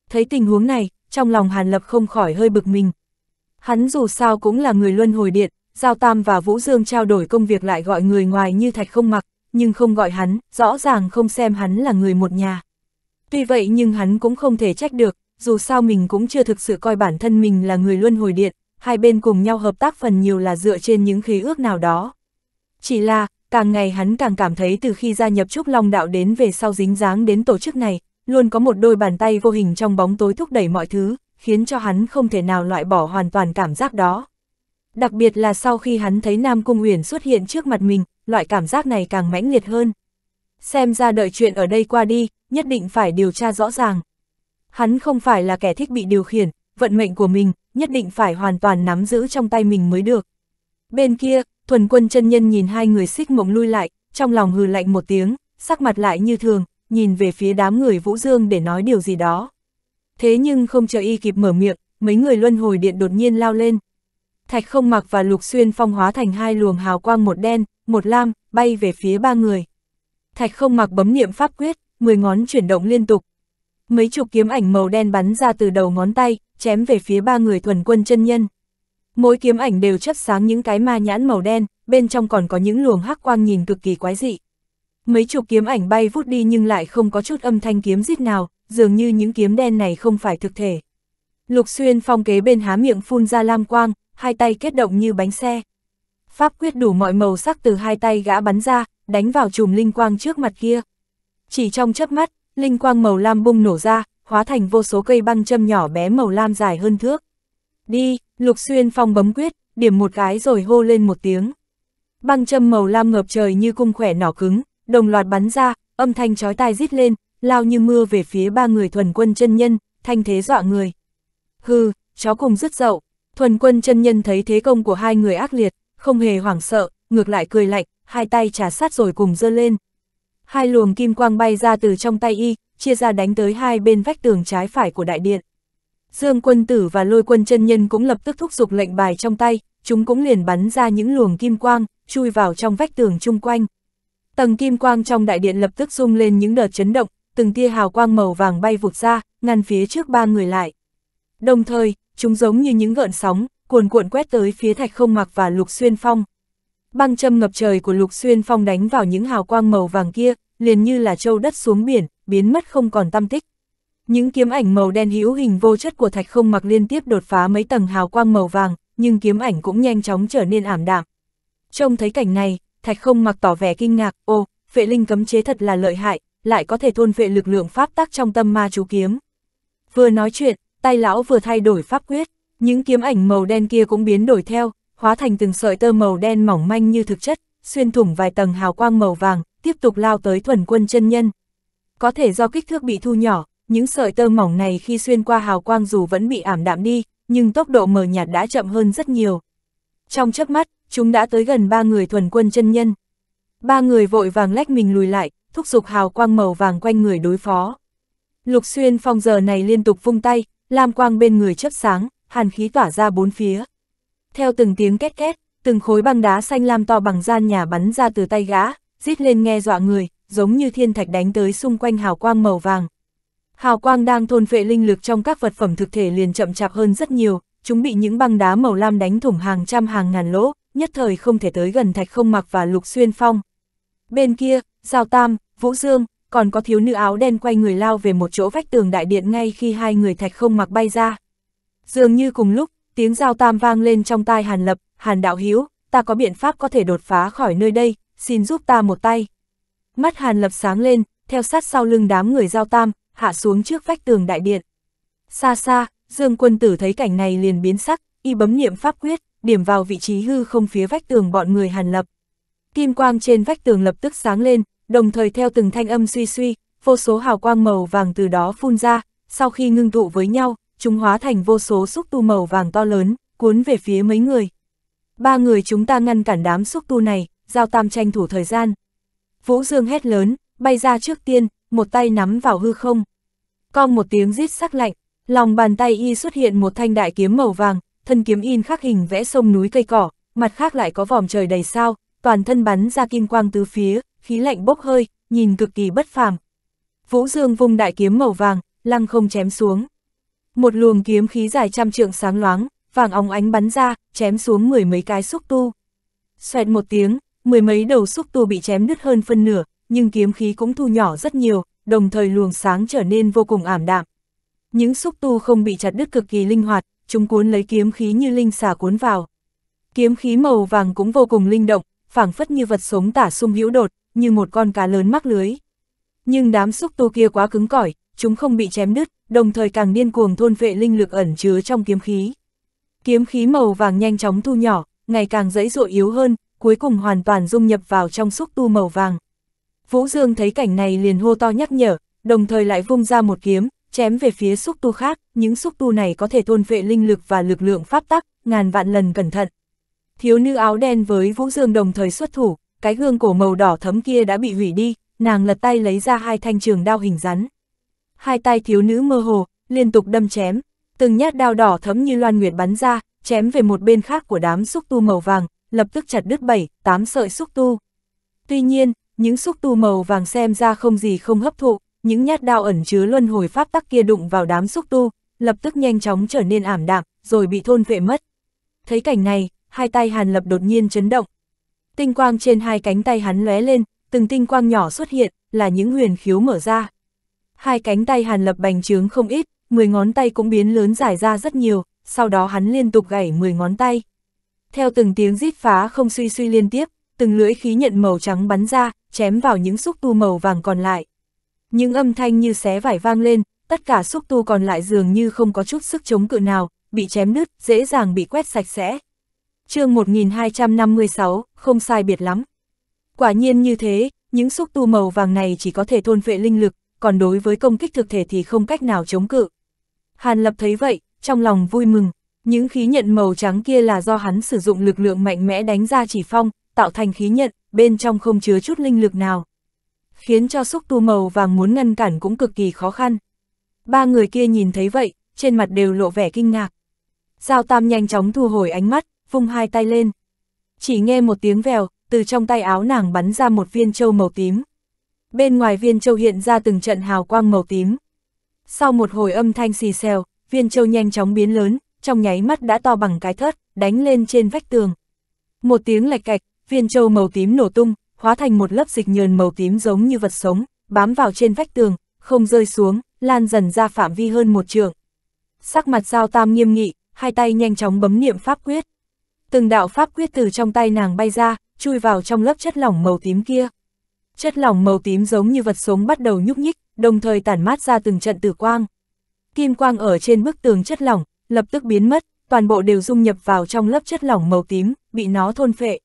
Thấy tình huống này, trong lòng Hàn Lập không khỏi hơi bực mình. Hắn dù sao cũng là người luân hồi điện, Giao Tam và Vũ Dương trao đổi công việc lại gọi người ngoài như Thạch không mặc, nhưng không gọi hắn, rõ ràng không xem hắn là người một nhà. Tuy vậy nhưng hắn cũng không thể trách được, dù sao mình cũng chưa thực sự coi bản thân mình là người luân hồi điện, hai bên cùng nhau hợp tác phần nhiều là dựa trên những khí ước nào đó. Chỉ là, càng ngày hắn càng cảm thấy từ khi gia nhập Trúc Long Đạo đến về sau dính dáng đến tổ chức này, luôn có một đôi bàn tay vô hình trong bóng tối thúc đẩy mọi thứ, khiến cho hắn không thể nào loại bỏ hoàn toàn cảm giác đó. Đặc biệt là sau khi hắn thấy Nam Cung Uyển xuất hiện trước mặt mình, loại cảm giác này càng mãnh liệt hơn. Xem ra đợi chuyện ở đây qua đi, nhất định phải điều tra rõ ràng. Hắn không phải là kẻ thích bị điều khiển, vận mệnh của mình, nhất định phải hoàn toàn nắm giữ trong tay mình mới được. Bên kia, thuần quân chân nhân nhìn hai người xích mộng lui lại, trong lòng hừ lạnh một tiếng, sắc mặt lại như thường, nhìn về phía đám người Vũ Dương để nói điều gì đó. Thế nhưng không chờ y kịp mở miệng, mấy người luân hồi điện đột nhiên lao lên, Thạch không mặc và lục xuyên phong hóa thành hai luồng hào quang một đen, một lam, bay về phía ba người. Thạch không mặc bấm niệm pháp quyết, mười ngón chuyển động liên tục. Mấy chục kiếm ảnh màu đen bắn ra từ đầu ngón tay, chém về phía ba người thuần quân chân nhân. Mỗi kiếm ảnh đều chấp sáng những cái ma nhãn màu đen, bên trong còn có những luồng hắc quang nhìn cực kỳ quái dị. Mấy chục kiếm ảnh bay vút đi nhưng lại không có chút âm thanh kiếm rít nào, dường như những kiếm đen này không phải thực thể. Lục xuyên phong kế bên há miệng phun ra lam quang, hai tay kết động như bánh xe. Pháp quyết đủ mọi màu sắc từ hai tay gã bắn ra, đánh vào chùm linh quang trước mặt kia. Chỉ trong chớp mắt, linh quang màu lam bung nổ ra, hóa thành vô số cây băng châm nhỏ bé màu lam dài hơn thước. Đi, Lục Xuyên Phong bấm quyết, điểm một cái rồi hô lên một tiếng. Băng châm màu lam ngập trời như cung khỏe nỏ cứng, đồng loạt bắn ra, âm thanh chói tai rít lên, lao như mưa về phía ba người thuần quân chân nhân, thanh thế dọa người. Hừ, chó cùng rứt dậu. Thuần quân chân nhân thấy thế công của hai người ác liệt, không hề hoảng sợ, ngược lại cười lạnh, hai tay trà sát rồi cùng dơ lên. Hai luồng kim quang bay ra từ trong tay y, chia ra đánh tới hai bên vách tường trái phải của đại điện. Dương quân tử và lôi quân chân nhân cũng lập tức thúc giục lệnh bài trong tay, chúng cũng liền bắn ra những luồng kim quang, chui vào trong vách tường chung quanh. Tầng kim quang trong đại điện lập tức rung lên những đợt chấn động, từng tia hào quang màu vàng bay vụt ra, ngăn phía trước ba người lại. Đồng thời, chúng giống như những gợn sóng, cuồn cuộn quét tới phía thạch không mặc và lục xuyên phong. Băng châm ngập trời của lục xuyên phong đánh vào những hào quang màu vàng kia, liền như là châu đất xuống biển, biến mất không còn tâm tích. Những kiếm ảnh màu đen hữu hình vô chất của thạch không mặc liên tiếp đột phá mấy tầng hào quang màu vàng, nhưng kiếm ảnh cũng nhanh chóng trở nên ảm đạm. Trông thấy cảnh này, thạch không mặc tỏ vẻ kinh ngạc, ô, phệ linh cấm chế thật là lợi hại, lại có thể thôn phệ lực lượng pháp tắc trong tâm ma chú kiếm. Vừa nói chuyện, tay lão vừa thay đổi pháp quyết, những kiếm ảnh màu đen kia cũng biến đổi theo, hóa thành từng sợi tơ màu đen mỏng manh như thực chất, xuyên thủng vài tầng hào quang màu vàng, tiếp tục lao tới thuần quân chân nhân. Có thể do kích thước bị thu nhỏ, những sợi tơ mỏng này khi xuyên qua hào quang dù vẫn bị ảm đạm đi, nhưng tốc độ mờ nhạt đã chậm hơn rất nhiều. Trong chớp mắt, chúng đã tới gần ba người thuần quân chân nhân. Ba người vội vàng lách mình lùi lại, thúc giục hào quang màu vàng quanh người đối phó. Lục xuyên phong giờ này liên tục vung tay, Lam quang bên người chớp sáng, hàn khí tỏa ra bốn phía. Theo từng tiếng két két, từng khối băng đá xanh lam to bằng gian nhà bắn ra từ tay gã, rít lên nghe dọa người, giống như thiên thạch đánh tới xung quanh hào quang màu vàng. Hào quang đang thôn phệ linh lực trong các vật phẩm thực thể liền chậm chạp hơn rất nhiều, chúng bị những băng đá màu lam đánh thủng hàng trăm hàng ngàn lỗ, nhất thời không thể tới gần thạch không mặc và lục xuyên phong. Bên kia, Giao Tam, Vũ Dương, còn có thiếu nữ áo đen quay người lao về một chỗ vách tường đại điện ngay khi hai người thạch không mặc bay ra. Dường như cùng lúc, tiếng giao tam vang lên trong tai Hàn Lập, Hàn Đạo Hiếu, ta có biện pháp có thể đột phá khỏi nơi đây, xin giúp ta một tay. Mắt Hàn Lập sáng lên, theo sát sau lưng đám người giao tam, hạ xuống trước vách tường đại điện. Xa xa, Dương quân tử thấy cảnh này liền biến sắc, y bấm niệm pháp quyết, điểm vào vị trí hư không phía vách tường bọn người Hàn Lập. Kim quang trên vách tường lập tức sáng lên, đồng thời theo từng thanh âm suy suy, vô số hào quang màu vàng từ đó phun ra, sau khi ngưng tụ với nhau, chúng hóa thành vô số xúc tu màu vàng to lớn, cuốn về phía mấy người. Ba người chúng ta ngăn cản đám xúc tu này, giao tam tranh thủ thời gian. Vũ Dương hét lớn, bay ra trước tiên, một tay nắm vào hư không. con một tiếng rít sắc lạnh, lòng bàn tay y xuất hiện một thanh đại kiếm màu vàng, thân kiếm in khắc hình vẽ sông núi cây cỏ, mặt khác lại có vòm trời đầy sao, toàn thân bắn ra kim quang tứ phía, khí lạnh bốc hơi, nhìn cực kỳ bất phàm. Vũ Dương vung đại kiếm màu vàng, lăng không chém xuống. Một luồng kiếm khí dài trăm trượng sáng loáng, vàng óng ánh bắn ra, chém xuống mười mấy cái xúc tu. Xoẹt một tiếng, mười mấy đầu xúc tu bị chém nứt hơn phân nửa, nhưng kiếm khí cũng thu nhỏ rất nhiều, đồng thời luồng sáng trở nên vô cùng ảm đạm. Những xúc tu không bị chặt đứt cực kỳ linh hoạt, chúng cuốn lấy kiếm khí như linh xà cuốn vào. Kiếm khí màu vàng cũng vô cùng linh động, phảng phất như vật sống tả sung hữu đột, như một con cá lớn mắc lưới. Nhưng đám xúc tu kia quá cứng cỏi, chúng không bị chém đứt, đồng thời càng điên cuồng thôn vệ linh lực ẩn chứa trong kiếm khí. Kiếm khí màu vàng nhanh chóng thu nhỏ, ngày càng dễ dụa yếu hơn, cuối cùng hoàn toàn dung nhập vào trong xúc tu màu vàng. Vũ Dương thấy cảnh này liền hô to nhắc nhở, đồng thời lại vung ra một kiếm, chém về phía xúc tu khác, những xúc tu này có thể thôn vệ linh lực và lực lượng pháp tắc, ngàn vạn lần cẩn thận. Thiếu nữ áo đen với Vũ Dương đồng thời xuất thủ, cái gương cổ màu đỏ thấm kia đã bị hủy đi, nàng lật tay lấy ra hai thanh trường đao hình rắn. Hai tay thiếu nữ mơ hồ, liên tục đâm chém, từng nhát đao đỏ thấm như loan nguyệt bắn ra, chém về một bên khác của đám xúc tu màu vàng, lập tức chặt đứt bảy, tám sợi xúc tu. Tuy nhiên, những xúc tu màu vàng xem ra không gì không hấp thụ, những nhát đao ẩn chứa luân hồi pháp tắc kia đụng vào đám xúc tu, lập tức nhanh chóng trở nên ảm đạm, rồi bị thôn vệ mất. Thấy cảnh này, hai tay Hàn Lập đột nhiên chấn động, Tinh quang trên hai cánh tay hắn lóe lên, từng tinh quang nhỏ xuất hiện, là những huyền khiếu mở ra. Hai cánh tay Hàn Lập bành trướng không ít, 10 ngón tay cũng biến lớn dài ra rất nhiều, sau đó hắn liên tục gảy 10 ngón tay. Theo từng tiếng rít phá không suy suy liên tiếp, từng lưỡi khí nhận màu trắng bắn ra, chém vào những xúc tu màu vàng còn lại. Những âm thanh như xé vải vang lên, tất cả xúc tu còn lại dường như không có chút sức chống cự nào, bị chém nứt, dễ dàng bị quét sạch sẽ chương 1256, không sai biệt lắm. Quả nhiên như thế, những xúc tu màu vàng này chỉ có thể thôn vệ linh lực, còn đối với công kích thực thể thì không cách nào chống cự. Hàn Lập thấy vậy, trong lòng vui mừng, những khí nhận màu trắng kia là do hắn sử dụng lực lượng mạnh mẽ đánh ra chỉ phong, tạo thành khí nhận, bên trong không chứa chút linh lực nào. Khiến cho xúc tu màu vàng muốn ngăn cản cũng cực kỳ khó khăn. Ba người kia nhìn thấy vậy, trên mặt đều lộ vẻ kinh ngạc. Giao Tam nhanh chóng thu hồi ánh mắt, vung hai tay lên. Chỉ nghe một tiếng vèo, từ trong tay áo nàng bắn ra một viên châu màu tím. Bên ngoài viên châu hiện ra từng trận hào quang màu tím. Sau một hồi âm thanh xì xèo, viên châu nhanh chóng biến lớn, trong nháy mắt đã to bằng cái thớt, đánh lên trên vách tường. Một tiếng lạch cạch, viên châu màu tím nổ tung, hóa thành một lớp dịch nhờn màu tím giống như vật sống, bám vào trên vách tường, không rơi xuống, lan dần ra phạm vi hơn một trường. Sắc mặt giao tam nghiêm nghị, hai tay nhanh chóng bấm niệm pháp quyết, từng đạo pháp quyết từ trong tay nàng bay ra, chui vào trong lớp chất lỏng màu tím kia. Chất lỏng màu tím giống như vật sống bắt đầu nhúc nhích, đồng thời tản mát ra từng trận tử quang. Kim quang ở trên bức tường chất lỏng, lập tức biến mất, toàn bộ đều dung nhập vào trong lớp chất lỏng màu tím, bị nó thôn phệ.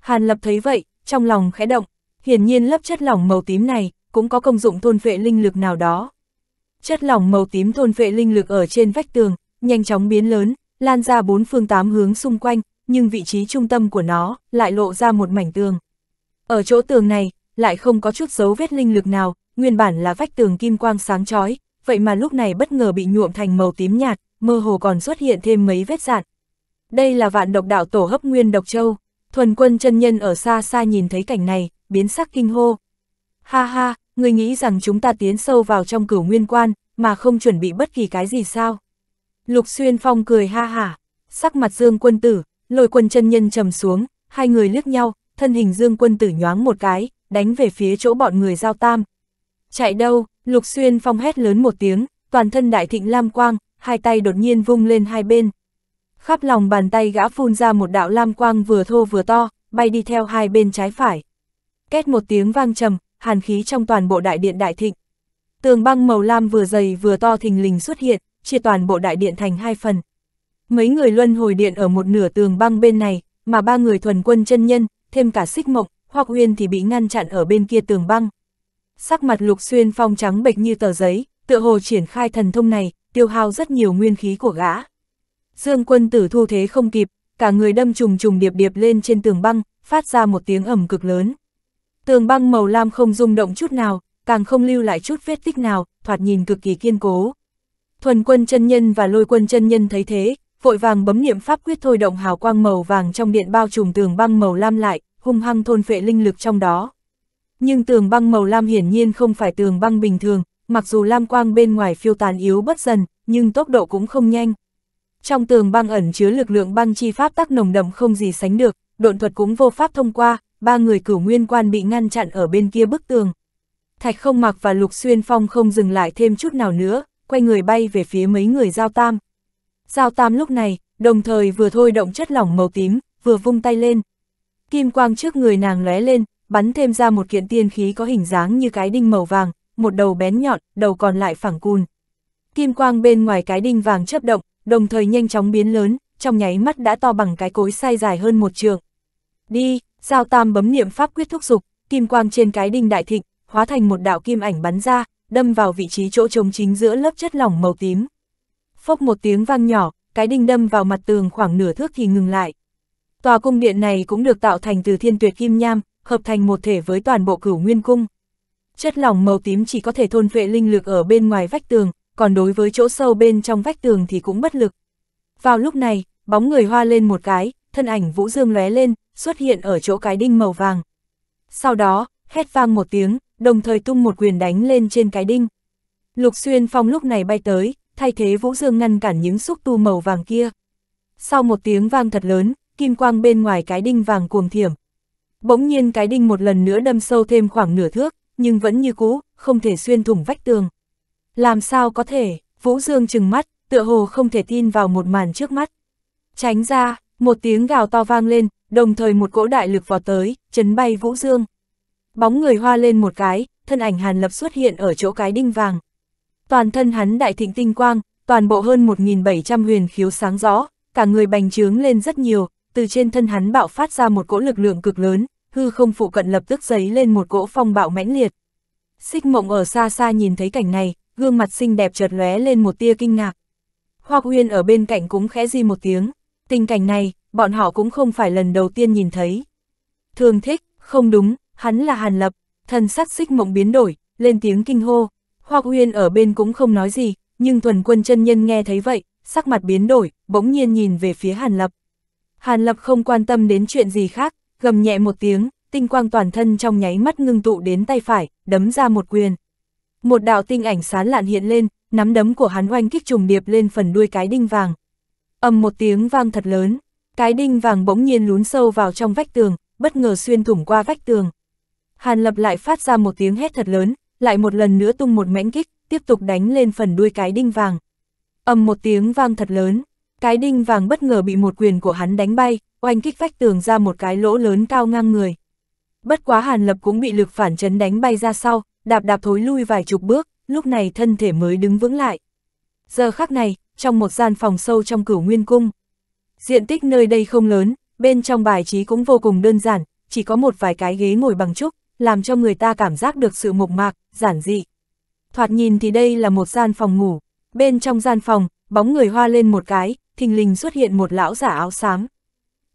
Hàn Lập thấy vậy, trong lòng khẽ động, hiển nhiên lớp chất lỏng màu tím này cũng có công dụng thôn phệ linh lực nào đó. Chất lỏng màu tím thôn phệ linh lực ở trên vách tường, nhanh chóng biến lớn, lan ra bốn phương tám hướng xung quanh, nhưng vị trí trung tâm của nó lại lộ ra một mảnh tường. Ở chỗ tường này, lại không có chút dấu vết linh lực nào, nguyên bản là vách tường kim quang sáng chói, vậy mà lúc này bất ngờ bị nhuộm thành màu tím nhạt, mơ hồ còn xuất hiện thêm mấy vết dạn. Đây là vạn độc đạo tổ hấp nguyên độc châu, thuần quân chân nhân ở xa xa nhìn thấy cảnh này, biến sắc kinh hô. Ha ha, người nghĩ rằng chúng ta tiến sâu vào trong cửu nguyên quan, mà không chuẩn bị bất kỳ cái gì sao? Lục xuyên phong cười ha hả, sắc mặt dương quân tử, Lôi quân chân nhân trầm xuống, hai người liếc nhau, thân hình dương quân tử nhoáng một cái, đánh về phía chỗ bọn người giao tam. Chạy đâu, lục xuyên phong hét lớn một tiếng, toàn thân đại thịnh lam quang, hai tay đột nhiên vung lên hai bên. Khắp lòng bàn tay gã phun ra một đạo lam quang vừa thô vừa to, bay đi theo hai bên trái phải. Két một tiếng vang trầm, hàn khí trong toàn bộ đại điện đại thịnh. Tường băng màu lam vừa dày vừa to thình lình xuất hiện, chia toàn bộ đại điện thành hai phần. Mấy người luân hồi điện ở một nửa tường băng bên này, mà ba người thuần quân chân nhân, thêm cả xích mộc, hoặc uyên thì bị ngăn chặn ở bên kia tường băng. Sắc mặt lục xuyên phong trắng bệch như tờ giấy, tựa hồ triển khai thần thông này, tiêu hao rất nhiều nguyên khí của gã. Dương quân tử thu thế không kịp, cả người đâm trùng trùng điệp điệp lên trên tường băng, phát ra một tiếng ẩm cực lớn. Tường băng màu lam không rung động chút nào, càng không lưu lại chút vết tích nào, thoạt nhìn cực kỳ kiên cố. Thuần quân chân nhân và lôi quân chân nhân thấy thế, vội vàng bấm niệm pháp quyết thôi động hào quang màu vàng trong điện bao trùm tường băng màu lam lại, hung hăng thôn phệ linh lực trong đó. Nhưng tường băng màu lam hiển nhiên không phải tường băng bình thường, mặc dù lam quang bên ngoài phiêu tàn yếu bất dần, nhưng tốc độ cũng không nhanh. Trong tường băng ẩn chứa lực lượng băng chi pháp tác nồng đậm không gì sánh được, độn thuật cũng vô pháp thông qua, ba người cửu nguyên quan bị ngăn chặn ở bên kia bức tường. Thạch không mặc và lục xuyên phong không dừng lại thêm chút nào nữa, quay người bay về phía mấy người giao tam. Giao tam lúc này, đồng thời vừa thôi động chất lỏng màu tím, vừa vung tay lên. Kim quang trước người nàng lóe lên, bắn thêm ra một kiện tiên khí có hình dáng như cái đinh màu vàng, một đầu bén nhọn, đầu còn lại phẳng cùn. Kim quang bên ngoài cái đinh vàng chấp động, đồng thời nhanh chóng biến lớn, trong nháy mắt đã to bằng cái cối xay dài hơn một trường. Đi, Giao Tam bấm niệm pháp quyết thúc dục, kim quang trên cái đinh đại thịnh, hóa thành một đạo kim ảnh bắn ra, đâm vào vị trí chỗ trống chính giữa lớp chất lỏng màu tím phốc một tiếng vang nhỏ, cái đinh đâm vào mặt tường khoảng nửa thước thì ngừng lại. Tòa cung điện này cũng được tạo thành từ thiên tuyệt kim nham, hợp thành một thể với toàn bộ cửu nguyên cung. Chất lỏng màu tím chỉ có thể thôn vệ linh lực ở bên ngoài vách tường, còn đối với chỗ sâu bên trong vách tường thì cũng bất lực. Vào lúc này, bóng người hoa lên một cái, thân ảnh Vũ Dương lóe lên, xuất hiện ở chỗ cái đinh màu vàng. Sau đó, hét vang một tiếng, đồng thời tung một quyền đánh lên trên cái đinh. Lục Xuyên Phong lúc này bay tới, thay thế Vũ Dương ngăn cản những xúc tu màu vàng kia. Sau một tiếng vang thật lớn, kim quang bên ngoài cái đinh vàng cuồng thiểm. Bỗng nhiên cái đinh một lần nữa đâm sâu thêm khoảng nửa thước, nhưng vẫn như cũ, không thể xuyên thủng vách tường. Làm sao có thể, Vũ Dương trừng mắt, tựa hồ không thể tin vào một màn trước mắt. Tránh ra, một tiếng gào to vang lên, đồng thời một cỗ đại lực vọt tới, chấn bay Vũ Dương. Bóng người hoa lên một cái, thân ảnh Hàn Lập xuất hiện ở chỗ cái đinh vàng, Toàn thân hắn đại thịnh tinh quang, toàn bộ hơn 1.700 huyền khiếu sáng rõ, cả người bành trướng lên rất nhiều, từ trên thân hắn bạo phát ra một cỗ lực lượng cực lớn, hư không phụ cận lập tức giấy lên một cỗ phong bạo mãnh liệt. Xích mộng ở xa xa nhìn thấy cảnh này, gương mặt xinh đẹp chợt lóe lên một tia kinh ngạc. Hoa Uyên ở bên cạnh cũng khẽ di một tiếng, tình cảnh này, bọn họ cũng không phải lần đầu tiên nhìn thấy. Thường thích, không đúng, hắn là Hàn Lập, thần sắc xích mộng biến đổi, lên tiếng kinh hô, Hoa Uyên ở bên cũng không nói gì, nhưng thuần quân chân nhân nghe thấy vậy, sắc mặt biến đổi, bỗng nhiên nhìn về phía Hàn Lập. Hàn Lập không quan tâm đến chuyện gì khác, gầm nhẹ một tiếng, tinh quang toàn thân trong nháy mắt ngưng tụ đến tay phải, đấm ra một quyền. Một đạo tinh ảnh sán lạn hiện lên, nắm đấm của hắn oanh kích trùng điệp lên phần đuôi cái đinh vàng. ầm một tiếng vang thật lớn, cái đinh vàng bỗng nhiên lún sâu vào trong vách tường, bất ngờ xuyên thủng qua vách tường. Hàn Lập lại phát ra một tiếng hét thật lớn, lại một lần nữa tung một mãnh kích, tiếp tục đánh lên phần đuôi cái đinh vàng. ầm một tiếng vang thật lớn, cái đinh vàng bất ngờ bị một quyền của hắn đánh bay, oanh kích vách tường ra một cái lỗ lớn cao ngang người. Bất quá Hàn Lập cũng bị lực phản chấn đánh bay ra sau, đạp đạp thối lui vài chục bước, lúc này thân thể mới đứng vững lại. Giờ khắc này, trong một gian phòng sâu trong cửu nguyên cung. Diện tích nơi đây không lớn, bên trong bài trí cũng vô cùng đơn giản, chỉ có một vài cái ghế ngồi bằng trúc, làm cho người ta cảm giác được sự mộc mạc, giản dị. Thoạt nhìn thì đây là một gian phòng ngủ, bên trong gian phòng, bóng người hoa lên một cái, thình lình xuất hiện một lão giả áo xám.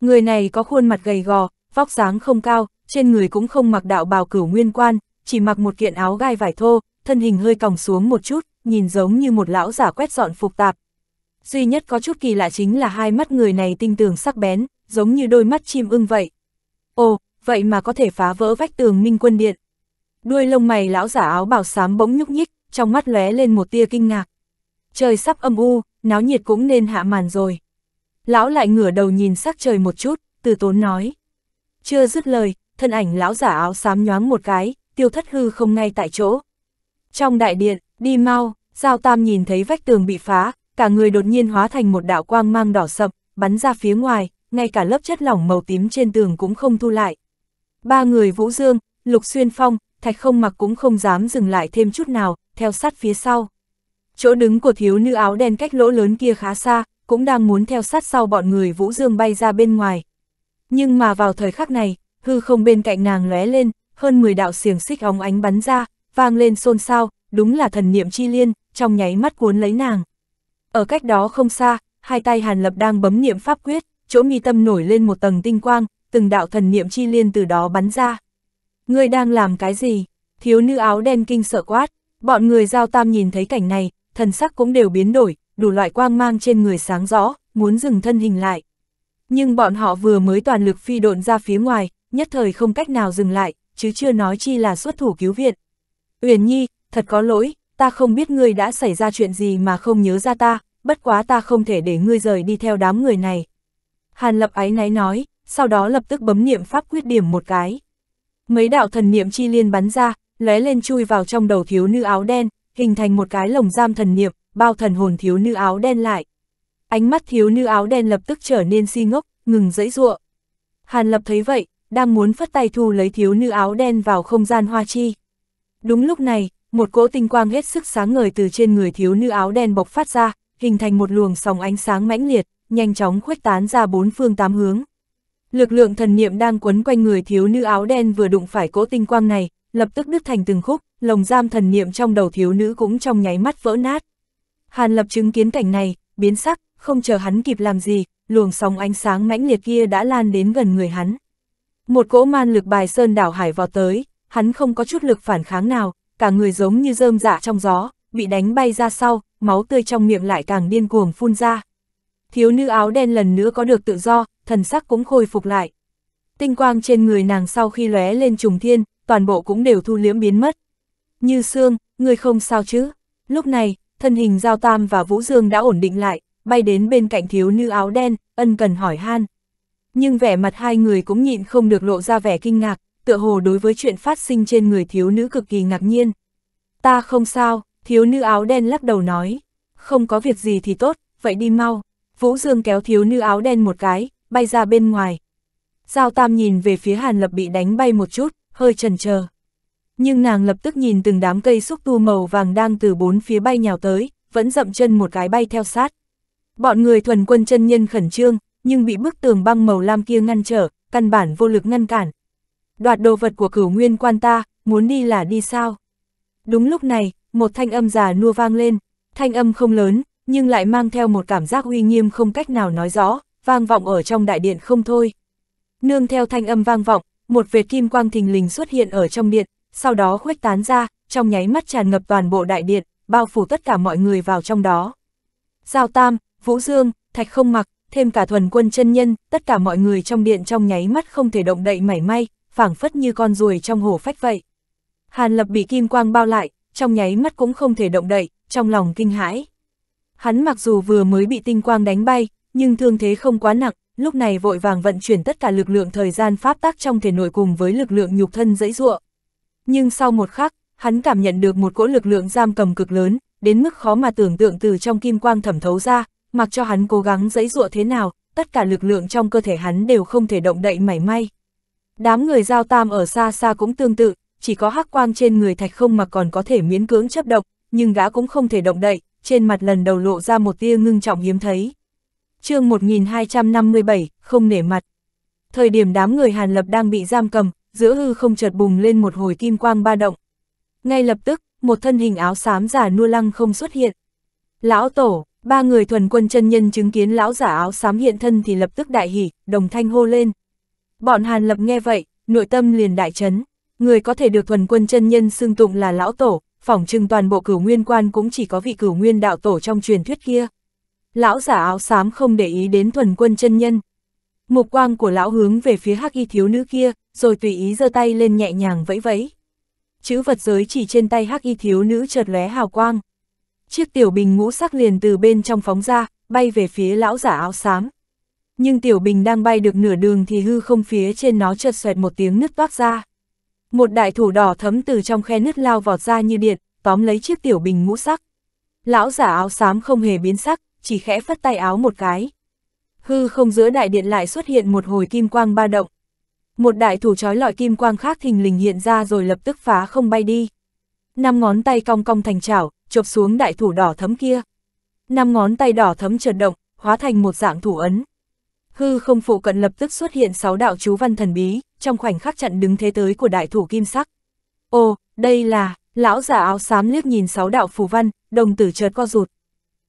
Người này có khuôn mặt gầy gò, vóc dáng không cao, trên người cũng không mặc đạo bào cửu nguyên quan, chỉ mặc một kiện áo gai vải thô, thân hình hơi còng xuống một chút, nhìn giống như một lão giả quét dọn phục tạp. Duy nhất có chút kỳ lạ chính là hai mắt người này tinh tường sắc bén, giống như đôi mắt chim ưng vậy. Ồ, vậy mà có thể phá vỡ vách tường minh quân điện. Đuôi lông mày lão giả áo bào xám bỗng nhúc nhích, trong mắt lóe lên một tia kinh ngạc. Trời sắp âm u, náo nhiệt cũng nên hạ màn rồi. Lão lại ngửa đầu nhìn sắc trời một chút, từ tốn nói. Chưa dứt lời, thân ảnh lão giả áo xám nhoáng một cái, tiêu thất hư không ngay tại chỗ. Trong đại điện, đi mau, Giao Tam nhìn thấy vách tường bị phá, cả người đột nhiên hóa thành một đạo quang mang đỏ sậm, bắn ra phía ngoài, ngay cả lớp chất lỏng màu tím trên tường cũng không thu lại. Ba người Vũ Dương, Lục Xuyên Phong, thạch không mặc cũng không dám dừng lại thêm chút nào, theo sát phía sau. Chỗ đứng của thiếu nữ áo đen cách lỗ lớn kia khá xa, cũng đang muốn theo sát sau bọn người Vũ Dương bay ra bên ngoài. Nhưng mà vào thời khắc này, hư không bên cạnh nàng lóe lên, hơn 10 đạo xiềng xích óng ánh bắn ra, vang lên xôn xao, đúng là thần niệm chi liên, trong nháy mắt cuốn lấy nàng. Ở cách đó không xa, hai tay Hàn Lập đang bấm niệm pháp quyết, chỗ mi tâm nổi lên một tầng tinh quang, từng đạo thần niệm chi liên từ đó bắn ra. Ngươi đang làm cái gì? Thiếu nữ áo đen kinh sợ quát, bọn người giao tam nhìn thấy cảnh này, thần sắc cũng đều biến đổi, đủ loại quang mang trên người sáng rõ, muốn dừng thân hình lại. Nhưng bọn họ vừa mới toàn lực phi độn ra phía ngoài, nhất thời không cách nào dừng lại, chứ chưa nói chi là xuất thủ cứu viện. Uyển Nhi, thật có lỗi, ta không biết ngươi đã xảy ra chuyện gì mà không nhớ ra ta, bất quá ta không thể để ngươi rời đi theo đám người này. Hàn lập ái náy nói, sau đó lập tức bấm niệm pháp quyết điểm một cái. Mấy đạo thần niệm chi liên bắn ra, lóe lên chui vào trong đầu thiếu nữ áo đen, hình thành một cái lồng giam thần niệm, bao thần hồn thiếu nữ áo đen lại. Ánh mắt thiếu nữ áo đen lập tức trở nên si ngốc, ngừng dẫy ruộng. Hàn Lập thấy vậy, đang muốn phất tay thu lấy thiếu nữ áo đen vào không gian hoa chi. Đúng lúc này, một cỗ tinh quang hết sức sáng ngời từ trên người thiếu nữ áo đen bộc phát ra, hình thành một luồng sóng ánh sáng mãnh liệt, nhanh chóng khuếch tán ra bốn phương tám hướng. Lực lượng thần niệm đang quấn quanh người thiếu nữ áo đen vừa đụng phải cỗ tinh quang này, lập tức đứt thành từng khúc, lồng giam thần niệm trong đầu thiếu nữ cũng trong nháy mắt vỡ nát. Hàn Lập chứng kiến cảnh này, biến sắc, không chờ hắn kịp làm gì, luồng sóng ánh sáng mãnh liệt kia đã lan đến gần người hắn. Một cỗ man lực bài sơn đảo hải vào tới, hắn không có chút lực phản kháng nào, cả người giống như rơm dạ trong gió, bị đánh bay ra sau, máu tươi trong miệng lại càng điên cuồng phun ra. Thiếu nữ áo đen lần nữa có được tự do, thần sắc cũng khôi phục lại. Tinh quang trên người nàng sau khi lóe lên trùng thiên, toàn bộ cũng đều thu liễm biến mất. Như xương người không sao chứ? Lúc này, thân hình Giao Tam và Vũ Dương đã ổn định lại, bay đến bên cạnh thiếu nữ áo đen, ân cần hỏi han. Nhưng vẻ mặt hai người cũng nhịn không được lộ ra vẻ kinh ngạc, tựa hồ đối với chuyện phát sinh trên người thiếu nữ cực kỳ ngạc nhiên. Ta không sao, thiếu nữ áo đen lắc đầu nói. Không có việc gì thì tốt, vậy đi mau. Vũ Dương kéo thiếu nữ áo đen một cái, bay ra bên ngoài. Giao Tam nhìn về phía Hàn Lập bị đánh bay một chút, hơi chần chờ. Nhưng nàng lập tức nhìn từng đám cây xúc tu màu vàng đang từ bốn phía bay nhào tới, vẫn dậm chân một cái bay theo sát. Bọn người thuần quân chân nhân khẩn trương, nhưng bị bức tường băng màu lam kia ngăn trở, căn bản vô lực ngăn cản. Đoạt đồ vật của cửu nguyên quan ta, muốn đi là đi sao? Đúng lúc này, một thanh âm già nua vang lên, thanh âm không lớn, nhưng lại mang theo một cảm giác uy nghiêm không cách nào nói rõ, vang vọng ở trong đại điện không thôi. Nương theo thanh âm vang vọng, một vệt kim quang thình lình xuất hiện ở trong điện, sau đó khuếch tán ra, trong nháy mắt tràn ngập toàn bộ đại điện, bao phủ tất cả mọi người vào trong đó. Giao Tam, Vũ Dương, Thạch Không Mặc, thêm cả thuần quân chân nhân, tất cả mọi người trong điện trong nháy mắt không thể động đậy mảy may, phảng phất như con ruồi trong hồ phách vậy. Hàn Lập bị kim quang bao lại, trong nháy mắt cũng không thể động đậy, trong lòng kinh hãi. Hắn mặc dù vừa mới bị tinh quang đánh bay, nhưng thương thế không quá nặng, lúc này vội vàng vận chuyển tất cả lực lượng thời gian pháp tác trong thể nội cùng với lực lượng nhục thân dẫy dụa. Nhưng sau một khắc, hắn cảm nhận được một cỗ lực lượng giam cầm cực lớn, đến mức khó mà tưởng tượng từ trong kim quang thẩm thấu ra, mặc cho hắn cố gắng dẫy dụa thế nào, tất cả lực lượng trong cơ thể hắn đều không thể động đậy mảy may. Đám người giao tam ở xa xa cũng tương tự, chỉ có hắc quang trên người thạch không mà còn có thể miễn cưỡng chấp động, nhưng gã cũng không thể động đậy, trên mặt lần đầu lộ ra một tia ngưng trọng hiếm thấy chương 1257, không nể mặt. Thời điểm đám người Hàn Lập đang bị giam cầm, giữa hư không chợt bùng lên một hồi kim quang ba động. Ngay lập tức, một thân hình áo xám giả nua lăng không xuất hiện. Lão Tổ, ba người thuần quân chân nhân chứng kiến lão giả áo xám hiện thân thì lập tức đại hỉ, đồng thanh hô lên. Bọn Hàn Lập nghe vậy, nội tâm liền đại chấn. Người có thể được thuần quân chân nhân xưng tụng là lão tổ, phỏng trưng toàn bộ cửu nguyên quan cũng chỉ có vị cửu nguyên đạo tổ trong truyền thuyết kia. Lão giả áo xám không để ý đến thuần quân chân nhân. Mục quang của lão hướng về phía hắc y thiếu nữ kia, rồi tùy ý giơ tay lên nhẹ nhàng vẫy vẫy. Chữ vật giới chỉ trên tay hắc y thiếu nữ chợt lóe hào quang. Chiếc tiểu bình ngũ sắc liền từ bên trong phóng ra, bay về phía lão giả áo xám. Nhưng tiểu bình đang bay được nửa đường thì hư không phía trên nó chợt xoẹt một tiếng nứt toát ra. Một đại thủ đỏ thấm từ trong khe nứt lao vọt ra như điện, tóm lấy chiếc tiểu bình ngũ sắc. Lão giả áo xám không hề biến sắc, chỉ khẽ phất tay áo một cái. Hư không giữa đại điện lại xuất hiện một hồi kim quang ba động. Một đại thủ trói lọi kim quang khác thình lình hiện ra rồi lập tức phá không bay đi. Năm ngón tay cong cong thành chảo, chộp xuống đại thủ đỏ thấm kia. Năm ngón tay đỏ thấm chợt động, hóa thành một dạng thủ ấn. Hư không phụ cận lập tức xuất hiện sáu đạo chú văn thần bí, trong khoảnh khắc chặn đứng thế tới của đại thủ kim sắc. ô, đây là, lão giả áo xám liếc nhìn sáu đạo phù văn, đồng tử chợt co rụt,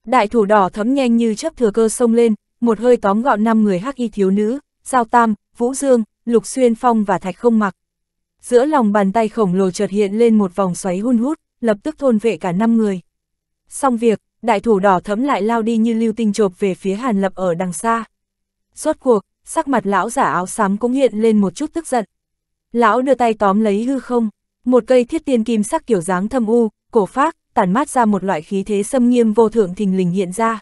Đại thủ đỏ thấm nhanh như chấp thừa cơ sông lên, một hơi tóm gọn năm người hắc y thiếu nữ, Giao Tam, Vũ Dương, Lục Xuyên Phong và Thạch Không Mặc. Giữa lòng bàn tay khổng lồ chợt hiện lên một vòng xoáy hun hút, lập tức thôn vệ cả năm người. Xong việc, đại thủ đỏ thấm lại lao đi như lưu tinh chộp về phía Hàn Lập ở đằng xa. Rốt cuộc, sắc mặt lão giả áo xám cũng hiện lên một chút tức giận. Lão đưa tay tóm lấy hư không, một cây thiết tiên kim sắc kiểu dáng thâm u, cổ phác, tản mát ra một loại khí thế xâm nghiêm vô thượng thình lình hiện ra.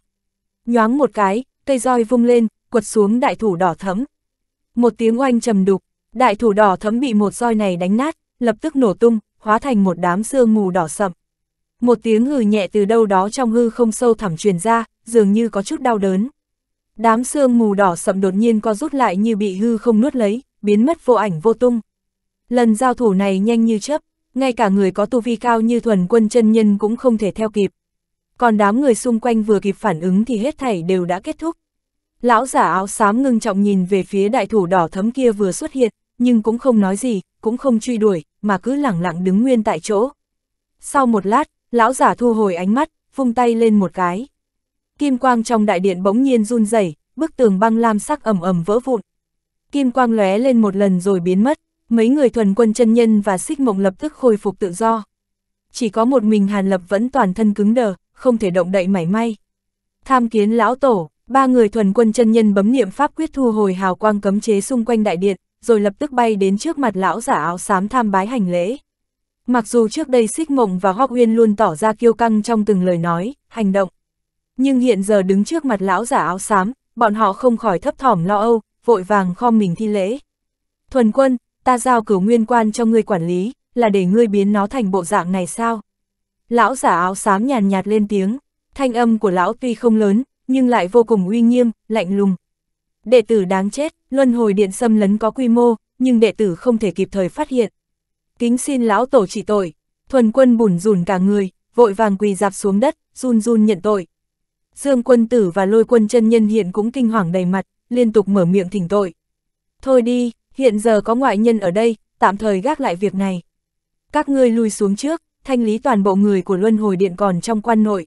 Nhoáng một cái, cây roi vung lên, quật xuống đại thủ đỏ thấm. Một tiếng oanh trầm đục, đại thủ đỏ thấm bị một roi này đánh nát, lập tức nổ tung, hóa thành một đám sương mù đỏ sậm. Một tiếng hừ nhẹ từ đâu đó trong hư không sâu thẳm truyền ra, dường như có chút đau đớn. Đám sương mù đỏ sậm đột nhiên co rút lại như bị hư không nuốt lấy, biến mất vô ảnh vô tung. Lần giao thủ này nhanh như chớp, ngay cả người có tu vi cao như thuần quân chân nhân cũng không thể theo kịp. Còn đám người xung quanh vừa kịp phản ứng thì hết thảy đều đã kết thúc. Lão giả áo xám ngưng trọng nhìn về phía đại thủ đỏ thấm kia vừa xuất hiện, nhưng cũng không nói gì, cũng không truy đuổi, mà cứ lẳng lặng đứng nguyên tại chỗ. Sau một lát, lão giả thu hồi ánh mắt, vung tay lên một cái. Kim quang trong đại điện bỗng nhiên run rẩy, bức tường băng lam sắc ẩm ẩm vỡ vụn. Kim quang lóe lên một lần rồi biến mất mấy người thuần quân chân nhân và xích mộng lập tức khôi phục tự do. Chỉ có một mình Hàn Lập vẫn toàn thân cứng đờ, không thể động đậy mảy may. Tham kiến lão tổ, ba người thuần quân chân nhân bấm niệm pháp quyết thu hồi hào quang cấm chế xung quanh đại điện, rồi lập tức bay đến trước mặt lão giả áo xám tham bái hành lễ. Mặc dù trước đây Xích Mộng và Hoắc Uyên luôn tỏ ra kiêu căng trong từng lời nói, hành động, nhưng hiện giờ đứng trước mặt lão giả áo xám, bọn họ không khỏi thấp thỏm lo âu, vội vàng khom mình thi lễ. Thuần quân, ta giao cửu nguyên quan cho ngươi quản lý, là để ngươi biến nó thành bộ dạng này sao? Lão giả áo xám nhàn nhạt lên tiếng, thanh âm của lão tuy không lớn, nhưng lại vô cùng uy nghiêm, lạnh lùng. Đệ tử đáng chết, luân hồi điện xâm lấn có quy mô, nhưng đệ tử không thể kịp thời phát hiện. Kính xin lão tổ trị tội, thuần quân bùn rùn cả người, vội vàng quỳ dạp xuống đất, run run nhận tội. Dương quân tử và lôi quân chân nhân hiện cũng kinh hoàng đầy mặt, liên tục mở miệng thỉnh tội. Thôi đi, hiện giờ có ngoại nhân ở đây, tạm thời gác lại việc này. Các ngươi lui xuống trước, thanh lý toàn bộ người của luân hồi điện còn trong quan nội.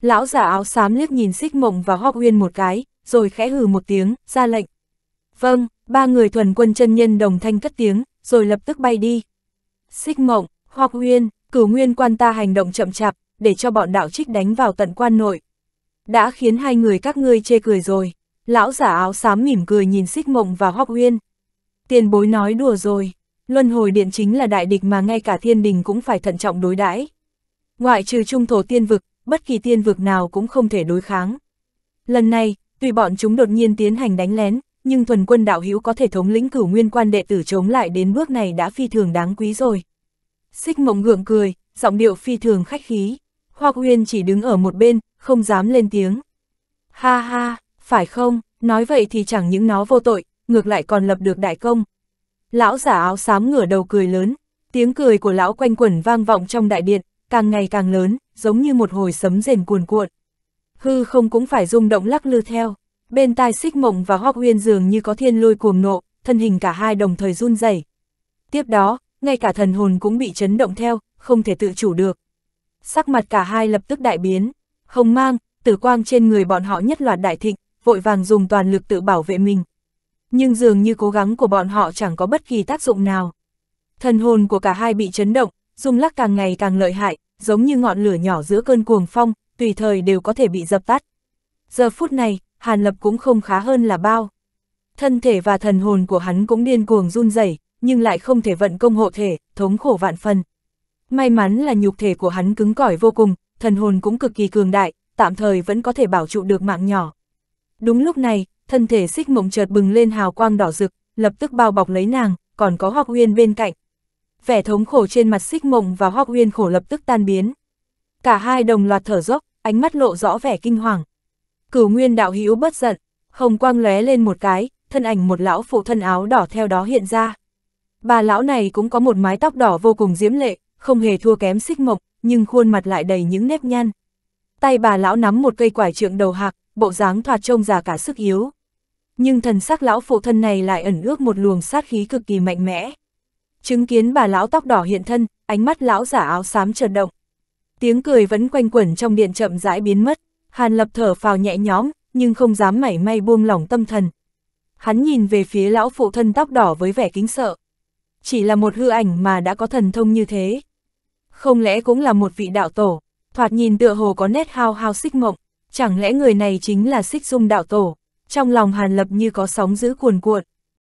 Lão giả áo xám liếc nhìn xích mộng và Hoác Uyên một cái, rồi khẽ hừ một tiếng, ra lệnh. Vâng, ba người thuần quân chân nhân đồng thanh cất tiếng, rồi lập tức bay đi. Xích mộng, Hoác Uyên, cửu nguyên quan ta hành động chậm chạp, để cho bọn đạo trích đánh vào tận quan nội. Đã khiến hai người các ngươi chê cười rồi. Lão giả áo xám mỉm cười nhìn xích mộng và Hoác Uyên. Tiền bối nói đùa rồi, luân hồi điện chính là đại địch mà ngay cả thiên đình cũng phải thận trọng đối đãi. Ngoại trừ trung thổ tiên vực, bất kỳ tiên vực nào cũng không thể đối kháng. Lần này, tuy bọn chúng đột nhiên tiến hành đánh lén, nhưng thuần quân đạo hữu có thể thống lĩnh cửu nguyên quan đệ tử chống lại đến bước này đã phi thường đáng quý rồi. Xích mộng gượng cười, giọng điệu phi thường khách khí. Hoa Uyên chỉ đứng ở một bên, không dám lên tiếng. Ha ha, phải không, nói vậy thì chẳng những nó vô tội, ngược lại còn lập được đại công. Lão giả áo xám ngửa đầu cười lớn, tiếng cười của lão quanh quẩn vang vọng trong đại điện, càng ngày càng lớn, giống như một hồi sấm rền cuồn cuộn. Hư không cũng phải rung động lắc lư theo, bên tai xích mộng và hoác huyên dường như có thiên lôi cuồng nộ, thân hình cả hai đồng thời run rẩy. Tiếp đó, ngay cả thần hồn cũng bị chấn động theo, không thể tự chủ được. Sắc mặt cả hai lập tức đại biến, hồng mang, tử quang trên người bọn họ nhất loạt đại thịnh, vội vàng dùng toàn lực tự bảo vệ mình, nhưng dường như cố gắng của bọn họ chẳng có bất kỳ tác dụng nào. Thần hồn của cả hai bị chấn động, rung lắc càng ngày càng lợi hại, giống như ngọn lửa nhỏ giữa cơn cuồng phong, tùy thời đều có thể bị dập tắt. Giờ phút này, Hàn Lập cũng không khá hơn là bao. Thân thể và thần hồn của hắn cũng điên cuồng run rẩy, nhưng lại không thể vận công hộ thể, thống khổ vạn phần. May mắn là nhục thể của hắn cứng cỏi vô cùng, thần hồn cũng cực kỳ cường đại, tạm thời vẫn có thể bảo trụ được mạng nhỏ. Đúng lúc này, thân thể xích mộng chợt bừng lên hào quang đỏ rực, lập tức bao bọc lấy nàng, còn có Hoắc Uyên bên cạnh. Vẻ thống khổ trên mặt xích mộng và Hoắc Uyên khổ lập tức tan biến. Cả hai đồng loạt thở dốc, ánh mắt lộ rõ vẻ kinh hoàng. Cửu Nguyên đạo hữu bất giận, hồng quang lóe lên một cái, thân ảnh một lão phụ thân áo đỏ theo đó hiện ra. Bà lão này cũng có một mái tóc đỏ vô cùng diễm lệ, không hề thua kém xích mộng, nhưng khuôn mặt lại đầy những nếp nhăn. Tay bà lão nắm một cây quải trượng đầu hạc, bộ dáng thoạt trông già cả sức yếu nhưng thần sắc lão phụ thân này lại ẩn ước một luồng sát khí cực kỳ mạnh mẽ. Chứng kiến bà lão tóc đỏ hiện thân, ánh mắt lão giả áo xám chợt động. Tiếng cười vẫn quanh quẩn trong điện chậm rãi biến mất, Hàn Lập thở phào nhẹ nhõm, nhưng không dám mảy may buông lỏng tâm thần. Hắn nhìn về phía lão phụ thân tóc đỏ với vẻ kính sợ. Chỉ là một hư ảnh mà đã có thần thông như thế. Không lẽ cũng là một vị đạo tổ, thoạt nhìn tựa hồ có nét hao hao xích mộng, chẳng lẽ người này chính là xích dung đạo tổ trong lòng Hàn Lập như có sóng giữ cuồn cuộn,